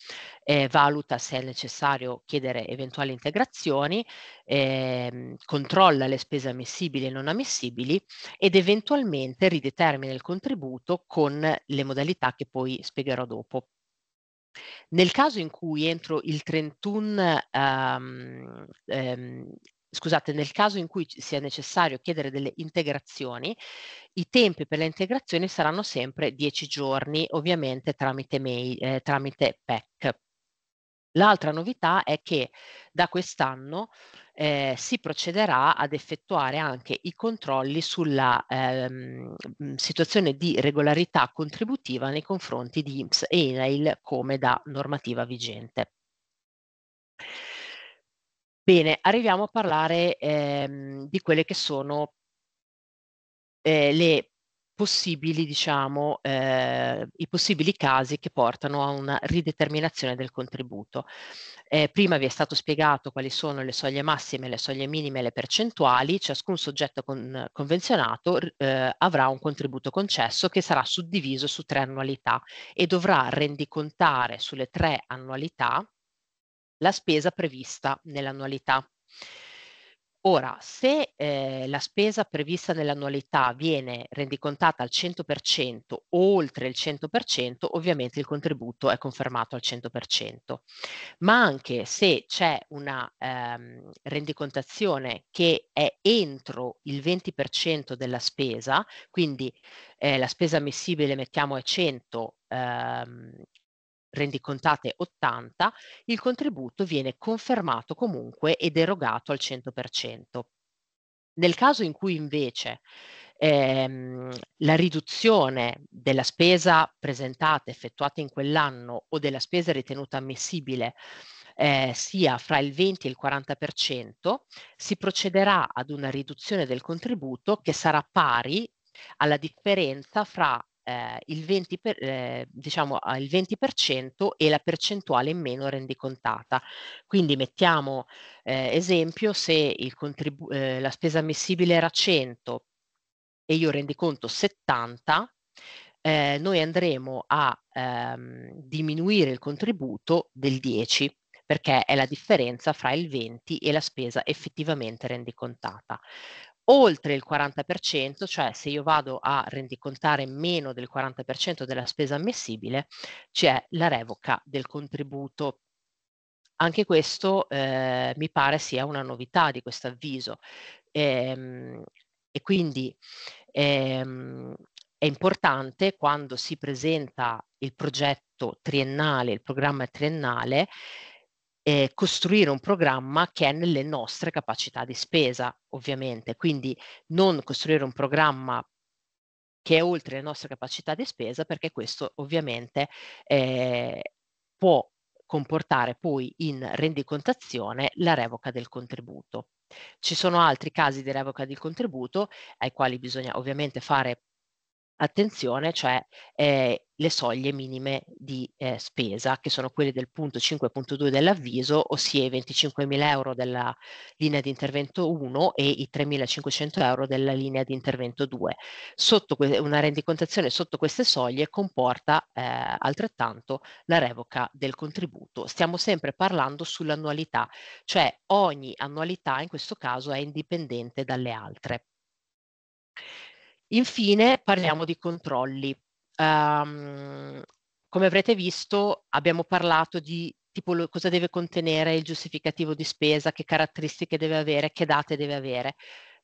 [SPEAKER 6] eh, valuta se è necessario chiedere eventuali integrazioni, ehm, controlla le spese ammissibili e non ammissibili ed eventualmente ridetermina il contributo con le modalità che poi spiegherò dopo. Nel caso in cui entro il 31, ehm, ehm, scusate, nel caso in cui sia necessario chiedere delle integrazioni, i tempi per le integrazioni saranno sempre 10 giorni, ovviamente tramite, mail, eh, tramite PEC. L'altra novità è che da quest'anno eh, si procederà ad effettuare anche i controlli sulla ehm, situazione di regolarità contributiva nei confronti di IMSS e INAIL come da normativa vigente. Bene, arriviamo a parlare ehm, di quelle che sono eh, le possibili, diciamo, eh, i possibili casi che portano a una rideterminazione del contributo. Eh, prima vi è stato spiegato quali sono le soglie massime, le soglie minime e le percentuali. Ciascun soggetto con, convenzionato eh, avrà un contributo concesso che sarà suddiviso su tre annualità e dovrà rendicontare sulle tre annualità la spesa prevista nell'annualità. Ora, se eh, la spesa prevista nell'annualità viene rendicontata al 100% o oltre il 100%, ovviamente il contributo è confermato al 100%, ma anche se c'è una ehm, rendicontazione che è entro il 20% della spesa, quindi eh, la spesa ammissibile mettiamo è 100, ehm, rendicontate 80, il contributo viene confermato comunque ed erogato al 100%. Nel caso in cui invece ehm, la riduzione della spesa presentata, effettuata in quell'anno o della spesa ritenuta ammissibile eh, sia fra il 20 e il 40%, si procederà ad una riduzione del contributo che sarà pari alla differenza fra eh, il, 20 per, eh, diciamo, il 20% e la percentuale in meno rendicontata. Quindi mettiamo eh, esempio se eh, la spesa ammissibile era 100 e io rendiconto 70, eh, noi andremo a ehm, diminuire il contributo del 10 perché è la differenza fra il 20 e la spesa effettivamente rendicontata oltre il 40%, cioè se io vado a rendicontare meno del 40% della spesa ammissibile, c'è la revoca del contributo. Anche questo eh, mi pare sia una novità di questo avviso. E, ehm, e quindi ehm, è importante quando si presenta il progetto triennale, il programma triennale, eh, costruire un programma che è nelle nostre capacità di spesa, ovviamente. Quindi non costruire un programma che è oltre le nostre capacità di spesa, perché questo ovviamente eh, può comportare poi in rendicontazione la revoca del contributo. Ci sono altri casi di revoca del contributo ai quali bisogna ovviamente fare attenzione, cioè eh, le soglie minime di eh, spesa, che sono quelle del punto 5.2 dell'avviso, ossia i 25.000 euro della linea di intervento 1 e i 3.500 euro della linea di intervento 2. Sotto que- una rendicontazione sotto queste soglie comporta eh, altrettanto la revoca del contributo. Stiamo sempre parlando sull'annualità, cioè ogni annualità in questo caso è indipendente dalle altre. Infine parliamo di controlli. Um, come avrete visto abbiamo parlato di tipo lo, cosa deve contenere il giustificativo di spesa, che caratteristiche deve avere, che date deve avere.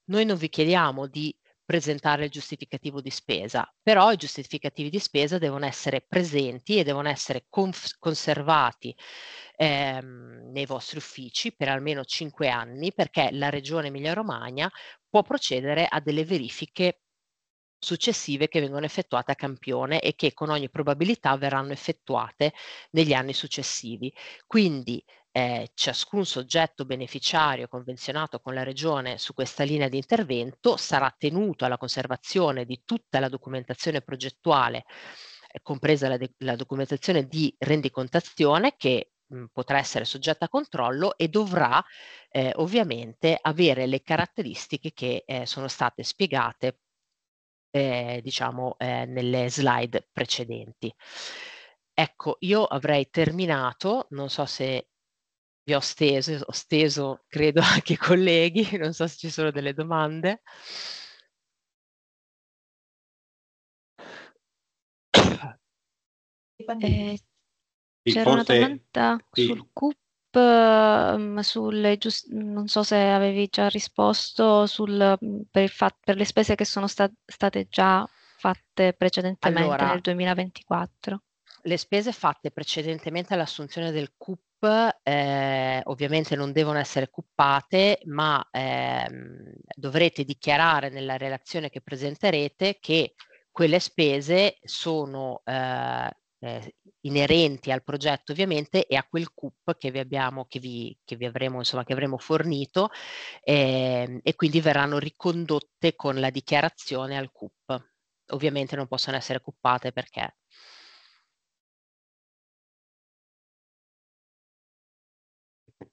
[SPEAKER 6] Noi non vi chiediamo di presentare il giustificativo di spesa, però i giustificativi di spesa devono essere presenti e devono essere conservati ehm, nei vostri uffici per almeno 5 anni perché la regione Emilia-Romagna può procedere a delle verifiche successive che vengono effettuate a campione e che con ogni probabilità verranno effettuate negli anni successivi. Quindi eh, ciascun soggetto beneficiario convenzionato con la Regione su questa linea di intervento sarà tenuto alla conservazione di tutta la documentazione progettuale, eh, compresa la, la, documentazione di rendicontazione che mh, mm, potrà essere soggetta a controllo e dovrà eh, ovviamente avere le caratteristiche che eh, sono state spiegate eh, diciamo eh, nelle slide precedenti. Ecco, io avrei terminato, non so se vi ho steso, ho steso credo anche i colleghi, non so se ci sono delle domande.
[SPEAKER 1] Eh,
[SPEAKER 4] c'era una domanda
[SPEAKER 1] sì. sul CUP sulle mm,
[SPEAKER 4] sul, giust- non so se avevi già risposto, sul, mm, per, il fat- per le spese che sono sta- state già fatte precedentemente Allora, nel 2024.
[SPEAKER 6] le spese fatte precedentemente all'assunzione del CUP eh, ovviamente non devono essere cuppate, ma ehm, dovrete dichiarare nella relazione che presenterete che quelle spese sono eh, eh, inerenti al progetto ovviamente e a quel CUP che vi, abbiamo, che vi, che vi avremo, insomma, che avremo fornito eh, e quindi verranno ricondotte con la
[SPEAKER 1] dichiarazione al CUP. Ovviamente non possono essere cuppate perché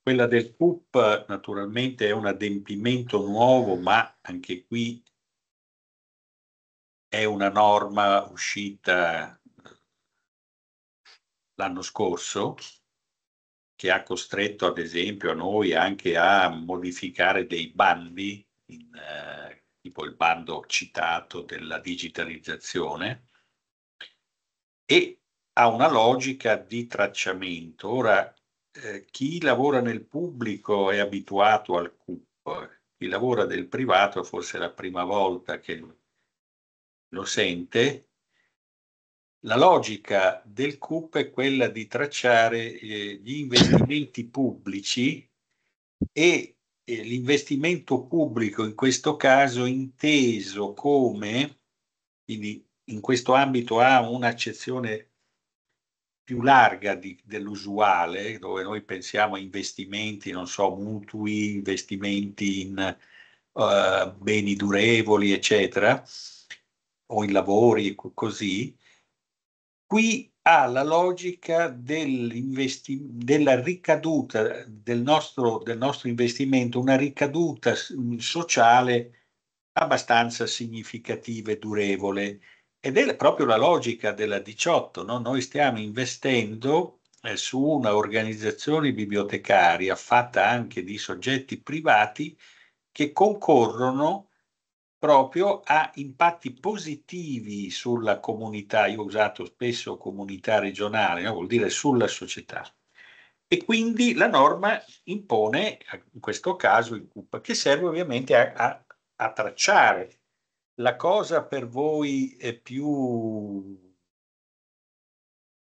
[SPEAKER 1] Quella del CUP naturalmente è un adempimento nuovo, mm. ma anche qui
[SPEAKER 2] è una norma uscita l'anno scorso, che ha costretto ad esempio a noi anche a modificare dei bandi, in, eh, tipo il bando citato della digitalizzazione, e ha una logica di tracciamento. Ora, eh, chi lavora nel pubblico è abituato al CUP, eh. chi lavora nel privato forse è la prima volta che lo sente la logica del CUP è quella di tracciare eh, gli investimenti pubblici e eh, l'investimento pubblico in questo caso inteso come, quindi in questo ambito ha un'accezione più larga di, dell'usuale, dove noi pensiamo a investimenti, non so, mutui, investimenti in uh, beni durevoli, eccetera, o in lavori, così, qui ha la logica della ricaduta del nostro, del nostro investimento, una ricaduta sociale abbastanza significativa e durevole. Ed è proprio la logica della 18, no? noi stiamo investendo eh, su un'organizzazione bibliotecaria fatta anche di soggetti privati che concorrono proprio a impatti positivi sulla comunità, io ho usato spesso comunità regionale, no? vuol dire sulla società. E quindi la norma impone, in questo caso il CUP, che serve ovviamente a, a, a tracciare la cosa per voi è più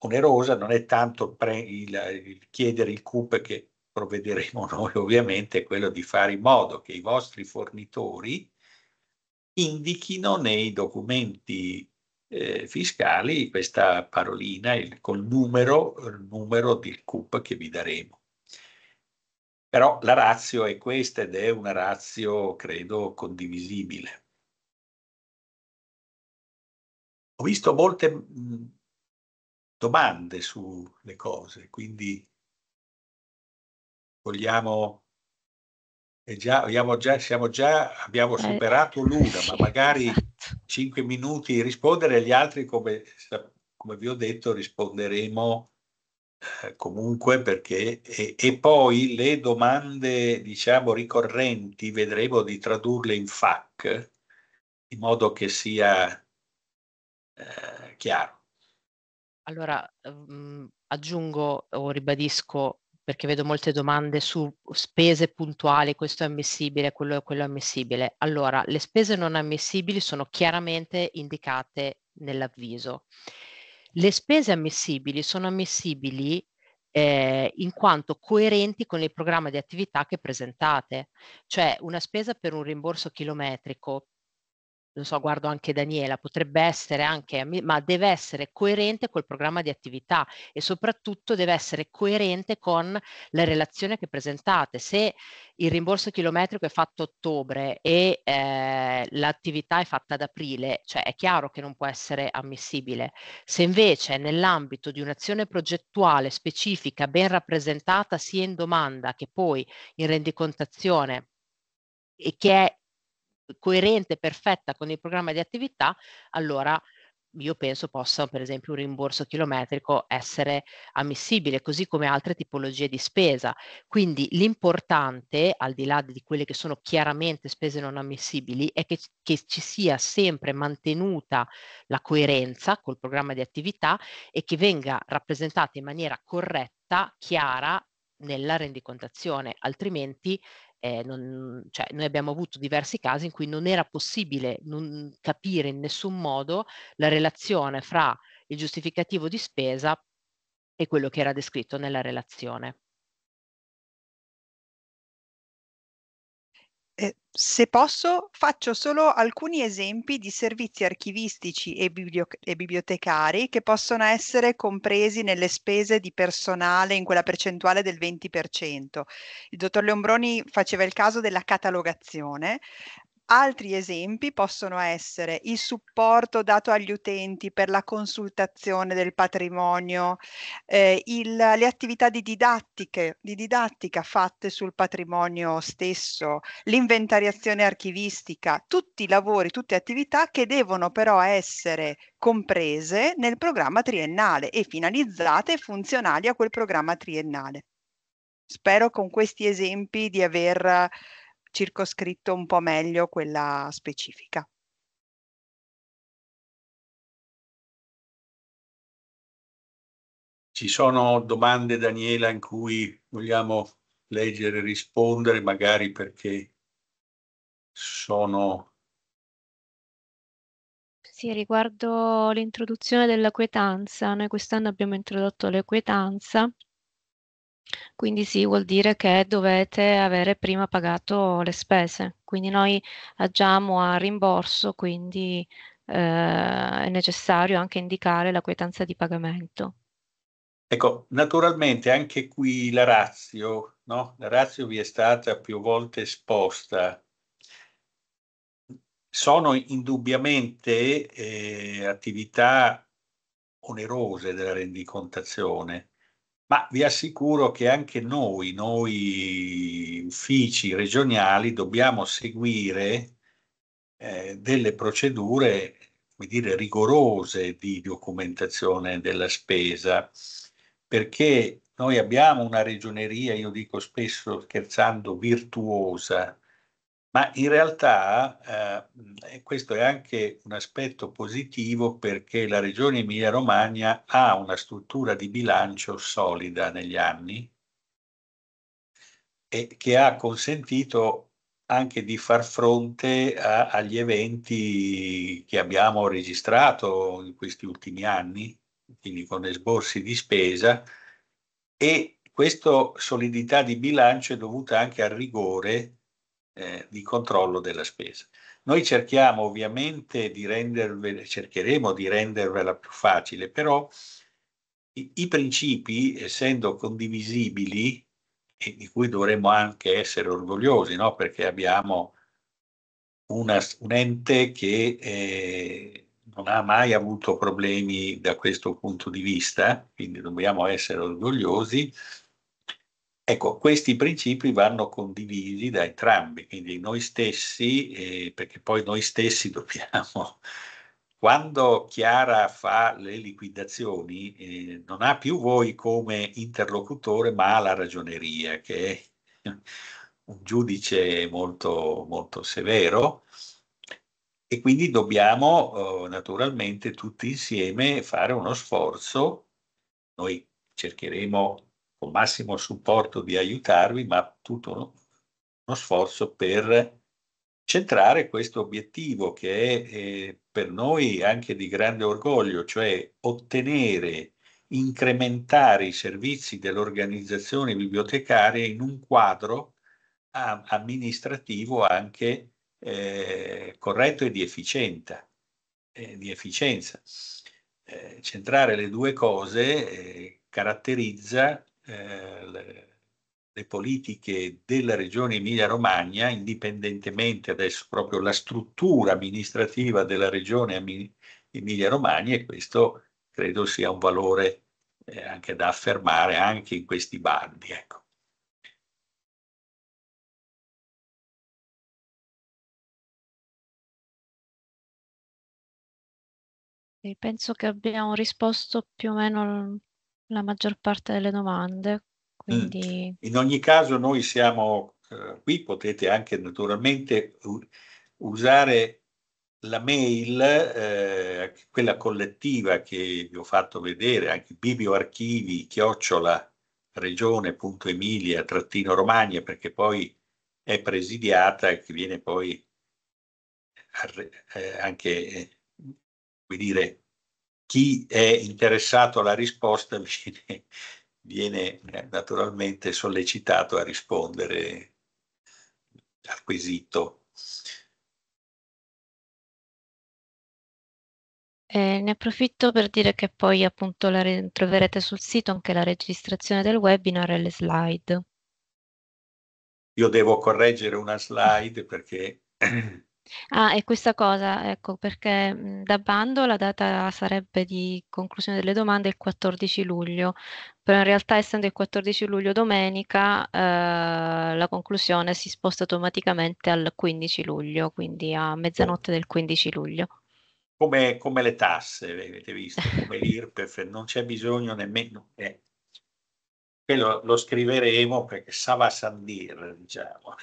[SPEAKER 2] onerosa non è tanto pre, il, il chiedere il CUP che provvederemo noi ovviamente, è quello di fare in modo che i vostri fornitori indichino nei documenti eh, fiscali questa parolina il, col numero, il numero del CUP che vi daremo. Però la razio è questa ed è una razio, credo, condivisibile.
[SPEAKER 1] Ho visto molte mm, domande sulle cose, quindi vogliamo
[SPEAKER 2] e già, abbiamo già, siamo già abbiamo eh, superato l'una, ma magari esatto. cinque minuti rispondere gli altri, come, come vi ho detto, risponderemo eh, comunque perché e, e, poi le domande diciamo ricorrenti vedremo di tradurle in FAC in modo che sia eh, chiaro.
[SPEAKER 6] Allora mh, ehm, aggiungo o ribadisco perché vedo molte domande su spese puntuali, questo è ammissibile, quello, quello è ammissibile. Allora, le spese non ammissibili sono chiaramente indicate nell'avviso. Le spese ammissibili sono ammissibili eh, in quanto coerenti con il programma di attività che presentate, cioè una spesa per un rimborso chilometrico non so, guardo anche Daniela, potrebbe essere anche, ma deve essere coerente col programma di attività e soprattutto deve essere coerente con la relazione che presentate. Se il rimborso chilometrico è fatto a ottobre e eh, l'attività è fatta ad aprile, cioè è chiaro che non può essere ammissibile. Se invece nell'ambito di un'azione progettuale specifica ben rappresentata sia in domanda che poi in rendicontazione e che è coerente, perfetta con il programma di attività, allora io penso possa per esempio un rimborso chilometrico essere ammissibile, così come altre tipologie di spesa. Quindi l'importante, al di là di quelle che sono chiaramente spese non ammissibili, è che, che ci sia sempre mantenuta la coerenza col programma di attività e che venga rappresentata in maniera corretta, chiara nella rendicontazione, altrimenti eh, non, cioè, noi abbiamo avuto diversi casi in cui non era possibile non capire in nessun modo la relazione fra il giustificativo di spesa e quello che era descritto nella relazione.
[SPEAKER 5] Eh, se posso, faccio solo alcuni esempi di servizi archivistici e, biblioc- e, bibliotecari che possono essere compresi nelle spese di personale in quella percentuale del 20%. Il dottor Leombroni faceva il caso della catalogazione, Altri esempi possono essere il supporto dato agli utenti per la consultazione del patrimonio, eh, il, le attività di, di didattica fatte sul patrimonio stesso, l'inventariazione archivistica, tutti i lavori, tutte attività che devono però essere comprese nel programma triennale e finalizzate e funzionali a quel programma triennale. Spero con questi esempi
[SPEAKER 1] di aver circoscritto un po' meglio quella specifica. Ci sono domande, Daniela, in cui vogliamo leggere, e
[SPEAKER 2] rispondere, magari perché sono...
[SPEAKER 4] Sì, riguardo l'introduzione della quietanza, noi quest'anno abbiamo introdotto l'equitanza quindi sì, vuol dire che dovete avere prima pagato le spese. Quindi noi agiamo a rimborso, quindi eh, è necessario anche indicare la quietanza di pagamento.
[SPEAKER 2] Ecco, naturalmente anche qui la razio, no? La razio vi è stata più volte esposta. Sono indubbiamente eh, attività onerose della rendicontazione ma vi assicuro che anche noi, noi uffici regionali, dobbiamo seguire eh, delle procedure come dire, rigorose di documentazione della spesa, perché noi abbiamo una regioneria, io dico spesso scherzando, virtuosa, ma in realtà eh, questo è anche un aspetto positivo perché la regione Emilia-Romagna ha una struttura di bilancio solida negli anni e che ha consentito anche di far fronte a, agli eventi che abbiamo registrato in questi ultimi anni, quindi con esborsi di spesa e questa solidità di bilancio è dovuta anche al rigore eh, di controllo della spesa. Noi cerchiamo ovviamente di rendervela, cercheremo di rendervela più facile, però i, i principi, essendo condivisibili, e di cui dovremmo anche essere orgogliosi, no? perché abbiamo una, un ente che eh, non ha mai avuto problemi da questo punto di vista, quindi dobbiamo essere orgogliosi, Ecco, questi principi vanno condivisi da entrambi, quindi noi stessi, eh, perché poi noi stessi dobbiamo, quando Chiara fa le liquidazioni, eh, non ha più voi come interlocutore, ma la ragioneria, che è un giudice molto, molto severo. E quindi dobbiamo eh, naturalmente tutti insieme fare uno sforzo. Noi cercheremo con massimo supporto di aiutarvi, ma tutto uno, uno sforzo per centrare questo obiettivo che è eh, per noi anche di grande orgoglio, cioè ottenere, incrementare i servizi dell'organizzazione bibliotecaria in un quadro a, amministrativo anche eh, corretto e di, Eh, di efficienza. Eh, centrare le due cose eh, caratterizza eh, le, le politiche della regione Emilia-Romagna, indipendentemente adesso proprio la struttura amministrativa della regione Emilia-Romagna, e questo credo sia un valore
[SPEAKER 1] eh, anche da affermare anche in questi bandi. Ecco. Penso che abbiamo risposto più o meno
[SPEAKER 4] la maggior parte delle domande. Mm. Quindi...
[SPEAKER 2] In ogni caso noi siamo eh, qui, potete anche naturalmente usare la mail, eh, quella collettiva che vi ho fatto vedere, anche biblioarchivi chiocciola regione.emilia-romagna perché poi è presidiata e che viene poi eh, anche, eh, come dire, chi è interessato alla risposta viene, viene eh, naturalmente sollecitato a rispondere
[SPEAKER 1] al quesito.
[SPEAKER 4] Eh, ne approfitto per dire che poi appunto la troverete sul sito anche la registrazione del webinar e le slide.
[SPEAKER 2] Io devo correggere una slide perché
[SPEAKER 4] Ah, e questa cosa, ecco, perché mhmm, da bando la data sarebbe di conclusione delle domande il 14 luglio, però in realtà essendo il 14 luglio domenica, eh, la
[SPEAKER 2] conclusione
[SPEAKER 4] si sposta automaticamente al 15 luglio, quindi a mezzanotte del 15 luglio.
[SPEAKER 2] Come, come le tasse, avete visto, come l'IRPEF, non c'è bisogno
[SPEAKER 1] nemmeno... Eh. Quello lo scriveremo perché Sava Sandir, diciamo.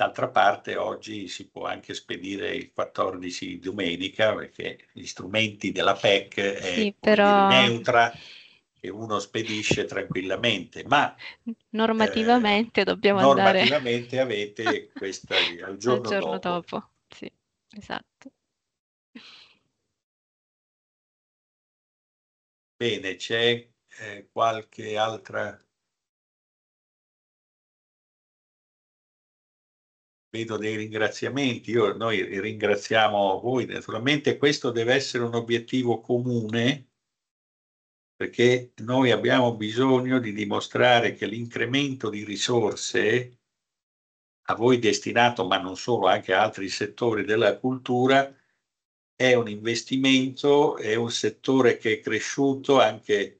[SPEAKER 1] D'altra parte oggi si può anche spedire il 14
[SPEAKER 2] domenica perché gli strumenti della PEC è sì, però... neutra che uno spedisce tranquillamente, ma
[SPEAKER 4] normativamente eh, dobbiamo
[SPEAKER 2] normativamente
[SPEAKER 1] andare... avete questa al giorno, giorno dopo. dopo. Sì, esatto. Bene, c'è eh, qualche altra vedo dei ringraziamenti, Io, noi ringraziamo
[SPEAKER 2] voi, naturalmente questo deve essere un obiettivo comune perché noi abbiamo bisogno di dimostrare che l'incremento di risorse a voi destinato, ma non solo, anche a altri settori della cultura, è un investimento, è un settore che è cresciuto anche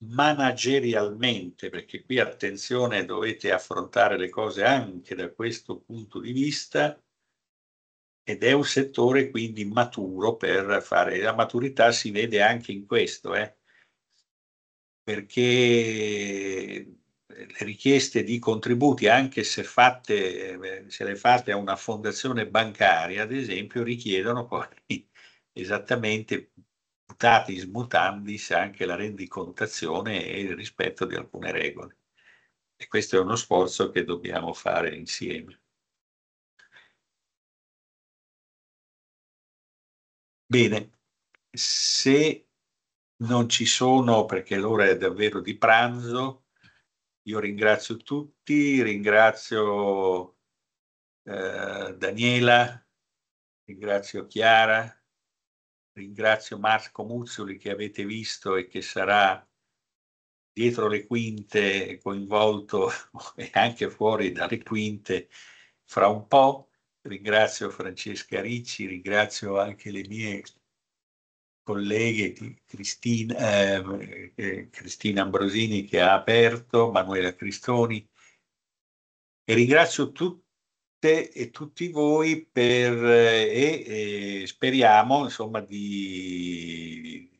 [SPEAKER 2] managerialmente, perché qui attenzione dovete affrontare le cose anche da questo punto di vista, ed è un settore quindi maturo per fare, la maturità si vede anche in questo, eh? perché le richieste di contributi, anche se, fatte, eh, se le fate a una fondazione bancaria, ad esempio, richiedono poi esattamente mutatis mutandis anche la rendicontazione e il rispetto di alcune regole. E questo è uno sforzo che
[SPEAKER 1] dobbiamo fare insieme. Bene, se non ci sono,
[SPEAKER 2] perché l'ora è davvero di pranzo, io ringrazio tutti, ringrazio eh, Daniela, ringrazio Chiara, ringrazio Marco Muzzoli che avete visto e che sarà dietro le quinte coinvolto e anche fuori dalle quinte fra un po'. Ringrazio Francesca Ricci, ringrazio anche le mie colleghe Cristina, eh, eh, Cristina Ambrosini che ha aperto, Manuela Cristoni e ringrazio tutti e tutti voi per, eh, e, e eh, speriamo insomma di,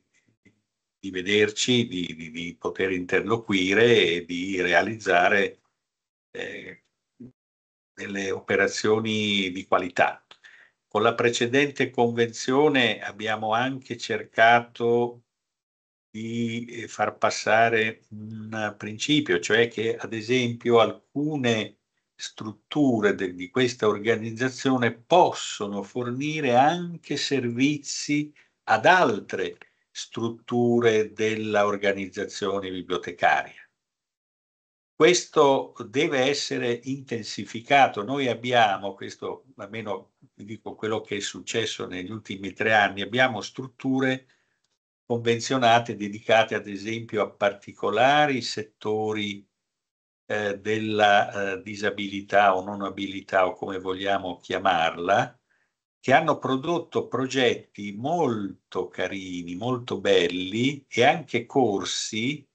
[SPEAKER 2] di vederci, di, di, di, poter interloquire e di realizzare eh, delle operazioni di qualità. Con la precedente convenzione abbiamo anche cercato di eh, far passare un principio, cioè che ad esempio alcune strutture de, di questa organizzazione possono fornire anche servizi ad altre strutture dell'organizzazione bibliotecaria. Questo deve essere intensificato. Noi abbiamo, questo almeno vi dico quello che è successo negli ultimi tre anni, abbiamo strutture convenzionate dedicate ad esempio a particolari settori eh, della eh, disabilità o non abilità o come vogliamo chiamarla, che hanno prodotto progetti molto carini, molto belli e anche corsi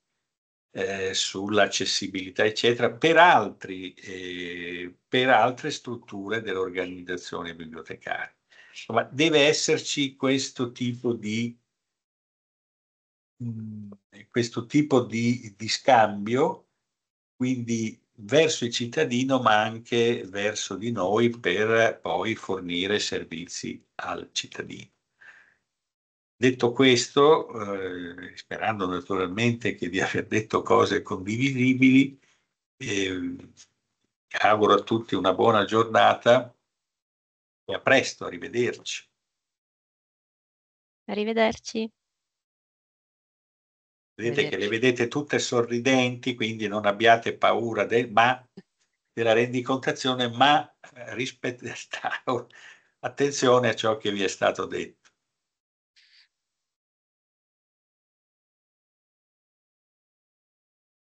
[SPEAKER 2] eh, sull'accessibilità, eccetera, per, altri, eh, per altre strutture dell'organizzazione bibliotecaria. Insomma, deve esserci questo tipo di, mh, mm, questo tipo di, di scambio quindi verso il cittadino ma anche verso di noi per poi fornire servizi al cittadino. Detto questo, eh, sperando naturalmente che di aver detto cose condivisibili, eh,
[SPEAKER 1] auguro a tutti una buona giornata e a presto, arrivederci. Arrivederci.
[SPEAKER 2] Vedete che le vedete tutte sorridenti, quindi non abbiate paura del ma, della rendicontazione, ma eh, rispettate, attenzione a ciò che vi
[SPEAKER 1] è stato detto.